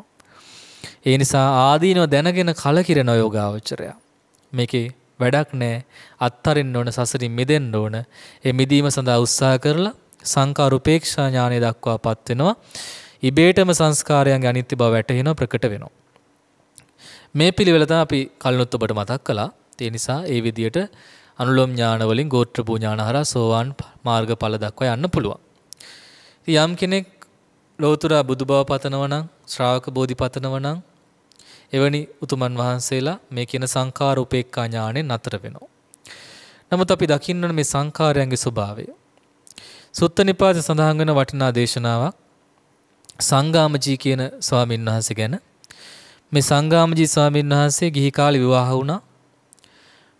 ඒ නිසා ආදීනව දැනගෙන කලකිරෙන යෝගාවචරය මේකේ වැඩක් නැහැ අත්තරින්න ඕන සසරින් මිදෙන්න ඕන ඒ මිදීම සඳහා උත්සාහ කරලා සංකාර උපේක්ෂා ඥානය දක්වාපත් වෙනවා ඉබේටම සංස්කාරයන්ගේ අනිත්‍ය බව වැටහෙනවා ප්‍රකට වෙනවා මේ පිළිවෙලත අපි කල්නොත් ඔබට මතක් කළා. ඒ නිසා ඒ විදියට අනුලෝම ඥාන වලින් ගෝත්‍ර පූඥාන හරහා සෝවාන් මාර්ගඵල දක්වා යන්න පුළුවන්. යම් කෙනෙක් ලෞතර බුදුබව පතනවා නම් ශ්‍රාවක බෝධි පතනවා නම් එවැනි උතුමන් වහන්සේලා මේ කියන සංඛාර උපේක්ඛා ඥාණයෙන් නතර වෙනවා. නමුත් අපි දකින්න මේ සංඛාරයන්ගේ ස්වභාවය. සුත්ත නිපාත සඳහන් වටිනා දේශනාවක් සංගාමජී කියන ස්වාමීන් වහන්සේ ගැන මේ සංගාමජී ස්වාමීන් වහන්සේ ගිහි කාලේ විවාහ වුණා.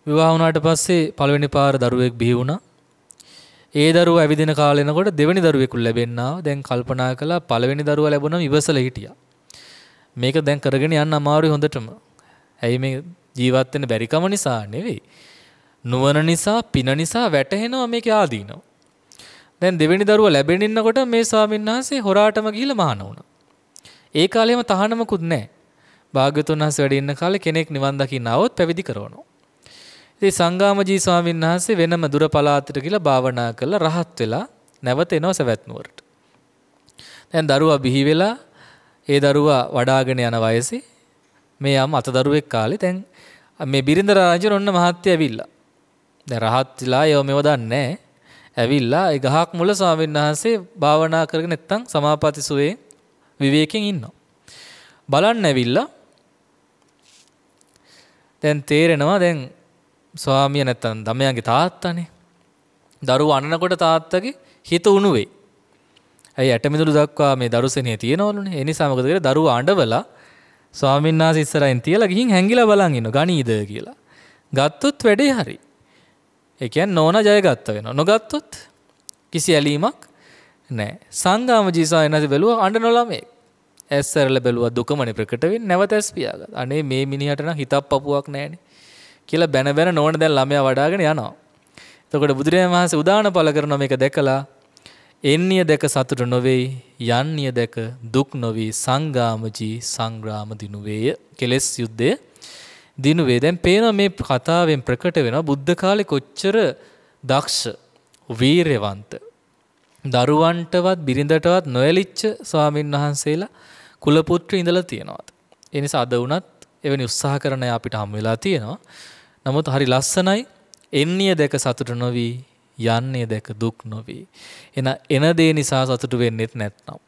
විවාහ වුණාට පස්සේ පළවෙනි පාර දරුවෙක් බිහි වුණා. ඒ දරුවා ඇවිදින කාලේ එනකොට දෙවෙනි දරුවෙකු ලැබෙන්න ආව. දැන් කල්පනා කළා පළවෙනි දරුවා ලැබුණම ඉවසලා හිටියා. මේක දැන් කරගෙන යන්න අමාරුයි හොඳටම. ඇයි මේ ජීවත් වෙන්න බැරිකම නිසා නෙවෙයි. නුවණ නිසා, පින නිසා වැටහෙනවා මේකේ ආදීනව. දැන් දෙවෙනි දරුවා ලැබෙන්න ඉන්නකොට මේ ස්වාමීන් වහන්සේ හොරාටම ගිහිල්ලා මහාන වුණා. ඒ කාලේම තහනමකුත් නැහැ. භාග්‍යතුන් වහන්සේ වැඩ ඉන්න කාලේ කෙනෙක් නිවන් දකින්න આવොත් පැවිදි කරවනවා. ඉතින් සංගාමජී ස්වාමීන් වහන්සේ වෙනම දුර පළාතට ගිහිලා භාවනා කරලා රහත් වෙලා නැවත එනවා සවැත් නුවරට. දැන් දරුවා බිහි වෙලා ඒ දරුවා වඩාගෙන යන වයසේ මේ යම් අත දරුවෙක් කාලේ දැන් මේ බිරිඳ රාජුන් ඔන්න මහත්ය ඇවිල්ලා. දැන් රහත් වෙලා ඒව මේව දන්නේ නැහැ. ඇවිල්ලා ඒ ගහක් මුල ස්වාමීන් වහන්සේ භාවනා කරගෙන නැත්තම් සමාපatti සුවේ විවේකයෙන් ඉන්නවා. බලන්න ඇවිල්ලා දැන් තේරෙනවා දැන් ස්වාමිය නැත්තම් දමයාගේ තාත්තනේ. දරුව අනනකොට තාත්තගේ හිත උණු වෙයි. ඇයි ඇටමිදුළු දක්වා මේ දරුසෙනේ තියෙනවලුනේ. ඒ නිසා මොකද කරේ දරුව අඬවලා ස්වාමීන් වහන්සේ ඉස්සරහින් තියලා ගිහින් හැංගිලා බලන් ඉන්න ගණීද කියලා. ගත්තොත් වැඩේ හරි. ඒ කියන්නේ නෝනා ජයගත්ත වෙනවා. නොගත්තොත් කිසි ඇලීමක් නැහැ. සංගාම ජීසායනදී බැලුවා අඬන ළමෙක්. ඇස්සරල බැලුව දුකමන ප්‍රකටවෙන් නැවත ඇස් පියාගත් අනේ මේ මිනිහටන හිතක් පපුුවක් නෑන කියලා බැන බැන නොවන දැන් ළමය වඩාගෙන යනවා. තකොට බුදුරජාන් වහන්සේ උදාන පල කරන එක දැකලා එන්නිය දැක සතුට නොවෙයි යන්නිය දැක දුක් නොවී සංගාමජී සංග්‍රාම දිනුවේය කෙලෙස් යුද්ධය දිනුවේ දැන් පේනවා මේ කතාවෙන් ප්‍රකට වෙන බුද්ධ කාලෙ කොච්චර දක්ෂ වීරයවන්ත දරුවන්ටවත් බිරිඳටවත් නොයලිච්ච ස්වාමීන් වහන්සේලා කුලපුත්‍ර ඉඳලා තියෙනවාද. ඒ නිසා අද වුණත් එවැනි උත්සාහ කරන අය අපිට හම් වෙලා තියෙනවා. නමුත් හරි ලස්සනයි එන්නේ දැක සතුට නොවි යන්නේ දැක දුක් නොවි. එන එන දේ නිසා සතුට වෙන්නෙත් නැත්නම්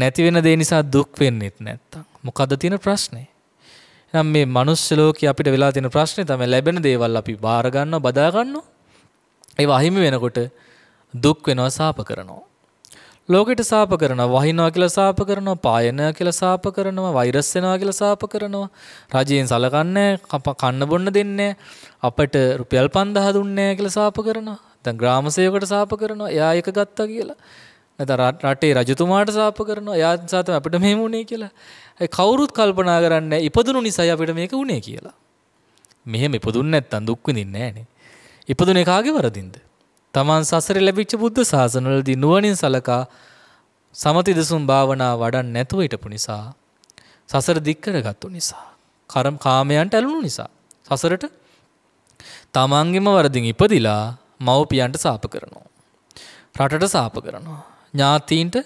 නැති වෙන දේ නිසා දුක් වෙන්නෙත් නැත්තම් මොකද්ද තියෙන ප්‍රශ්නේ? එහෙනම් මේ මනුස්ස ලෝකේ අපිට වෙලා තියෙන ප්‍රශ්නේ තමයි ලැබෙන දේවල් අපි බාර ගන්නවා බදා ගන්නවා. ඒව අහිමි වෙනකොට දුක් වෙනවා සාප කරනවා. ලෝකෙට සාප කරනවා වහිනවා කියලා සාප කරනවා පායනය කියලා සාප කරනවා වෛරස් වෙනවා කියලා සාප කරනවා රජයෙන් සලකන්නේ කන්න බොන්න දෙන්නේ අපට රුපියල් 5000 දුන්නේ කියලා සාප කරනවා දැන් ග්‍රාම සේවකට සාප කරනවා එයා එක ගත්තා කියලා නැත්නම් රටේ රජතුමාට සාප කරනවා එයා නිසා තමයි අපිට මෙහෙම වුනේ කියලා ඒ කවුරුත් කල්පනා කරන්නේ ඉපදුණු නිසායි අපිට මේක වුනේ කියලා මෙහෙම ඉපදුන්නේ නැත්තම් දුක් විඳින්නේ නැහනේ ඉපදුනේ කාගේ වරදින්ද තමන් සසර ලැබිච්ච බුද්ධ ශාසනවලදී නුවණින් සලකා සමති දසුන් භාවනා වඩන් නැතුව හිටපු නිසා සසර දික් කරගත්තු නිසා කරම් කාමයන්ට ඇලුණු නිසා සසරට තමන්ගෙම වරදින් ඉපදිලා මව්පියන්ට සාප කරනවා රටට සාප කරනවා ඥාතීන්ට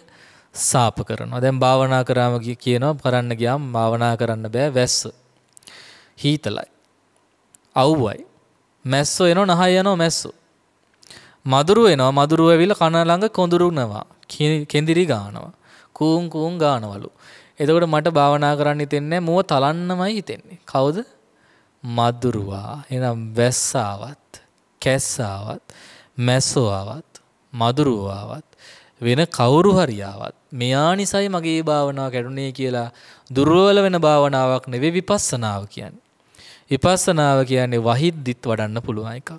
සාප කරනවා දැන් භාවනා කරාම කියනවා කරන්න ගියාම භාවනා කරන්න බෑ වැස්ස හීතලයි අව්වයි මැස්සෝ එනවා නහය යනවා මැස්සෝ මදුරු එනවා මදුරු ඇවිල්ලා කන ළඟ කොඳුරුනවා කෙඳිරි ගානවා කූන් කූන් ගානවලු එතකොට මට භාවනා කරන්න හිතෙන්නේ මුව තලන්නමයි හිතෙන්නේ කවුද මදුරුවා එහෙනම් වැස්සාවත් කැස්සාවත් මැස්සෝවත් මදුරුවාවත් වෙන කවුරු හරියාවත් මෙයා නිසයි මගේ භාවනාව කැඩුනේ කියලා දුර්වල වෙන භාවනාවක් නෙවෙයි විපස්සනාව කියන්නේ. විපස්සනාව කියන්නේ වහිද්දිත් වඩන්න පුළුවන් එකක්.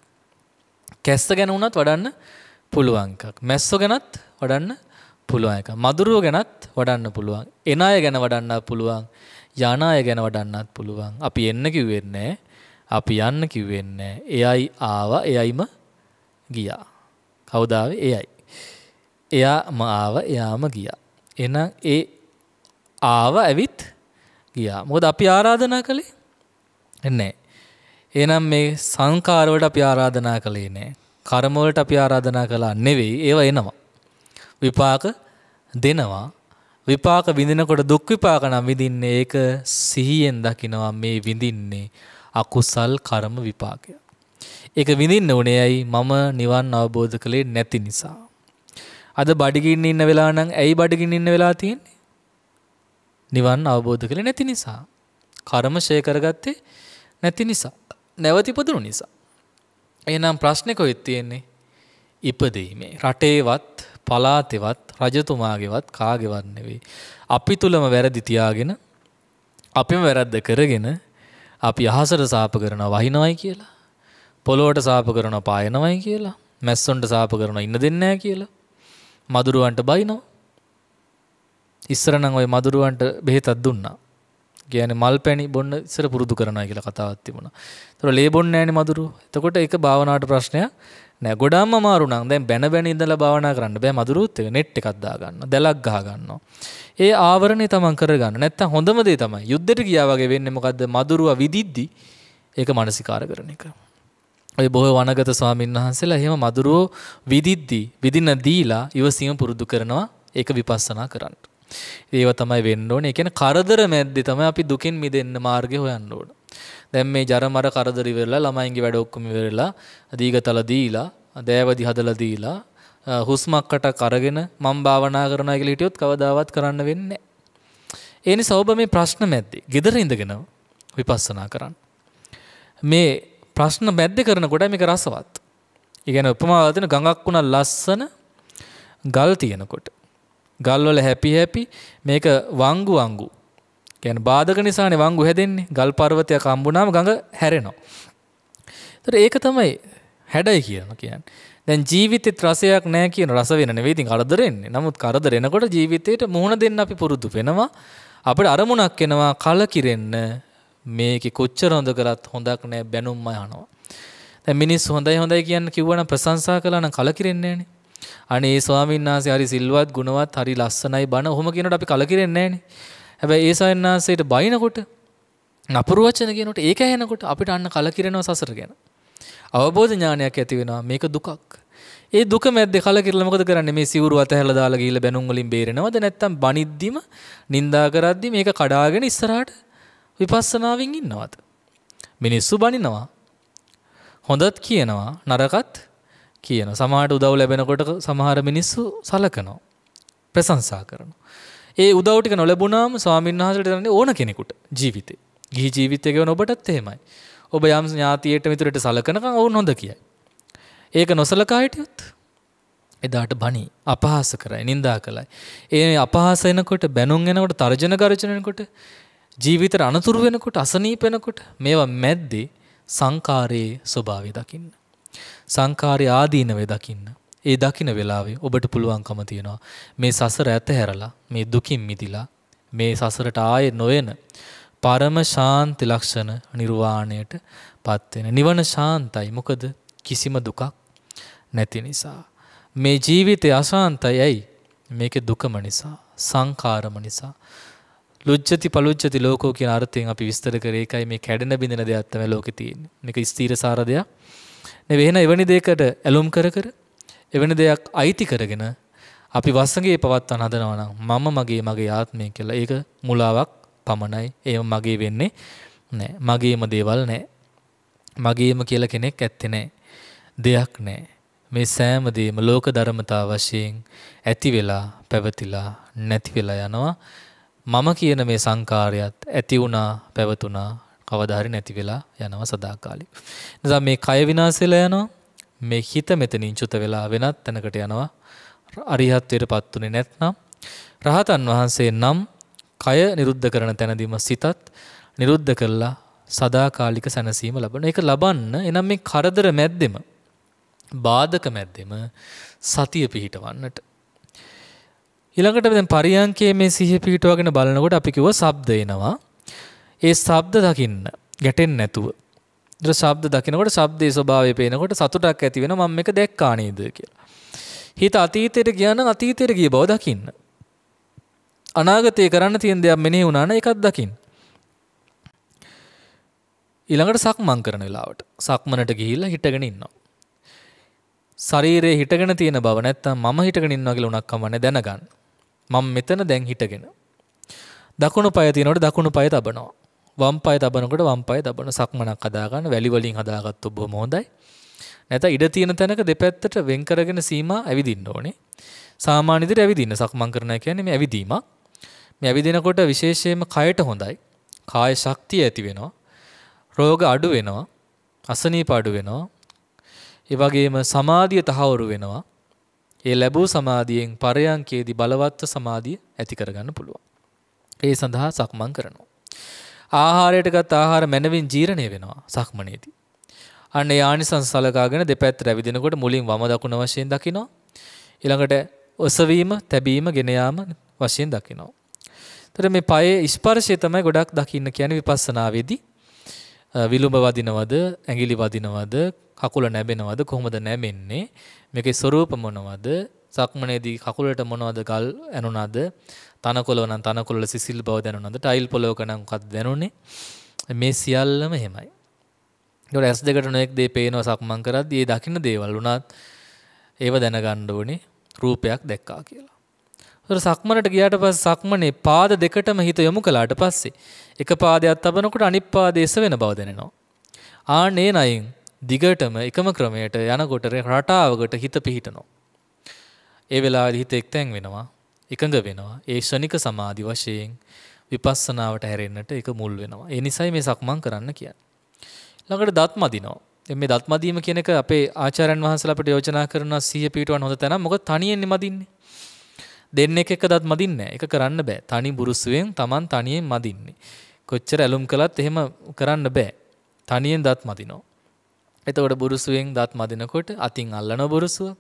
කැස්ස ගැන වුණත් වඩන්න පුළුවන් එකක්. මැස්සෝ ගැනත් වඩන්න පුළුවන් එකක්. මදුරුව ගැනත් වඩන්න පුළුවන්. එන අය ගැන වඩන්නත් පුළුවන්. යන අය ගැන වඩන්නත් පුළුවන්. අපි එන්න කිව්වෙන්නේ අපි යන්න කිව්වෙන්නේ එයයි ආවා එයයිම ගියා. කවුද එයයි. එයාම ආව එයාම ගියා. එහෙනම් ඒ ආව ඇවිත් ගියා. මොකද අපි ආරාධනා කළේ? නැහැ. එහෙනම් මේ සංකාරවලට අපි ආරාධනා කළේ නෑ. කර්ම වලට අපි ආරාධනා කළා නෙවෙයි. ඒවා එනවා. විපාක දෙනවා. විපාක විඳිනකොට දුක් විපාක නම් විඳින්නේ ඒක සිහියෙන් දකිනවා මේ විඳින්නේ අකුසල් කර්ම විපාකය. ඒක විඳින්න උනේ ඇයි මම නිවන් අවබෝධ කළේ නැති නිසා. අද බඩගින්න ඉන්න වෙලා නම් ඇයි බඩගින්න ඉන්න වෙලා තියෙන්නේ? නිවන් අවබෝධ කළේ නැති නිසා. කර්ම ෂේ කරගත්තේ නැති නිසා. නැවතිපදුණු නිසා. එනම් ප්‍රශ්නය කොයිත් තියෙන්නේ ඉපදීමේ. රටේවත් පලාතෙවත් රජතුමාගේවත් කාගෙවත් නෙවෙයි. අපි තුළම වැරදි තියාගෙන අපිම වැරද්ද කරගෙන අපි අහසට සාප කරන වහිනවයි කියලා. පොළොවට සාප කරන පායනවයි කියලා. මැස්සොන්ට සාප කරන ඉන්න දෙන්නෑ කියලා. මදුරුවන්ට බයිනෝ. ඉස්සරනං ඔය මදුරුවන්ට බෙහෙතත් දුන්නා. කියන මල් පැණි බොන්න ඉස්සර පුරුදු කරනවා කියලා කතාවක් තිබුණා. ඒතර ලේ බොන්නේ නැහනේ මදුරු. එතකොට ඒක භාවනාවට ප්‍රශ්නයක් නෑ. ගොඩාම අමාරු නම් දැන් බැන බැන ඉඳලා භාවනා කරන්න බෑ මදුරුත් එක net එකක් දා ගන්නවා. දැලක් ගහ ගන්නවා. ඒ ආවරණය තමන් කරගන්න. නැත්තම් හොඳම දේ තමයි යුද්ධෙට ගියා වගේ වෙන්නේ මොකද්ද? මදුරුවා විදිද්දි ඒක මානසිකාර කරන එක. ඔය බොහෝ වනගත ස්වාමීන් වහන්සේලා එහෙම මදුරුවෝ විදිද්දි විදින දීලා ඉවසීම පුරුදු කරනවා. ඒක විපස්සනා කරන්න. ඒව තමයි වෙන්න ඕනේ. ඒ කියන්නේ කරදර මැද්දේ තමයි අපි දුකින් මිදෙන්න මාර්ගය හොයන්න ඕන. දැන් මේ ජරමර කරදර ඉවරලා ළමයින්ගේ වැඩ ඔක්කොම ඉවරලා දීගතල දීලා, දෑවදි හදලා දීලා, හුස්මක්කට කරගෙන මම භාවනා කරනවා කියලා හිටියොත් කවදාවත් කරන්න වෙන්නේ නැහැ. ඒ නිසා ඔබ මේ ප්‍රශ්න මැද්දේ gedara ඉඳගෙන විපස්සනා කරන්න. මේ ප්‍රශ්න මැද්දේ කරනකොට මේක රසවත්. ඒ කියන්නේ උපමාව දෙන ගඟක් උනා ලස්සන ගල් තියෙනකොට ගල්වල හැපි හැපි මේක වංගු වංගු. කියන බාධක නිසානේ වංගු හැදෙන්නේ. ගල් පර්වතයක් හම්බුනාම ගඟ හැරෙනවා. ඒතර ඒක තමයි හැඩය කියනවා කියන්නේ. දැන් ජීවිතේ රසයක් නැහැ කියන රස වෙන නෙවෙයි ඉතින් කරදරෙන්නේ. නමුත් කරදර එනකොට ජීවිතේට මුහුණ දෙන්න අපි පුරුදු වෙනවා. අපිට අරමුණක් එනවා කලකිරෙන්න. මේකේ කොච්චර හොඳ කරත් හොඳක් නැහැ බැනුම්ම යනවා. දැන් මිනිස් හොඳයි හොඳයි කියන්න කිව්වනම් ප්‍රශංසා කළා නම් කලකිරෙන්නේ නැහනේ. අනේ ඒ ස්වාමීන් වහන්සේ හරි සිල්වත් ගුණවත් හරි ලස්සනයි බණ ඔහොම කියනකොට අපි කලකිරෙන්නේ නැහනේ හැබැයි ඒ ස්වාමීන් වහන්සේට බයිනකොට නපුරු වචන කියනකොට ඒක ඇහෙනකොට අපිට අන්න කලකිරෙනවා සසර ගැන අවබෝධ ඥානයක් ඇති වෙනවා මේක දුකක් ඒ දුක මැද්දේ කලකිරලා මොකද කරන්නේ මේ සිවුරු අතහැරලා දාලා ගිහිල්ලා බැනුම් වලින් බේරෙනවද නැත්නම් බනිද්දිම නිඳා කරද්දි මේක කඩාගෙන ඉස්සරහට විපස්සනාවෙන් ඉන්නවද මිනිස්සු බනිනවා හොඳත් කියනවා නරකත් කියන සමහරට උදව් ලැබෙනකොට සමහර මිනිස්සු සලකනවා ප්‍රශංසා කරනවා ඒ උදව් ටික නොලැබුණාම ස්වාමීන් වහන්සේට දරන්නේ ඕන කෙනෙකුට ජීවිතේ ගිහි ජීවිතේ ගෙවන ඔබටත් එහෙමයි ඔබ යම් ඥාතියට මිතුරට සලකනකම් වුණ හොඳ කියයි ඒක නොසලකා හිටියොත් එදාට බණි අපහාස කරයි නින්දා කළයි ඒ අපහාස එනකොට බැනුම් එනකොට තර්ජන ගර්ජන එනකොට ජීවිතේ අනතුරු වෙනකොට අසනීප වෙනකොට මේවා මැද්දේ සංකාරයේ ස්වභාවය දකින්න සංකාරය ආදීනවේ දකින්න. ඒ දකින වෙලාවේ ඔබට පුළුවන්කම තියෙනවා මේ සසර ඇතහැරලා මේ දුකින් මිදිලා මේ සසරට ආයේ නොයන පරම ශාන්ති ලක්ෂණ නිර්වාණයට පත් වෙන. නිවන ශාන්තයි. මොකද කිසිම දුකක් නැති නිසා. මේ ජීවිතය අශාන්තයි ඇයි? මේකේ දුකම නිසා, සංකාරම නිසා. ලුජ්ජති පලුජ්ජති ලෝකෝ කියන අර්ථයෙන් අපි විස්තර කරේ ඒකයි මේ කැඩෙන බිඳෙන දෙයක් තමයි ලෝකේ තියෙන්නේ. මේක ස්ථීර සාර දෙයක් වෙන එවැනි දෙයකට ඇලුම් කර කර එවැනි දෙයක් අයිති කරගෙන අපි වස්සගේ පවත්වන හදනවනම් මම මගේ මගේ ආත්මය කියලා ඒක මුලාවක් පමණයි ඒ මගේ වෙන්නේ නෑ මගේම දේවල් නෑ මගේම කියල කෙනෙක් ඇත්තෙ නෑ දෙයක් නෑ මේ සෑමදීම ලෝක ධර්මතා වශයෙන් ඇති වෙලා පැවතිලා නැති වෙලා යනවා මම කියන මේ සංකාරයත් ඇති වුණා පැවතුනා කවදාහරි නැති වෙලා යනවා සදාකාලි. නිසා මේ කය විනාශෙලා යනවා මේ හිත මෙතනින් චුත වෙලා වෙනත් තැනකට යනවා අරිහත්වයට පත්තුනේ නැත්නම් රහතන් වහන්සේ නම් කය නිරුද්ධ කරන තැනදීම සිතත් නිරුද්ධ කරලා සදාකාලික සැනසීම ලබන එක ලබන්න එනම් මේ කරදර මැද්දෙම බාධක මැද්දෙම සතිය පිහිටවන්නට ඊළඟට දැන් පරියංකයේ මේ සිහිය පිහිටවගෙන බලනකොට අපි කිව්ව ශබ්ද එනවා ඒ ශබ්ද දකින්න ගැටෙන්නේ නැතුව. ඒතර ශබ්ද දකිනකොට ශබ්දයේ ස්වභාවය පේනකොට සතුටක් ඇති වෙන මම මේක දැක්කා නේද කියලා. හිත අතීතයට ගියා නම් අතීතයට ගිය බව දකින්න. අනාගතේ කරන්න තියෙන දේක් මෙනෙහි වුණා නම් ඒකත් දකින්න. ඊළඟට සක්මන් කරන වෙලාවට සක්මනට ගිහිල්ලා හිටගෙන ඉන්නවා. ශරීරයේ හිටගෙන තියෙන බව නැත්තම් මම හිටගෙන ඉන්නවා කියලා උනක් කමන්නේ දැනගන්න. මම මෙතන දැන් හිටගෙන. දකුණු පාය තියෙනකොට දකුණු පාය තබනවා. වම් පාය තබනකොට වම් පාය තබන සක්මනක් හදාගන්න වැලි වලින් හදාගත්තොත් බොහොම හොඳයි. නැත ඉඩ තියෙන තැනක දෙපැත්තට වෙන් කරගෙන සීමා ඇවිදින්න ඕනේ. සාමාන්‍ය විදිහට ඇවිදින්න සක්මන් කරනවා කියන්නේ මේ ඇවිදීමක්. මේ ඇවිදිනකොට විශේෂයෙන්ම කයට හොඳයි. කාය ශක්තිය ඇති වෙනවා. රෝග අඩු වෙනවා. අසනීප අඩු වෙනවා. ඒ වගේම සමාධිය තහවුරු වෙනවා. ඒ ලැබූ සමාධියෙන් පරයන්කේදී බලවත් සමාධිය ඇති කරගන්න පුළුවන්. ඒ සඳහා සක්මන් කරනවා. ආහාරයට ගත් ආහාර මැනවින් ජීර්ණය වෙනවා සක්මනේදී. අන්න ඒ ආනිසංස සලකාගෙන දෙපැත්ත රැවිදිනකොට මුලින් වම දකුණ වශයෙන් දකිනවා. ඊළඟට ඔසවීම, තැබීම, ගෙන වශයෙන් දකිනවා. එතකොට මේ පයේ ස්පර්ශය තමයි ගොඩක් දකින්න කියන්නේ විපස්සනාවේදී. විලුඹ වදිනවද, ඇඟිලි වදිනවද, කකුල නැබෙනවද, කොහොමද නැබෙන්නේ? මේකේ ස්වરૂප මොනවද? සක්මනේදී කකුලට මොනවද ගල් ඇනුණාද? තනකොළ නම් තනකොළ සිසිල් බව දැනුණාද? ටයිල් පොලවක නම් මොකක්ද දැනුනේ? මේ සියල්ලම එහෙමයි. ඒකට ඇස් දෙකට නොඑක් දේ පේනවා සක්මන් කරද්දී ඒ දකින්න දේවල් උනත් ඒව දැනගන්න ඕනේ රූපයක් දැක්කා කියලා. ඒතර සක්මනට ගියාට පස්සේ සක්මනේ පාද දෙකටම හිත යොමු කළාට පස්සේ එක පාදයක් තබනකොට අනිත් පාදය එසවෙන බව දැනෙනවා. ආනේ නයින් දිගටම එකම ක්‍රමයට යනකොට රටාවකට හිත පිහිටනවා. ඒ වෙලාවේ හිත එක්තැන් වෙනවා, එකඟ වෙනවා. ඒ ෂණික සමාධි වශයෙන් විපස්සනාවට හැරෙන්නට ඒක මුල් වෙනවා. ඒ නිසයි මේ සක්මන් කරන්න කියන්නේ. ළඟට දත් මදිනවා. දැන් මේ දත් මදීම කියන එක අපේ ආචාර්යන් වහන්සේලා අපිට යෝජනා කරනවා සිහිය පිටවන්න හොඳ තැනක්. මොකද තනියෙන් මදින්නේ. දෙන්නෙක් එක දත් මදින්නේ නැහැ. ඒක කරන්න බෑ. තනි බුරුස්සුවෙන් Taman තනියෙන් මදින්නේ. කොච්චර ඇලුම් කළත් එහෙම කරන්න බෑ. තනියෙන් දත් මදිනවා. එතකොට බුරුසුවෙන් දත් මදිනකොට අතින් අල්ලන බුරුසුව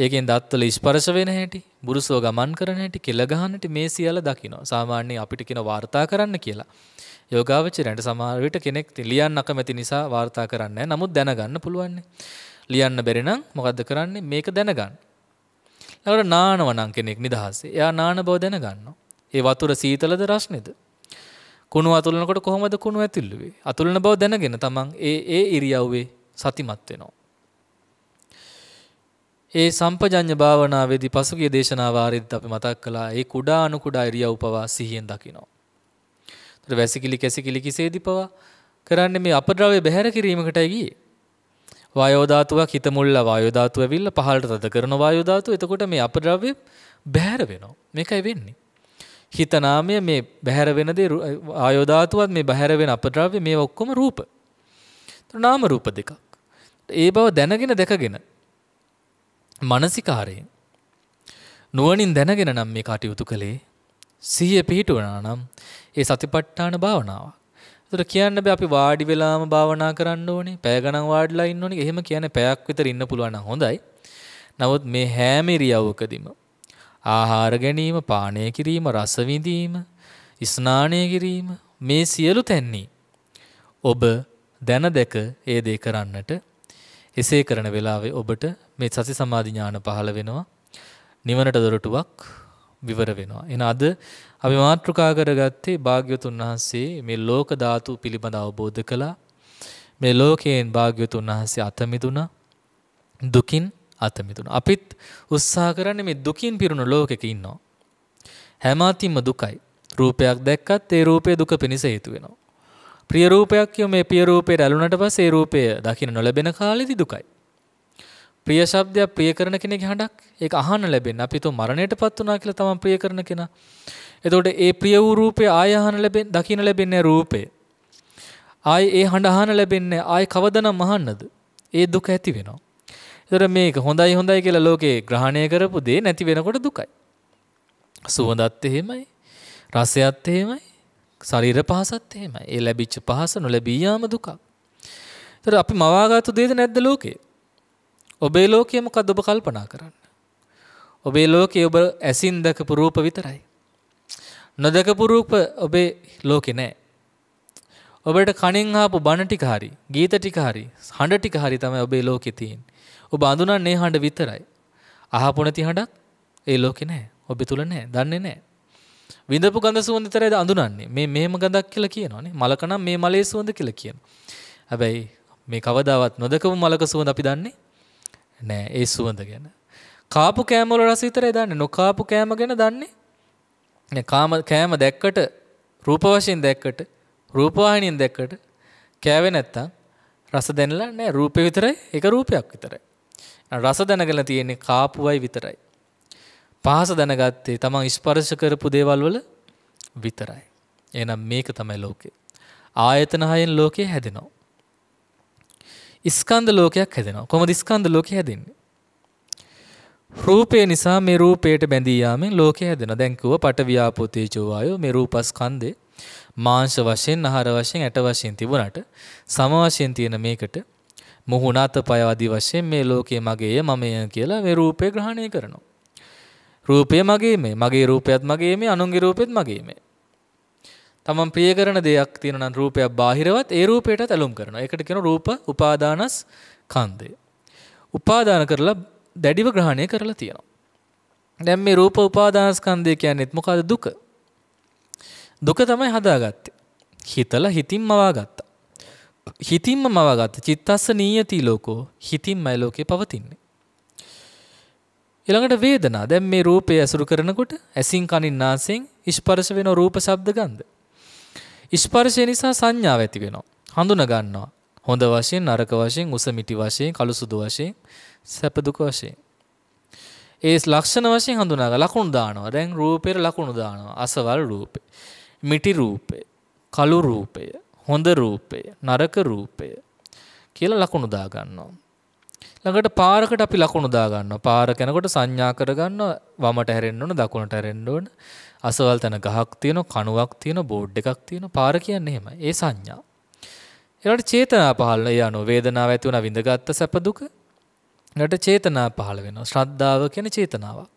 ඒකෙන් දත්වල ස්පර්ශ වෙන හැටි, බුරුසව ගමන් කරන හැටි, කෙල ගහනටි මේ සියල්ල දකිනවා. සාමාන්‍යයෙන් අපිට කියන වාර්තා කරන්න කියලා. යෝගාවචරයන්ට සමහර විට කෙනෙක් ලියන්න අකමැති නිසා වාර්තා කරන්නේ නමුත් දැනගන්න පුළුවන්. ලියන්න බැරි නම් මොකද්ද කරන්නේ? මේක දැනගන්න. ඊළඟට නානවනම් කෙනෙක් නිදහසේ. එයා නාන බව දැනගන්නවා. ඒ වතුර සීතලද රස්නේද? කුණු අතුලනකොට කොහොමද කුණු ඇතිල්ලුවේ? අතුලන බව දැනගෙන තමන් ඒ ඒ ඉරියව්වේ සතිමත් වෙනවා. ඒ සම්පජඤ්ඤ භාවනාවේදී පසුගිය දේශනා වාරෙද්දී අපි මතක් කළා ඒ කුඩා අනු කුඩා ඉරියව් පවා සිහියෙන් දකිනවා. ඒතර වැසිකිලි කැසිකිලි කිසේදී පවා කරන්නේ මේ අපද්‍රව්‍ය බැහැර කිරීමකටයි ගියේ. වායෝ ධාතුවක් හිත මුල්ල වායෝ ධාතුව ඇවිල්ලා පහළට තද කරන වායෝ ධාතුව එතකොට මේ අපද්‍රව්‍ය බැහැර වෙනවා. මේකයි වෙන්නේ. හිත නාමය මේ බැහැර වෙන දේ ආයෝ ධාතුවත් මේ බැහැර වෙන අපද්‍රව්‍ය මේවා ඔක්කොම රූප. ඒතර නාම රූප දෙකක්. ඒ බව දැනගෙන දැකගෙන මනසිකාරයෙන් නුවණින් දැනගෙන නම් මේ කටයුතු කළේ සිහිය පිහිටුවනා නම් ඒ සතිපට්ඨාන භාවනාවක්. ඒතර කියන්න බෑ අපි වාඩි වෙලාම භාවනා කරන්න ඕනේ, පැය ගණන් වාඩිලා ඉන්න ඕනේ. එහෙම කියන්නේ පැයක් විතර ඉන්න පුළුවන් නම් හොඳයි. නමුත් මේ හැම ඉරියව්වකදීම ආහාර ගැනීම, පානය කිරීම, රස විඳීම, ස්නානය කිරීම මේ සියලු තැන්නේ ඔබ දැන දැක ඒ දේ කරන්නට එසේ කරන වෙලාවේ ඔබට මේ සති සමාධි ඥාන පහළ වෙනවා. නිවනට දොරටුවක් විවර වෙනවා. එන අද අපි මාතෘකා කරගත්තේ භාග්‍යවතුන් වහන්සේ මේ ලෝක ධාතු පිළිබඳ අවබෝධ කළා. මේ ලෝකයෙන් භාග්‍යවතුන් වහන්සේ අත මිදුණා. දුකින් අත මිදුණා. අපිත් උත්සාහ කරන්නේ මේ දුකින් පිරුණු ලෝකෙක ඉන්නවා. හැම අතින්ම දුකයි. රූපයක් දැක්කත් ඒ රූපේ දුක පිණිස හේතු වෙනවා. ප්‍රිය රූපයක් කියෝ මේ ප්‍රිය රූපයට ඇලුනට පස්සේ ඒ රූපය දකින්න නොලැබෙන කාලෙදි දුකයි. ප්‍රිය ශබ්දයක් ප්‍රිය කරන කෙනෙක්ගේ හඬක් ඒක අහන්න ලැබෙන්නේ. අපි તો මරණයටපත් වුණා කියලා තමන් ප්‍රිය කරන කෙනා. එතකොට ඒ ප්‍රිය වූ රූපය ආය අහන්න ලැබෙන දකින්න ලැබෙන්නේ රූපය. ආය ඒ හඬ අහන්න ලැබෙන්නේ ආය කවදනම් අහන්නද? ඒ දුක ඇති වෙනවා. එතකොට මේක හොඳයි හොඳයි කියලා ලෝකේ ග්‍රහණය කරපු දේ නැති වෙනකොට දුකයි. සුවඳත් එහෙමයි. රසයත් එහෙමයි. ශරීර පහසත් එහෙම. ඒ ලැබිච්ච පහස නොලැබී යාම දුකක්. ඒතර අපි මවාගත්තු දෙයද නැද්ද ලෝකේ? ඔබේ ලෝකය මොකද්ද ඔබ කල්පනා කරන්න? ඔබේ ලෝකේ ඔබ ඇසින් දැකපු රූප විතරයි. නොදකපු රූප ඔබේ ලෝකේ නෑ. ඔබට කණින් ආපු බණ ටික හරි, ගීත ටික හරි, හඬ ටික හරි තමයි ඔබේ ලෝකේ තියෙන්නේ. ඔබ අඳුනන්නේ හඬ විතරයි. අහපොනති හඬක් ඒ ලෝකේ නෑ. ඔබ තුල නෑ. දන්නේ නෑ. විඳපු ගඳ සුවඳ විතරයිද අඳුනන්නේ. මේ මෙහෙම ගඳක් කියලා කියනවානේ. මලක නම් මේ මලේ සුවඳ කියලා කියනවා. හැබැයි මේ කවදාවත් නොදකපු මලක සුවඳ අපි දන්නේ නෑ ඒ සුවඳ ගැන. කාපු කෑම වල රස විතරයි දන්නේ. නොකාපු කෑම ගැන දන්නේ නෑ. කාම කෑම දැක්කට රූප වශයෙන් දැක්කට රූපවාහිනියෙන් දැක්කට කෑවේ නැත්තම් රස දැනලා නෑ රූපේ විතරයි ඒක රූපයක් විතරයි. රස දැනගෙන තියෙන්නේ කාපුවයි විතරයි. පහස දැනගත්තේ තමන් ස්පර්ශ කරපු දේවල් වල විතරයි. එහෙනම් මේක තමයි ලෝකේ. ආයතන හයෙන් ලෝකේ හැදෙනවා. ස්කන්ධ ලෝකයක් හැදෙනවා. කොහොමද ස්කන්ධ ලෝකේ හැදෙන්නේ? රූපය නිසා මේ රූපයට බැඳී යාමෙන් ලෝකය හැදෙනවා. දැන් කිව්ව පටවියාපෝ තේජෝ වායෝ මේ රූපස්කන්ධේ මාංශ වශයෙන්, ආහාර වශයෙන්, ඇට වශයෙන් තිබුණාට සම වශයෙන් තියෙන මේකට මුහුණ අත පය ආදී වශයෙන් මේ ලෝකයේ මගේය, මමය කියලා මේ රූපය ග්‍රහණය කරනවා. රූපය මගේ මේ මගේ රූපයත් මගේ මේ අනුන්ගේ රූපෙත් මගේ මේ තමන් ප්‍රිය කරන දෙයක් තියෙනවා නම් රූපයක් බාහිරවත් ඒ රූපයටත් ඇලුම් කරනවා. ඒකට කියනවා රූප උපාදානස් ඛණ්ඩය. උපාදාන කරලා දැඩිව ග්‍රහණය කරලා තියෙනවා. දැන් මේ රූප උපාදානස්කන්ධය කියන්නේත් මොකද දුක? දුක තමයි හදාගත්තේ. හිතලා හිතින් මවාගත්තා. හිතින්ම මවාගත්ත චිත්තස්ස නීයති ලෝකෝ හිතින්මයි ලෝකේ පවතින්නේ. ඊළඟට වේදනා. දැන් මේ රූපය ඇසුරු කරනකොට ඇසින් කනින් නාසයෙන් ස්පර්ශ වෙන රූප ශබ්ද ගන්ධ. ස්පර්ශය නිසා සංඥාව ඇති වෙනවා. හඳුනා ගන්නවා. හොඳ වශයෙන් නරක වශයෙන් උස මිටි වශයෙන් කළු සුදු වශයෙන් සැප දුක වශයෙන්. ඒ ලක්ෂණ වශයෙන් හඳුනා ගන්න ලකුණු දානවා. දැන් රූපේට ලකුණු දානවා. අසවල් රූපේ. මිටි රූපේ. කළු රූපය. හොඳ රූපය. නරක රූපය. කියලා ලකුණු දා ගන්නවා. ළඟට පාරකට අපි ලකුණු දාගන්නවා. පාර කෙනකොට සංඥා කරගන්නවා වමට හැරෙන්න ඕන, දකුණට හැරෙන්න ඕන. අසවල් තැන ගහක් තියෙනවා, කණුවක් තියෙනවා, බෝඩ් එකක් තියෙනවා. පාර කියන්නේ එහෙමයි. ඒ සංඥා. ඊළඟට චේතනා පහළ වෙනවා. යනෝ වේදනාව ඇති වුණා විඳගත්ත සැප දුක. ඊළඟට චේතනා පහළ වෙනවා. ශ්‍රද්ධාව කියන්නේ චේතනාවක්.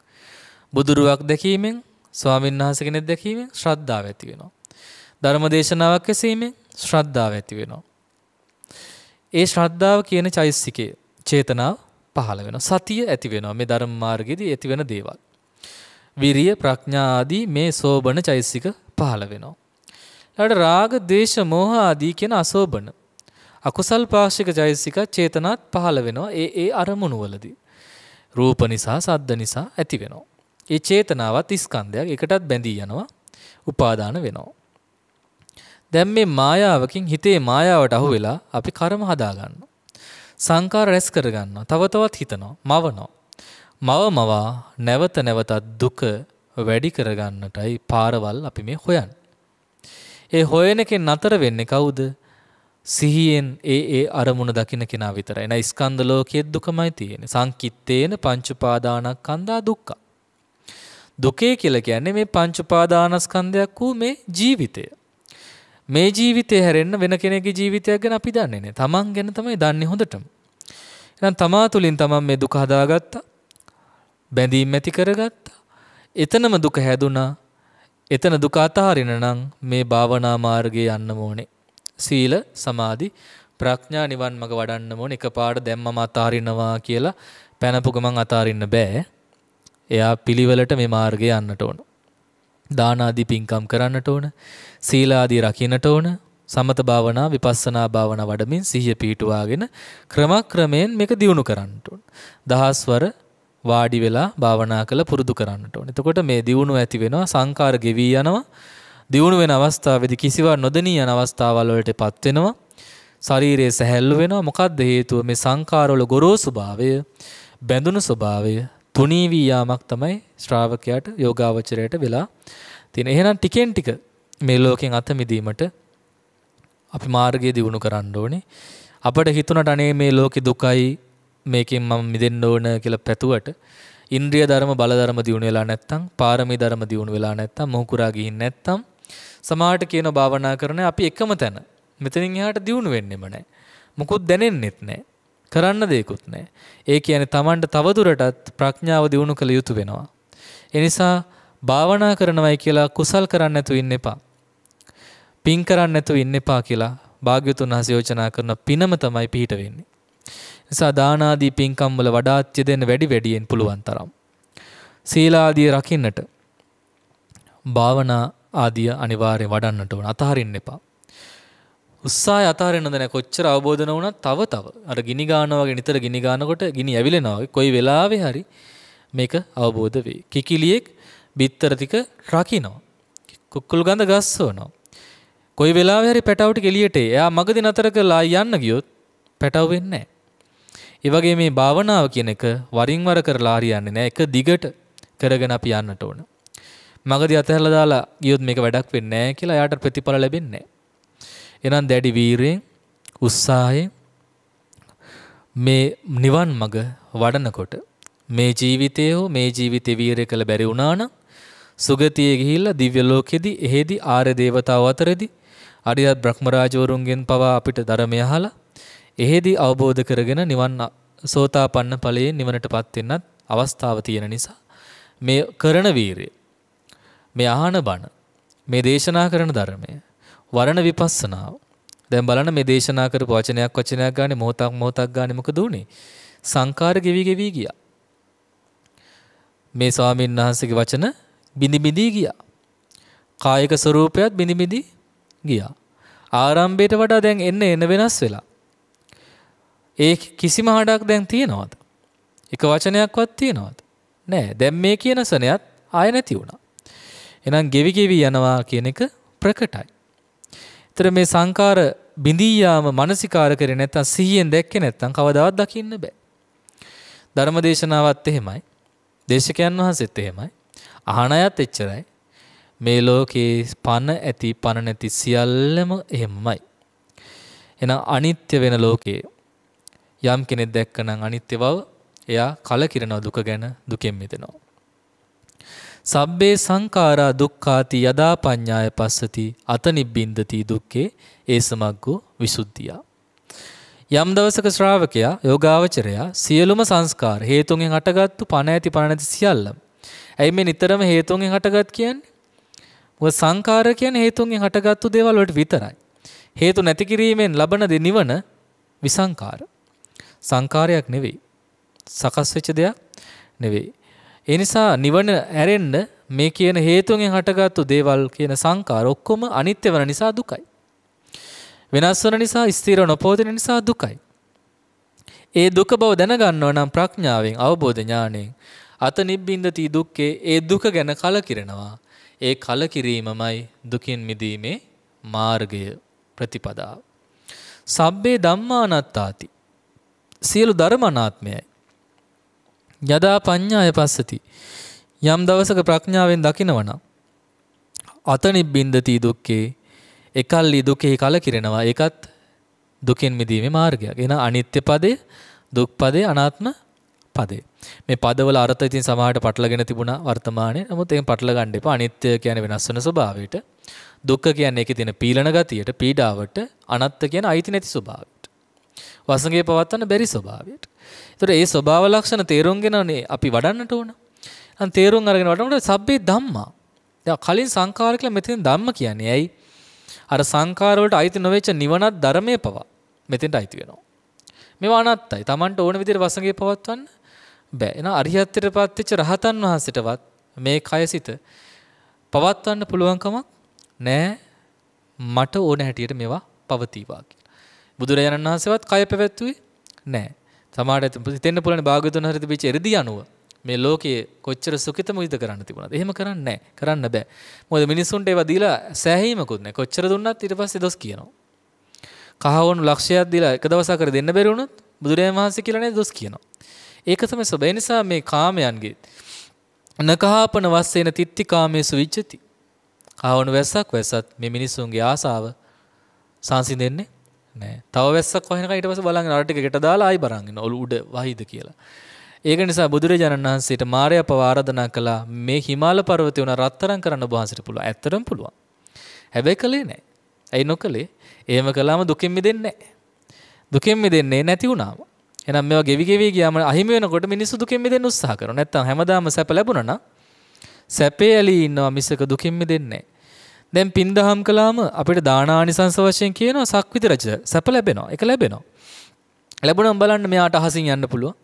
බුදුරුවක් දැකීමෙන්, ස්වාමීන් වහන්සේ කෙනෙක් දැකීමෙන් ශ්‍රද්ධාව ඇති වෙනවා. ධර්මදේශනාවක් ඇසීමෙන් ශ්‍රද්ධාව ඇති වෙනවා. ඒ ශ්‍රද්ධාව කියන චෛසිකේ චේතනාව පහළ වෙන සතිය ඇති වෙනවා මේ ධර්ම මාර්ගයේදී ඇති වෙන දේවල්. විරිය ප්‍රඥා ආදී මේ සෝබන චෛසික පහළ වෙනවා. ඊළඟට රාග, දේශ, මෝහ ආදී කියන අසෝබන අකුසල් පාශික චෛසික චේතනාත් පහළ වෙනවා ඒ ඒ අරමුණු වලදී. රූප නිසා, සද්ද නිසා ඇති වෙනවා. ඒ චේතනාවත් ස්කන්ධයක් එකටත් බැඳී යනවා, උපාදාන වෙනවා. දැන් මේ මායාවකින් හිතේ මායාවට අහු වෙලා අපි කර්ම හදා ගන්නවා. සංකාර රැස් කරගන්නවා. තව තවත් හිතනවා. මවනවා. මව මවා නැවත නැවතත් දුක වැඩි කරගන්නටයි පාරවල් අපි මේ හොයන්. ඒ හොයන එකෙන් නතර වෙන්නේ කවුද? සිහියෙන් ඒ ඒ අරමුණ දකින කෙනා විතරයි. නැයි ස්කන්ධ ලෝකයේ දුකමයි තියෙන්නේ. සංකිට්තේන පංච උපාදානස්කන්ධා දුක්ඛ. දුකේ කියලා කියන්නේ මේ පංච උපාදානස්කන්ධයක් වූ මේ ජීවිතය. මේ ජීවිතේ හැරෙන්න වෙන කෙනෙකුගේ ජීවිතයක් ගැන අපි දන්නේ නැහැ. තමන් ගැන තමයි දන්නේ හොඳටම. එහෙනම් තමා තුලින් තමන් මේ දුක හදාගත්තා. බැඳීම් ඇති කරගත්තා. එතනම දුක හැදුනා. එතන දුක අතහරින නම් මේ භාවනා මාර්ගයේ යන්න ඕනේ. සීල, සමාධි, ප්‍රඥා නිවන් මඟ වඩන්න ඕනේ. එකපාරට දැම්මම අතහරිනවා කියලා පැනපු ගමන් අතහරින්න බෑ. එයා පිළිවෙලට මේ මාර්ගයේ යන්නට ඕනේ. දානාදී පින්කම් කරන්නට ඕන, සීලාදී රකින්නට ඕන, සමත භාවනා විපස්සනා භාවනා වඩමින් සිහිය පිහිටුවාගෙන ක්‍රමක්‍රමයෙන් මේක දියුණු කරන්නට ඕන. දහස්වර වාඩි වෙලා භාවනා කළ පුරුදු කරන්නට ඕන. එතකොට මේ දියුණුව ඇති වෙනවා සංකාර ගෙවී යනවා. දියුණු වෙන අවස්ථාවේදී කිසිවක් නොදෙනී යන අවස්ථාවල් වලටපත් වෙනවා. ශරීරයේ සැහැල්ලු වෙනවා. මොකද්ද හේතුව? මේ සංකාරවල ගොරෝසු භාවය, බැඳුණු ස්වභාවය, තුනී වී යාමක් තමයි ශ්‍රාවකයාට යෝගාවචරයට වෙලා තියෙන. එහෙනම් ටිකෙන් ටික මේ ලෝකෙන් අත මිදීමට අපි මාර්ගය දියුණු කරන්න ඕනේ. අපට හිතුණට අනේ මේ ලෝකෙ දුකයි මේකෙන් මම මිදෙන්න ඕන කියලා පැතුවට ඉන්ද්‍රිය ධර්ම බල ධර්ම දියුණු වෙලා නැත්නම් පාරමී ධර්ම දියුණු වෙලා නැත්නම් මොහුකුරා ගිහින් නැත්නම් සමාහට කියන භාවනා කරන අපි එකම තැන මෙතනින් එහාට දියුණු වෙන්නෙම නැහැ. මොකොත් දැනෙන්නෙත් නැහැ. කරන්න දෙයකුත් නෑ. ඒ කියන්නේ Tamanට තවදුරටත් ප්‍රඥාව දියුණු කළ යුතු වෙනවා. ඒ නිසා භාවනා කරනවයි කියලා කුසල් කරන්න නැතු ඉන්න එපා. පින් කරන්න නැතු ඉන්න එපා කියලා භාග්‍යතුන් වහන්සේ යෝජනා කරන පිනම තමයි පිහිට වෙන්නේ. නිසා දානාදී පින්කම් වල වඩාත්‍ය දෙන්න වැඩි වැඩියෙන් පුළුවන් තරම්. සීලාදිය රකින්නට භාවනා ආදිය අනිවාර්යෙන් වඩන්නට ඕන. අතහරින්න එපා. උත්සාහ අතාරෙන්න්න දැන කොච්චර අවබෝධන වුණ තව තව අර ගිනි ගානවගේ නිතර ගිනි ගානකොට ගිනි ඇවිලෙනවාගේ කොයි වෙලාවෙ හරි මේක අවබෝධ වේ. කිකිලියෙක් බිත්තරතික රකිනෝ. කුක්කුල් ගඳ ගස්සෝනවා. කොයි වෙලා හරි පැටවට කෙලියට එයා මගදි නතර කරලා යන්න ගියොත් පැටව වෙන්නේ නැහැ. ඒ වගේ මේ භාවනාව කියන එක වරින් වර කරලා හරියන්නේ නැහැ. එක දිගට කරගෙන අපි යන්නට ඕන. මගදී අතහැරලා දාලා ගියොත් මේක වැඩක් වෙන්නේ නැහැ කියලා එයාට ප්‍රතිඵල ලැබෙන්නේ නැහැ. එනම් දැඩි වීරයෙන් උත්සාහයෙන් මේ නිවන් මඟ වඩනකොට මේ ජීවිතයේ හෝ මේ ජීවිතේ වීරය කළ බැරි වුණා නම් සුගතියේ ගිහිල්ලා දිව්‍ය ලෝකෙදී එහෙදි ආර්ය දේවතාවෝ අතරදී අරියත් බ්‍රහ්මරාජවරුන්ගෙන් පවා අපිට ධර්මය අහලා එහෙදි අවබෝධ කරගෙන නිවන් සෝතාපන්න ඵලයේ නිවනටපත් වෙන්නත් අවස්ථාව තියෙන නිසා මේ කරන වීරය මේ ආහන බණ මේ දේශනා කරන ධර්මය වරණ විපස්සනාව. දැන් බලන්න මේ දේශනා කරපු වචනයක් වචනයක් ගානේ මොහොතක් මොහොතක් ගානේ මොකද උනේ? සංකාර ගෙවි ගෙවි ගියා. මේ ස්වාමීන් වහන්සේගේ වචන බිනි බිනි ගියා. කායික ස්වરૂපයත් බිනි බිනි ගියා. ආරම්භයට වඩා දැන් එන්න එන වෙනස් වෙලා. ඒ කිසිම හඩක් දැන් තියනවද? එක වචනයක්වත් තියනවද? නෑ. දැන් මේ කියන සනයත් ආය නැති වුණා. එහෙනම් ගෙවි ගෙවි යනවා කියන එක ප්‍රකටයි. තර මේ සංකාර බිඳී යාම මානසිකාර කරේ නැත්තම් සිහියෙන් දැක්කේ නැත්තම් කවදාවත් දකින්න බෑ. ධර්මදේශනාවත් එහෙමයි. දේශකයන් වහන්සේත් එහෙමයි. අහන අයත් එච්චරයි. මේ ලෝකේ පන ඇති පන නැති සියල්ලම එහෙමමයි. එහෙනම් අනිත්‍ය වෙන ලෝකේ යම් කෙනෙක් දැක්කනම් අනිත්‍ය බව එයා කලකිරෙනවා දුක ගැන දුකෙන් මිදෙනවා. සබ්බේ සංකාරා දුක්ඛාති යදා පඤ්ඤාය පස්සති අතනිබ්බින්දති දුක්ඛේ ඒ සමග්ගෝ විසුද්ධිය. යම් දවසක ශ්‍රාවකයා යෝගාවචරයා සියලුම සංස්කාර හේතුන්ගෙන් හටගත්තු පණ ඇති පණ නැති සියල්ල. ඇයි මේ නිතරම හේතුන්ගෙන් හටගත් කියන්නේ? මොකද සංකාර කියන්නේ හේතුන්ගෙන් හටගත්තු දේවල් වලට විතරයි. හේතු නැති කිරීමෙන් ලබන දේ නිවන විසංකාර. සංකාරයක් නෙවෙයි. සකස් වෙච්ච දෙයක් නෙවෙයි. ඒ නිසා නිවන ඇරෙන්න මේ කියන හේතුන්ගෙන් හටගත්තු දේවල් කියන සංකාර ඔක්කොම අනිත්‍ය වෙන නිසා දුකයි. වෙනස් වෙන නිසා ස්ථිර නොපවතින නිසා දුකයි. ඒ දුක බව දැනගන්නව නම් ප්‍රඥාවෙන් අවබෝධ ඥාණයෙන් අත නිබ්බින්දති දුක්ඛේ ඒ දුක ගැන කලකිරෙනවා. ඒ කලකිරීමමයි දුකින් මිදීමේ මාර්ගය ප්‍රතිපදාව. සබ්බේ ධම්මානත්තාති. සියලු ධර්ම අනාත්මයයි. යදා පඤ්ඤාය පස්සති. යම් දවසක ප්‍රඥාවෙන් දකිනවනම් අතනිබ්බින්දති දුක්ඛේ එකල්ලි දුකෙහි කලකිරෙනවා. ඒකත් දුකෙන් මිදීමේ මාර්ගයක්. එන අනිත්‍ය පදේ, දුක් පදේ, අනාත්ම පදේ. මේ පදවල අර්ථය ඉතින් සමහරට පටලගෙන තිබුණා වර්තමානයේ. නමුත් ඒක පටල ගන්න එපා. අනිත්‍ය කියන්නේ වෙනස් වෙන ස්වභාවයට. දුක්ඛ කියන්නේ ඒකේ තියෙන පීලන ගතියට, පීඩාවට, අනාත්ම කියන්නේ අයිති නැති ස්වභාවය. වසඟේ පවත්වන්න බැරි ස්වභාවයට. ඒතර ඒ ස්වභාව ලක්ෂණ තේරුම්ගෙනනේ අපි වඩන්නට ඕන. අන් තේරුම් අරගෙන වඩනකොට සබ්බේ ධම්මා. දැන් කලින් සංඛාර කියලා මෙතෙන් ධම්ම කියන්නේ ඇයි? අර සංඛාර වලට අයිති නොවෙච්ච නිවනත් ධර්මයේ පවා මෙතෙන්ට අයිති වෙනවා. මේවා අනත්තයි. Tamanට ඕන විදිහට වසඟේ පවත්වන්න බෑ. එහෙනම් අරිහත්ත්වයට පත්වෙච්ච රහතන් වහන්සේටවත් මේ කයසිත පවත්වන්න පුළුවන් කමක් නෑ. මට ඕන හැටියට මේවා පවතිවා කියලා. බුදුරජාණන් වහන්සේවත් කය පැවැත්වුවේ නැහැ. සමහරට හිතෙන්න පුළුවන් භාග්‍යවතුන් හරිත පිච්ච එරිදී අනුව මේ ලෝකයේ කොච්චර සුඛිත මුවිත කරන්න තිබුණාද? එහෙම කරන්නේ නැහැ. කරන්න බෑ. මොකද මිනිස්සුන්ට ඒවා දීලා සෑහීමකුත් නැහැ. කොච්චර දුන්නත් ඊට පස්සේ දොස් කියනවා. කහවණු ලක්ෂයක් දීලා එක දවසක් කර දෙන්න බැරි වුණොත් බුදුරජාණන් වහන්සේ කියලා නේද දොස් කියනවා. ඒක තමයි සබේ නිසා මේ කාමයන්ගේ නකහාපන වස්සේන තිත්ති කාමේසු විච්චති. කවණු වැස්සක් වැස්සත් මේ මිනිස්සුන්ගේ ආසාව සංසිඳෙන්නේ නෑ තව වැස්සක් වහනක ඊට පස්සේ බලන් අර ටික ගෙට දාලා ආයි බරන්ගෙන ඔලු උඩ වහිද කියලා. ඒක නිසා බුදුරජාණන් වහන්සේට මාරයා පව ආරාධනා කළා මේ හිමාල පර්වතය උන රත්තරන් කරන්න ඔබ වහන්සේට පුළුවන්. ඇත්තටම පුළුවන්. හැබැයි කළේ නෑ. ඇයි නොකළේ? එහෙම කළාම දුකින් මිදෙන්නේ නෑ. දුකින් මිදෙන්නේ නැති වුණාම එහෙනම් මේවා ගෙවි ගෙවි ගියාම අහිමි වෙනකොට මිනිස්සු දුකින් මිදෙන්න උත්සාහ කරනවා. නැත්තම් හැමදාම සැප ලැබුණා නම් සැපේ ඇලී ඉන්නවා මිසක දුකින් මිදෙන්නේ නැහැ. දැන් පින් දහම් කළාම අපිට දානානිසංස වශයෙන් කියනවා සක්විති රජ සැප ලැබෙනවා. ඒක ලැබෙනවා. ලැබුණම බලන්න මෙයාට අහසින් යන්න පුළුවන්.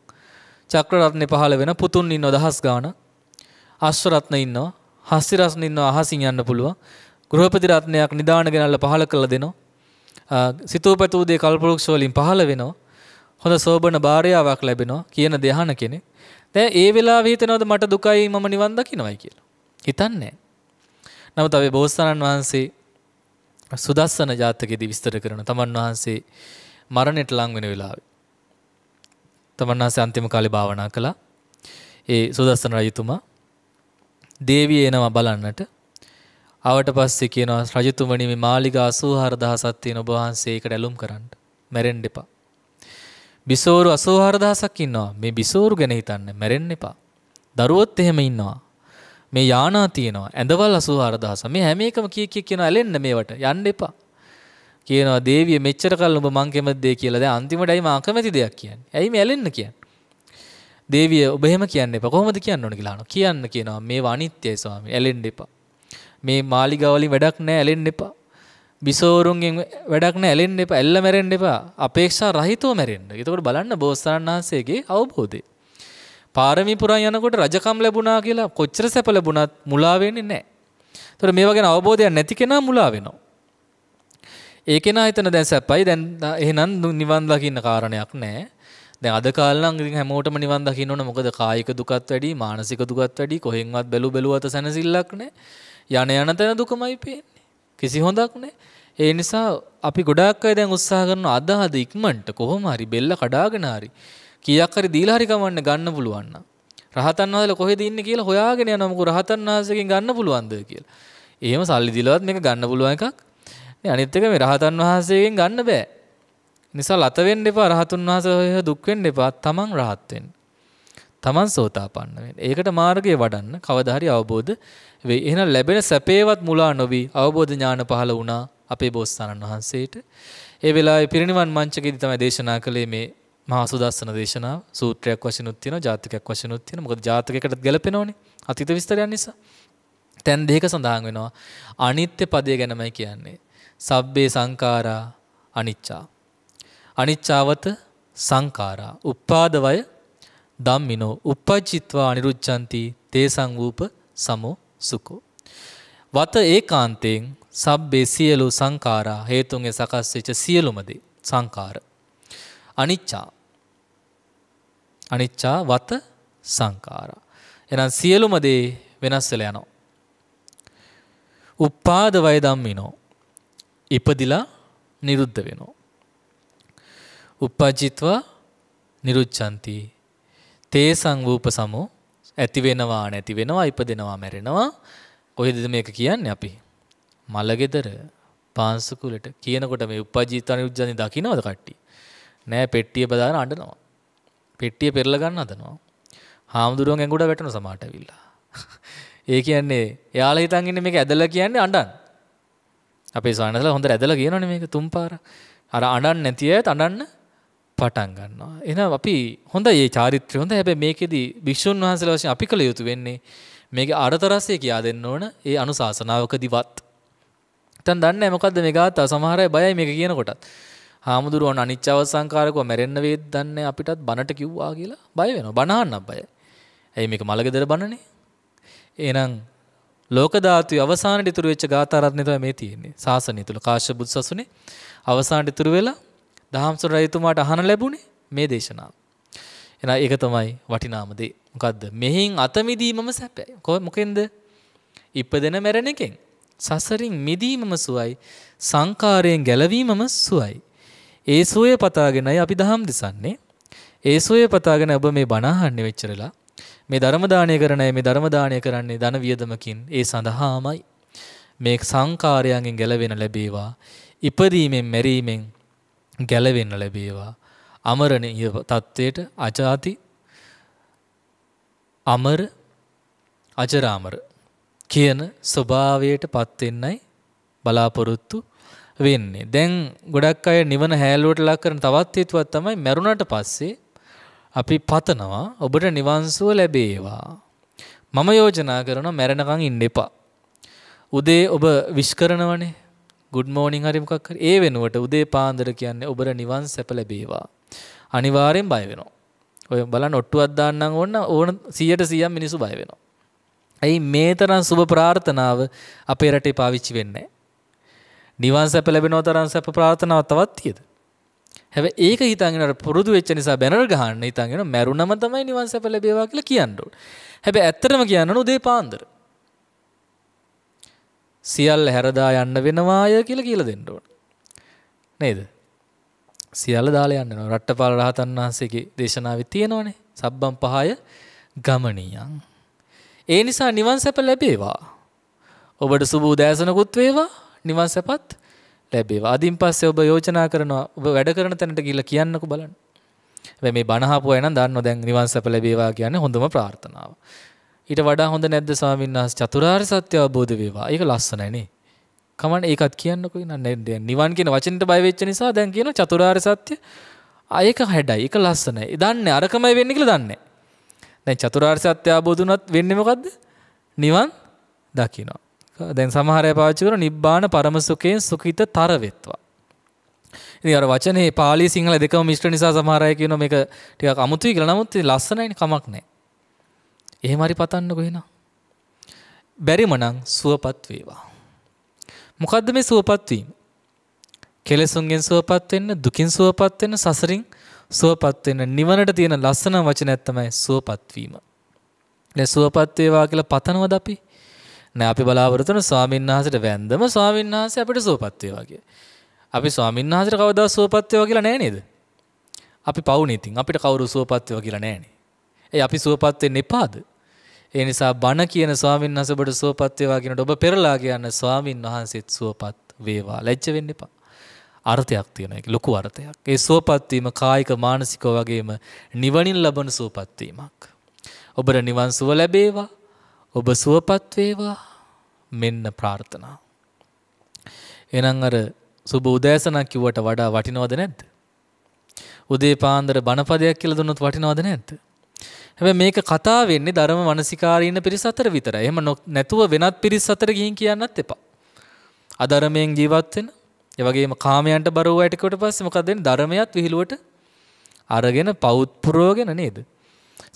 චක්‍ර රත්නේ පහළ වෙන පුතුන් ඉන්නව දහස් ගාණක්. අශ්ව රත්න ඉන්නවා. හස්ති රත්න ඉන්නවා අහසින් යන්න පුළුවන්. ගෘහපති රත්නයක් නිදාන ගෙනල්ලා පහළ කළා දෙනවා. සිතෝපතූ දේ කල්පවෘක්ෂ වලින් පහළ වෙනවා. හොඳ සෝබන භාර්යාවක් ලැබෙනවා කියන දෙහන කෙනෙක්. දැන් ඒ වෙලාවේ හිතනවද මට දුකයි මම නිවන් දකින්නයි කියලා. හිතන්නේ නමුත් අපි බෝසතාණන් වහන්සේ සුදස්සන ජාතකයේදී විස්තර කරන තමන් වහන්සේ මරණයට ලං වෙන වෙලාවේ තමන් වහන්සේ අන්තිම කාලේ භාවනා කළා. ඒ සුදස්සන රජතුමා දේවිය එනවා බලන්නට. ආවට පස්සේ කියනවා රජතුමනි මේ මාලිගා 84000ක් තියෙන ඔබ වහන්සේ ඒකට ඇලුම් කරන්න. මැරෙන්න එපා. බිසෝරු 84000ක් ඉන්නවා. මේ බිසෝරු ගැන හිතන්න මැරෙන්න එපා. දරුවොත් එහෙම ඉන්නවා. මේ යානා තියෙනවා ඇඳවල් 84000 මේ හැම එකම කී කී කියන ඇලෙන්න මේවට යන්න එපා කියනවා දේවිය මෙච්චර කල් ඔබ මං කැමති දෙය කියලා දැන් අන්තිමටයි මං අකමැති දෙයක් කියන්නේ ඇයි මේ ඇලෙන්න කියන්නේ දේවිය ඔබ එහෙම කියන්න එපා කොහොමද කියන්න ඕන කියලා අහනවා කියන්න කියනවා මේව අනිත්‍යයි ස්වාමී ඇලෙන්න එපා මේ මාලිගාව වලින් වැඩක් නැහැ ඇලෙන්න එපා බිසෝරුන්ගෙන් වැඩක් නෑ ඇලෙන්න එපා ඇල්ල මැරෙන්න එපා අපේක්ෂා රහිතව මැරෙන්න. එතකොට බලන්න බෝසතාණන් වහන්සේගේ අවබෝධය. පාරමී පුරන් යනකොට රජකම් ලැබුණා කියලා කොච්චර සැප ලැබුණත් මුලා වෙන්නේ නැහැ. ඒතර මේවා ගැන අවබෝධයක් නැති කෙනා මුලා වෙනවා. ඒ කෙනා හිතන දැන් සැපයි දැන් එහෙනම් නිවන් දකින්න කාරණයක් නැහැ. දැන් අද කාලේ නම් ඉතින් හැමෝටම නිවන් දකින්න ඕන මොකද කායික දුකත් වැඩි මානසික දුකත් වැඩි කොහෙන්වත් බැලු බැලුවත සැනසෙල්ලක් නැහැ. යන යන තැන දුකමයි පේන්නේ. කිසි හොඳක් නැහැ. ඒ නිසා අපි ගොඩාක් අය දැන් උත්සාහ කරන අද අද ඉක්මනට කොහොම හරි බෙල්ල කඩාගෙන හරි කීයක් හරි දීලා හරි ගමන්න ගන්න පුළුවන් නම් රහතන් වහන්සේලා කොහෙද ඉන්නේ කියලා හොයාගෙන යනවා මොකද රහතන් වහන්සේගෙන් ගන්න පුළුවන්ද කියලා. එහෙම සල්ලි දීලවත් මේක ගන්න පුළුවන් එකක්. නේ අනිත් එක මේ රහතන් වහන්සේගෙන් ගන්න බෑ. නිසා ලත වෙන්න එපා රහතුන් වහන්සේ දුක් වෙන්න එපා තමන් රහත් වෙන්න. තමන් සෝතාපන්න වෙන්න. ඒකට මාර්ගය වඩන්න කවදා හරි අවබෝධ වෙයි. එහෙනම් ලැබෙන සැපේවත් මුලා නොවි අවබෝධ ඥාන පහළ වුණා අපේ බෝසතාණන් වහන්සේට. ඒ වෙලාවේ පිරිනිවන් මංචකයේදී තමයි දේශනා කළේ මේ මහා සුදස්සන දේශනාව සූත්‍රයක් වශයෙන් උත් තියෙනවා ජාතකයක් වශයෙන් උත් තියෙනවා. මොකද ජාතකයකට ගැලපෙනෝනේ. අතීත විස්තරයන් නිසා. තැන් දෙක සඳහන් වෙනවා. අනිත්‍ය පදය ගැනමයි කියන්නේ. සබ්බේ සංඛාරා අනිච්චා. අනිච්චාවත සංඛාරා. උපාදවය ධම්මිනෝ uppajjitva anirucchanti තේසං වූප සමෝ සුකෝ. වත ඒකාන්තයෙන් සබ්බේ සියලු සංඛාරා හේතුන්ගේ සකස් වෙච්ච සියලුම දේ සංඛාරා අනිච්චා. අනිච්චා වත සංකාරා. එහෙනම් සියලුම දේ වෙනස් වෙලා යනවා. උපාද වය ධම්මිනෝ. ඉපදිලා නිරුද්ධ වෙනවා. උපජිත්වා නිරුච්ඡanti. තේ සංවූප සමෝ ඇති වෙනවා නැති වෙනවා ඉපදෙනවා මැරෙනවා. කොහෙද මේක කියන්නේ අපි? මලගෙදර පාන්සුකුලට කියනකොට මේ උපජීත අනුජ්ජනි දකින්නවද කට්ටිය? නෑ පෙට්ටිය බදාගෙන අඬනවා. පෙට්ටිය පෙරල ගන්න හදනවා. හාමුදුරුවන් ඇඟුඩ වැටෙන සමාට ඇවිල්ලා. ඒ කියන්නේ එයාලා හිතන් ඉන්නේ මේක ඇදලා කියන්නේ අඬන. අපේ සානසලා හොඳට ඇදලා කියනවනේ මේක තුන් පාර. අර අඬන්න නැති අයත් අඬන්න පටන් ගන්නවා. එහෙනම් අපි හොඳයි මේ චාරිත්‍රය හොඳයි. හැබැයි මේකෙදි භික්ෂුන් වහන්සේලා වශයෙන් අපි කළ යුතු වෙන්නේ මේකේ අරතරසය කියා දෙන්න ඕන ඒ අනුශාසනාවකදීවත්. දැන් දන්නේ මොකද්ද මේ ගාථා සමහර අය බයයි මේක කියනකොටත්. හාමුදුරුවන් අනිච්ච අවසංකාරකව මැරෙන්න වේද දන්නේ අපිටත් බනට කිව්වා කියලා බය වෙනවා. බනහන්නත් බයයි. ඇයි මේක මලගෙදර බනනේ? එහෙනම් ලෝක ධාතුවේ අවසානට ඉතුරු වෙච්ච ගාථා රත්නේ තමයි මේ තියෙන්නේ. සාසනය තුල කාශ්‍යප බුදු සසුනේ අවසානට ඉතුරු වෙලා දහම්සොර රජතුමාට අහන ලැබුණේ මේ දේශනාව. එහෙනම් ඒක තමයි වටිනාම දේ. මොකද්ද? මෙහින් අත මිදීමම සැපයි. මොකෙන්ද? ඉපදෙන මැරෙන එකෙන්. සසරින් මිදීමම සුවයි. සංකාරයෙන් ගැලවීමම සුවයි. ඒ සෝය පතාගෙනයි අපි දහම් දෙසන්නේ. ඒ සෝය පතාගෙන ඔබ මේ බණ අහන්නේ වෙච්චරලා මේ ධර්ම දාණය කරන අය මේ ධර්ම දාණය කරන්නේ ධන වියදමකින් ඒ සඳහාමයි. මේ සංකාරයන්ගෙන් ගැලවෙන ලැබේවා. ඉපදීමෙන් මැරීමෙන් ගැලවෙන්න ලැබේවා. අමරණීය තත්වයට අජාති අමර අජරාමර කියන ස්වභාවයට පත්වෙන්නයි බලාපොරොත්තු වෙන්නේ. දැන් ගොඩක් අය නිවන හැලුවට ලක් කරන තවත් හේතුවක් තමයි මරුණට පස්සේ අපි පතනවා ඔබට නිවන්සුව ලැබේවා. මම යෝජනා කරනවා මැරෙනකන් ඉන්න එපා. උදේ ඔබ විශ් කරනවනේ. good morning හරි මොකක් හරි. ඒ වෙනුවට උදේ පාන්දර කියන්නේ ඔබට නිවන් සැප ලැබේවා. අනිවාර්යෙන් බය වෙනවා. ඔය බලන්න ඔට්ටුවක් දාන්නම් ඕන ඕන 100ට 100ක් මිනිස්සු බය වෙනවා. ඇයි මේ තරම් සුබ ප්‍රාර්ථනාව අපේ රටේ පාවිච්චි වෙන්නේ නැහැ? නිවන් සැප ලැබෙනවා තරම් සැප ප්‍රාර්ථනාවක් තවත් තියෙද? හැබැයි ඒක හිතන්ගෙන අර පුරුදු වෙච්ච නිසා බැනර් ගහන්න හිතන්ගෙන මැරුණම තමයි නිවන් සැප ලැබේවා කියලා කියන්න ඕන. හැබැයි ඇත්තටම කියන්න උදේ පාන්දර. සියල්ල හැරදා යන්න වෙනවාය කියලා කියලා දෙන්න ඕන. නේද? සියල්ල දාලා යන්න ඕන. රට්ටපාල රහතන් වහන්සේගේ දේශනාවේ තියෙනවනේ. සබ්බම් පහය ගමනියන්. ඒ නිසා නිවන් සැප ලැබේවා. ඔබට සුබ උදෑසනකුත් වේවා. නිවන් සැපත් ලැබේවා. අදින් පස්සේ ඔබ යෝජනා කරනවා ඔබ වැඩ කරන තැනට ගිහිල්ලා කියන්නකෝ බලන්න. හැබැයි මේ බණ අහපුවා නම් දන්නෝ දැන් නිවන් සැප ලැබේවා කියන්නේ හොඳම ප්‍රාර්ථනාව. ඊට වඩා හොඳ නැද්ද ස්වාමීන් වහන්සේ චතුරාර්ය සත්‍ය අවබෝධ වේවා. ඒක ලස්සනයි නේ. කමන්න ඒකත් කියන්නකෝ නේද? නිවන් කියන වචනෙට බය වෙච්ච නිසා දැන් කියන චතුරාර්ය සත්‍ය ඒක හැඩයි. ඒක ලස්සනයි. දන්නේ අරකමයි වෙන්නේ කියලා දන්නේ. දැන් චතුරාර්ය සත්‍ය අවබෝධ වුණත් වෙන්නේ මොකද්ද? නිවන් දකිනවා. දැන් සමහරය පාවිච්චි කරන නිබ්බාන පරම සුඛයෙන් සුඛිත තර වෙත්වා. ඉතින් අර වචනේ පාලි සිංහල දෙකම මිශ්‍ර නිසා සමහර අය කියනවා මේක ටිකක් අමුතුයි කියලා. නමුත් ලස්සනයිනේ කමක් නැහැ. එහෙම හරි පතන්නකෝ එහෙනම්. බැරිම නම් සුවපත් වේවා. මොකද්ද මේ සුවපත් වීම? කෙලෙසුන්ගෙන් සුවපත් වෙන්න, දුකින් සුවපත් වෙන්න, සසරින් සුවපත් වෙන්න, නිවනට තියෙන ලස්සන වචනයක් තමයි සුවපත් වීම. දැන් සුවපත් වේවා කියලා පතනවද අපි? නෑ අපි බලාපොරොත්තු වෙන ස්වාමීන් වහන්සේට වැඳම ස්වාමීන් වහන්සේ අපිට සුවපත් වේවා කිය. අපි ස්වාමීන් වහන්සේට කවදා සුවපත් වේවා කියලා නෑ නේද? අපි පවුනේ ඉතින් අපිට කවුරු සුවපත් වේවා කියලා නෑනේ. ඒ අපි සුවපත් වෙන්න එපාද? ඒ නිසා බණ කියන ස්වාමීන් වහන්සේ ඔබට සුවපත් වේවා කියනකොට ඔබ පෙරලා කියන්න ස්වාමීන් වහන්සේත් සුවපත් වේවා. ලැජ්ජ වෙන්න එපා. අර්ථයක් තියෙන එක ලොකු අර්ථයක්. ඒ සුවපත් වීම කායික මානසිකව වගේම නිවනින් ලබන සුවපත් වීමක්. ඔබට නිවන් සුව ලැබේවා. ඔබ සුවපත් වේවා මෙන්න ප්‍රාර්ථනා. එහෙනම් අර සුබ උදෑසනක් කිව්වට වඩා වටිනවද නැද්ද? උදේ පාන්දර බණපදයක් කියලා දුන්නොත් වටිනවද නැද්ද? හැබැයි මේක කතා වෙන්නේ ධර්ම මානසිකාරී ඉන්න පිරිස අතර විතරයි. එහෙම නැතුව වෙනත් පිරිස අතර ගිහින් කියන්නත් එපා. අධර්මයෙන් ජීවත් වෙන, ඒ වගේම කාමයන්ට බරව වැටෙකට පස්සේ මොකද වෙන්නේ? ධර්මයත් විහිළුවට අරගෙන පෞත්පුරවගෙන නේද?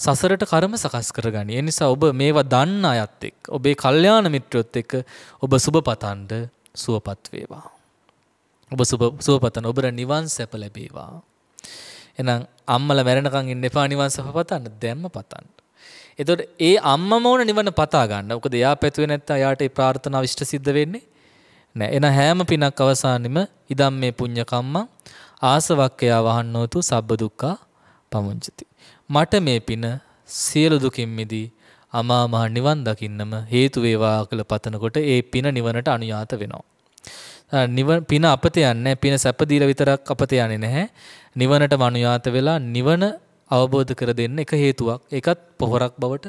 සසරට කර්ම සකස් කරගනි. ඒ නිසා ඔබ මේවා දන්න අයත් එක්ක ඔබේ කල්යාණ මිත්‍රයොත් එක්ක ඔබ සුබපතන්ඩ සුවපත් වේවා. ඔබ සුවපතන ඔබට නිවන් සැප ලැබේවා. එහෙනම් අම්මලා මැරෙනකන් ඉන්න එපා නිවන් සැප පතන්න දැම්ම පතන්න. එතකොට ඒ අම්මම ඕන නිවන පතා ගන්න. මොකද එයා පැතුවේ නැත්නම් එයාට ඒ ප්‍රාර්ථනාව ඉෂ්ට සිද්ධ වෙන්නේ නැහැ. එන හැම පිනක් අවසානෙම ඉදම් මේ පුඤ්ඤ කම්මං ආසවක්ඛයා වහන්නෝතු සබ්බ දුක්ඛා පමුඤ්ජති. මට මේ පින සියලු දුකින් මිදී අමා මහ නිවන් දකින්නම හේතු වේවා කියලා පතනකොට ඒ පින නිවනට අනුයාත වෙනවා. නිවන පින අපත යන්නේ පින සැප දීලා විතරක් අපත යන්නේ නැහැ. නිවනට අනුයාත වෙලා නිවන අවබෝධ කර දෙන්න එක හේතුවක්. ඒකත් පොහොරක් බවට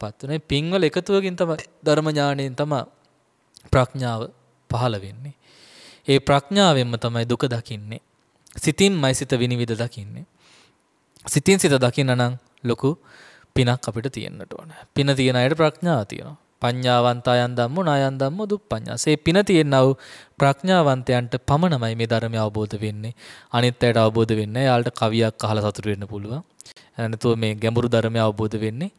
පත් වෙනේ. පින්වල එකතුවකින් තමයි ධර්ම ඥාණයෙන් තමයි ප්‍රඥාව පහළ වෙන්නේ. ඒ ප්‍රඥාවෙන්ම තමයි දුක දකින්නේ. සිතින්මයි සිත විනිවිද දකින්නේ. සිතින් සිත දකින්න නම් ලොකු පිනක් අපිට තියෙන්න්නට ඕන. පින තියෙන අයට ප්‍රඥාව තියෙනවා. පඤ්ඥාවන්තායන් දම්ම නායන් දම්ම දුක් පඥාසේ පින තියෙන්නව ප්‍රඥාවන්තයන්ට පමණමයි මේ ධර්මය අවබෝධ වෙන්නේ අනිත් අයට අවබෝධ වෙන්න යාලට කවියක් අහල සතුරවෙන්න පුළුව ඇනතුව මේ ගැඹුරු ධර්මය අවබෝධ වෙන්නේ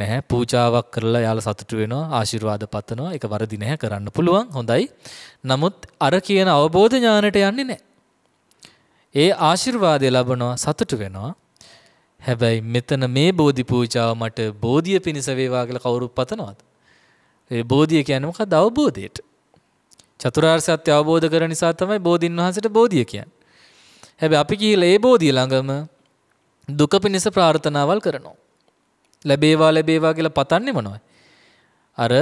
නැහැ පූජාවක් කරලා යාල සතුට වෙනවා ආශිර්වාද පතනවා එක වරදි නැහැ කරන්න පුළුවන් හොඳයි නමුත් අර කියන අවබෝධ ඥානයට යන්නේ නෑ ඒ ආශිර්වාදය ලබනවා සතුට වෙනවා හැබැයි මෙතන මේ බෝධි පූජාව මට බෝධිය පිණිස වේවා කියලා කවුරුත් පතනවද? ඒ බෝධිය කියන්නේ මොකක්ද අවබෝධයට? චතුරාර්ය සත්‍ය අවබෝධ කර නිසා තමයි බෝධින් වහන්සේට බෝධිය කියන්නේ. හැබැයි අපි කියලා ඒ බෝධිය ළඟම දුක පිණිස ප්‍රාර්ථනාවල් කරනවා. ලැබේවා ලැබේවා කියලා පතන්නේ මොනවයි? අර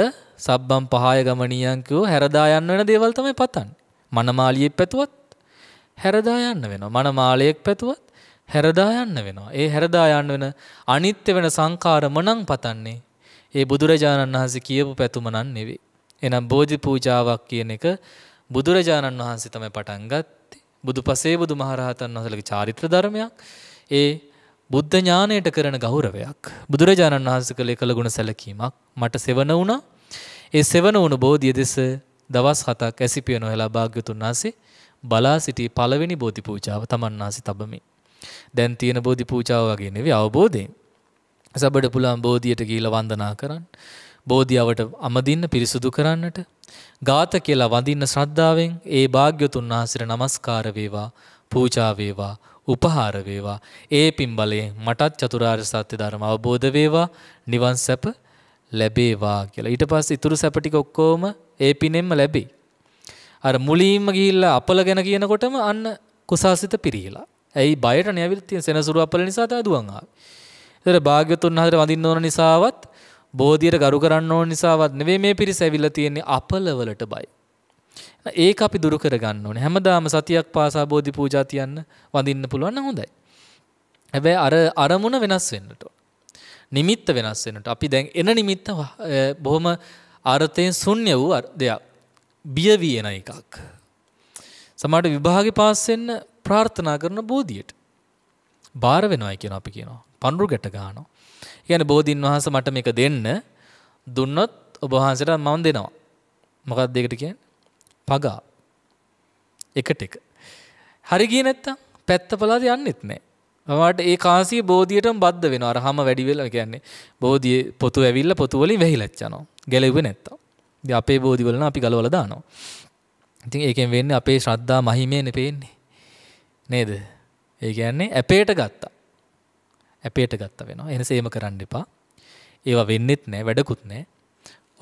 සබ්බම් පහය ගමනියන් කියෝ හැරදා යන්න වෙන දේවල් තමයි පතන්නේ. මනමාලියෙක් පැතුවත් හැරදා යන්න වෙනවා. මනමාලයෙක් පැතුවත් හැරදා යන්න වෙනවා. ඒ හැරදා යන්න වෙන අනිත්‍ය වෙන සංඛාර මනං පතන්නේ. ඒ බුදුරජාණන් වහන්සේ කියපු පැතුම නන් නෙවෙයි. එහෙනම් බෝධි පූජාවක් කියන එක බුදුරජාණන් වහන්සේ තමයි පටන් ගත්තේ. බුදුපසේ බුදුමහරහතන් වහන්සේලගේ චාරිත්‍ර ධර්මයක්. ඒ බුද්ධ ඥාණයට කරන ගෞරවයක්. බුදුරජාණන් වහන්සේ කළ එකල ගුණ සැලකීමක් මට සෙවණ වුණා. ඒ සෙවණ වුණු බෝධිය දෙස දවස් 7ක් ඇසිපිය නොහැලා භාග්‍යතුන් වහන්සේ බලා සිටි පළවෙනි බෝධි පූජාව තමන් වහන්සේ තබමින් දැන් තියෙන බෝධි පූජාව වගේ නෙවෙයි අවබෝධයෙන්. සබඩ පුළුවන් බෝධියට ගිහිලා වන්දනා කරන්න. බෝධියවට අමදින්න පිරිසුදු කරන්නට ගාත කියලා වඳින්න ශ්‍රද්ධාවෙන් ඒ භාග්‍යතුන් වහන්සේට নমස්කාර වේවා පූජා වේවා උපහාර වේවා ඒ පින් බලයෙන් මටත් චතුරාර්ය සත්‍ය ධර්ම අවබෝධ වේවා නිවන් සැප ලැබේවා කියලා ඊට පස්සේ ඉතුරු සැප ටික ඔක්කොම ඒ පිනෙන්ම ලැබේ අර මුලින්ම ගිහිල්ලා අපල ගැන කියනකොටම අන්න කුසාසිත පිරීලා ඇයි බයට නැවිල් තියෙන සෙනසුරුවපල නිසා තමයි දුවන් ආවේ. ඒතර භාග්‍යතුන් හතර වඳින්න ඕන නිසාවත් බෝධියට ගරු කරන්න ඕන නිසාවත් නෙවෙයි මේ පිරිස ඇවිල්ලා තියෙන්නේ අපලවලට බයි. ඒක අපි දුරු කරගන්න ඕනේ. හැමදාම සතියක් පාසා බෝධි පූජා තියන්න වඳින්න පුළුවන් නම් හොඳයි. හැබැයි අර අරමුණ වෙනස් වෙන්නට නිමිත්ත වෙනස් වෙන්නට අපි දැන් එන නිමිත්ත බොහොම අර්ථයෙන් ශුන්‍ය වූ දෙයක් බිය වී එන එකක්. සමහරට විභාගේ පාස් වෙන්න ප්‍රාර්ථනා කරන බෝධියට බාර වෙනවා කියන අපි කියනවා. පඳුරු ගැට ගන්නවා. කියන්නේ බෝධින් වහන්සේ මට මේක දෙන්න දුන්නොත් ඔබ වහන්සේට මම දෙනවා. මොකක්ද ඒකට කියන්නේ? පගා. එකට එක. හරි ගියේ නැත්තම් පැත්ත පළාද යන්නෙත් නැහැ. මමට ඒ කාසිය බෝධියටම බද්ධ වෙනවා. අර හැම වැඩි වෙලා කියන්නේ බෝධිය පොතු ඇවිල්ලා පොතු වලින් වැහිලච්ච යනවා. ගැලෙව්වේ නැත්තම්. ඉතින් අපේ බෝධිවල නම් අපි ගලවලා දානවා. ඉතින් ඒකෙන් වෙන්නේ අපේ ශ්‍රද්ධා මහිමේනේ පේන්නේ. නේද ඒ කියන්නේ ඇපේට ගත්තා ඇපේට ගත්ත වෙනවා එන සේම කරන්න එපා ඒවා වෙන්නෙත් නෑ වැඩකුත් නෑ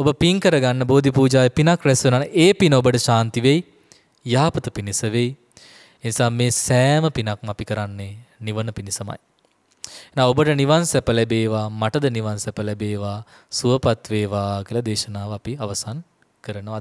ඔබ පින් කරගන්න බෝධි පූජාවේ පිනක් රැස් වෙනවා ඒ පින ඔබට ශාන්ති වෙයි යහපත පිණිස වෙයි එනිසා මේ සෑම පිනක්ම අපි කරන්නේ නිවන පිණිසමයි එහෙනම් ඔබට නිවන් සැප ලැබේවා මටද නිවන් සැප ලැබේවා සුවපත් වේවා කියලා දේශනාව අපි අවසන් කරනවා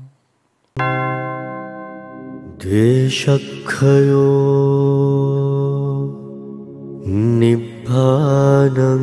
द्वे सखयो निभाम्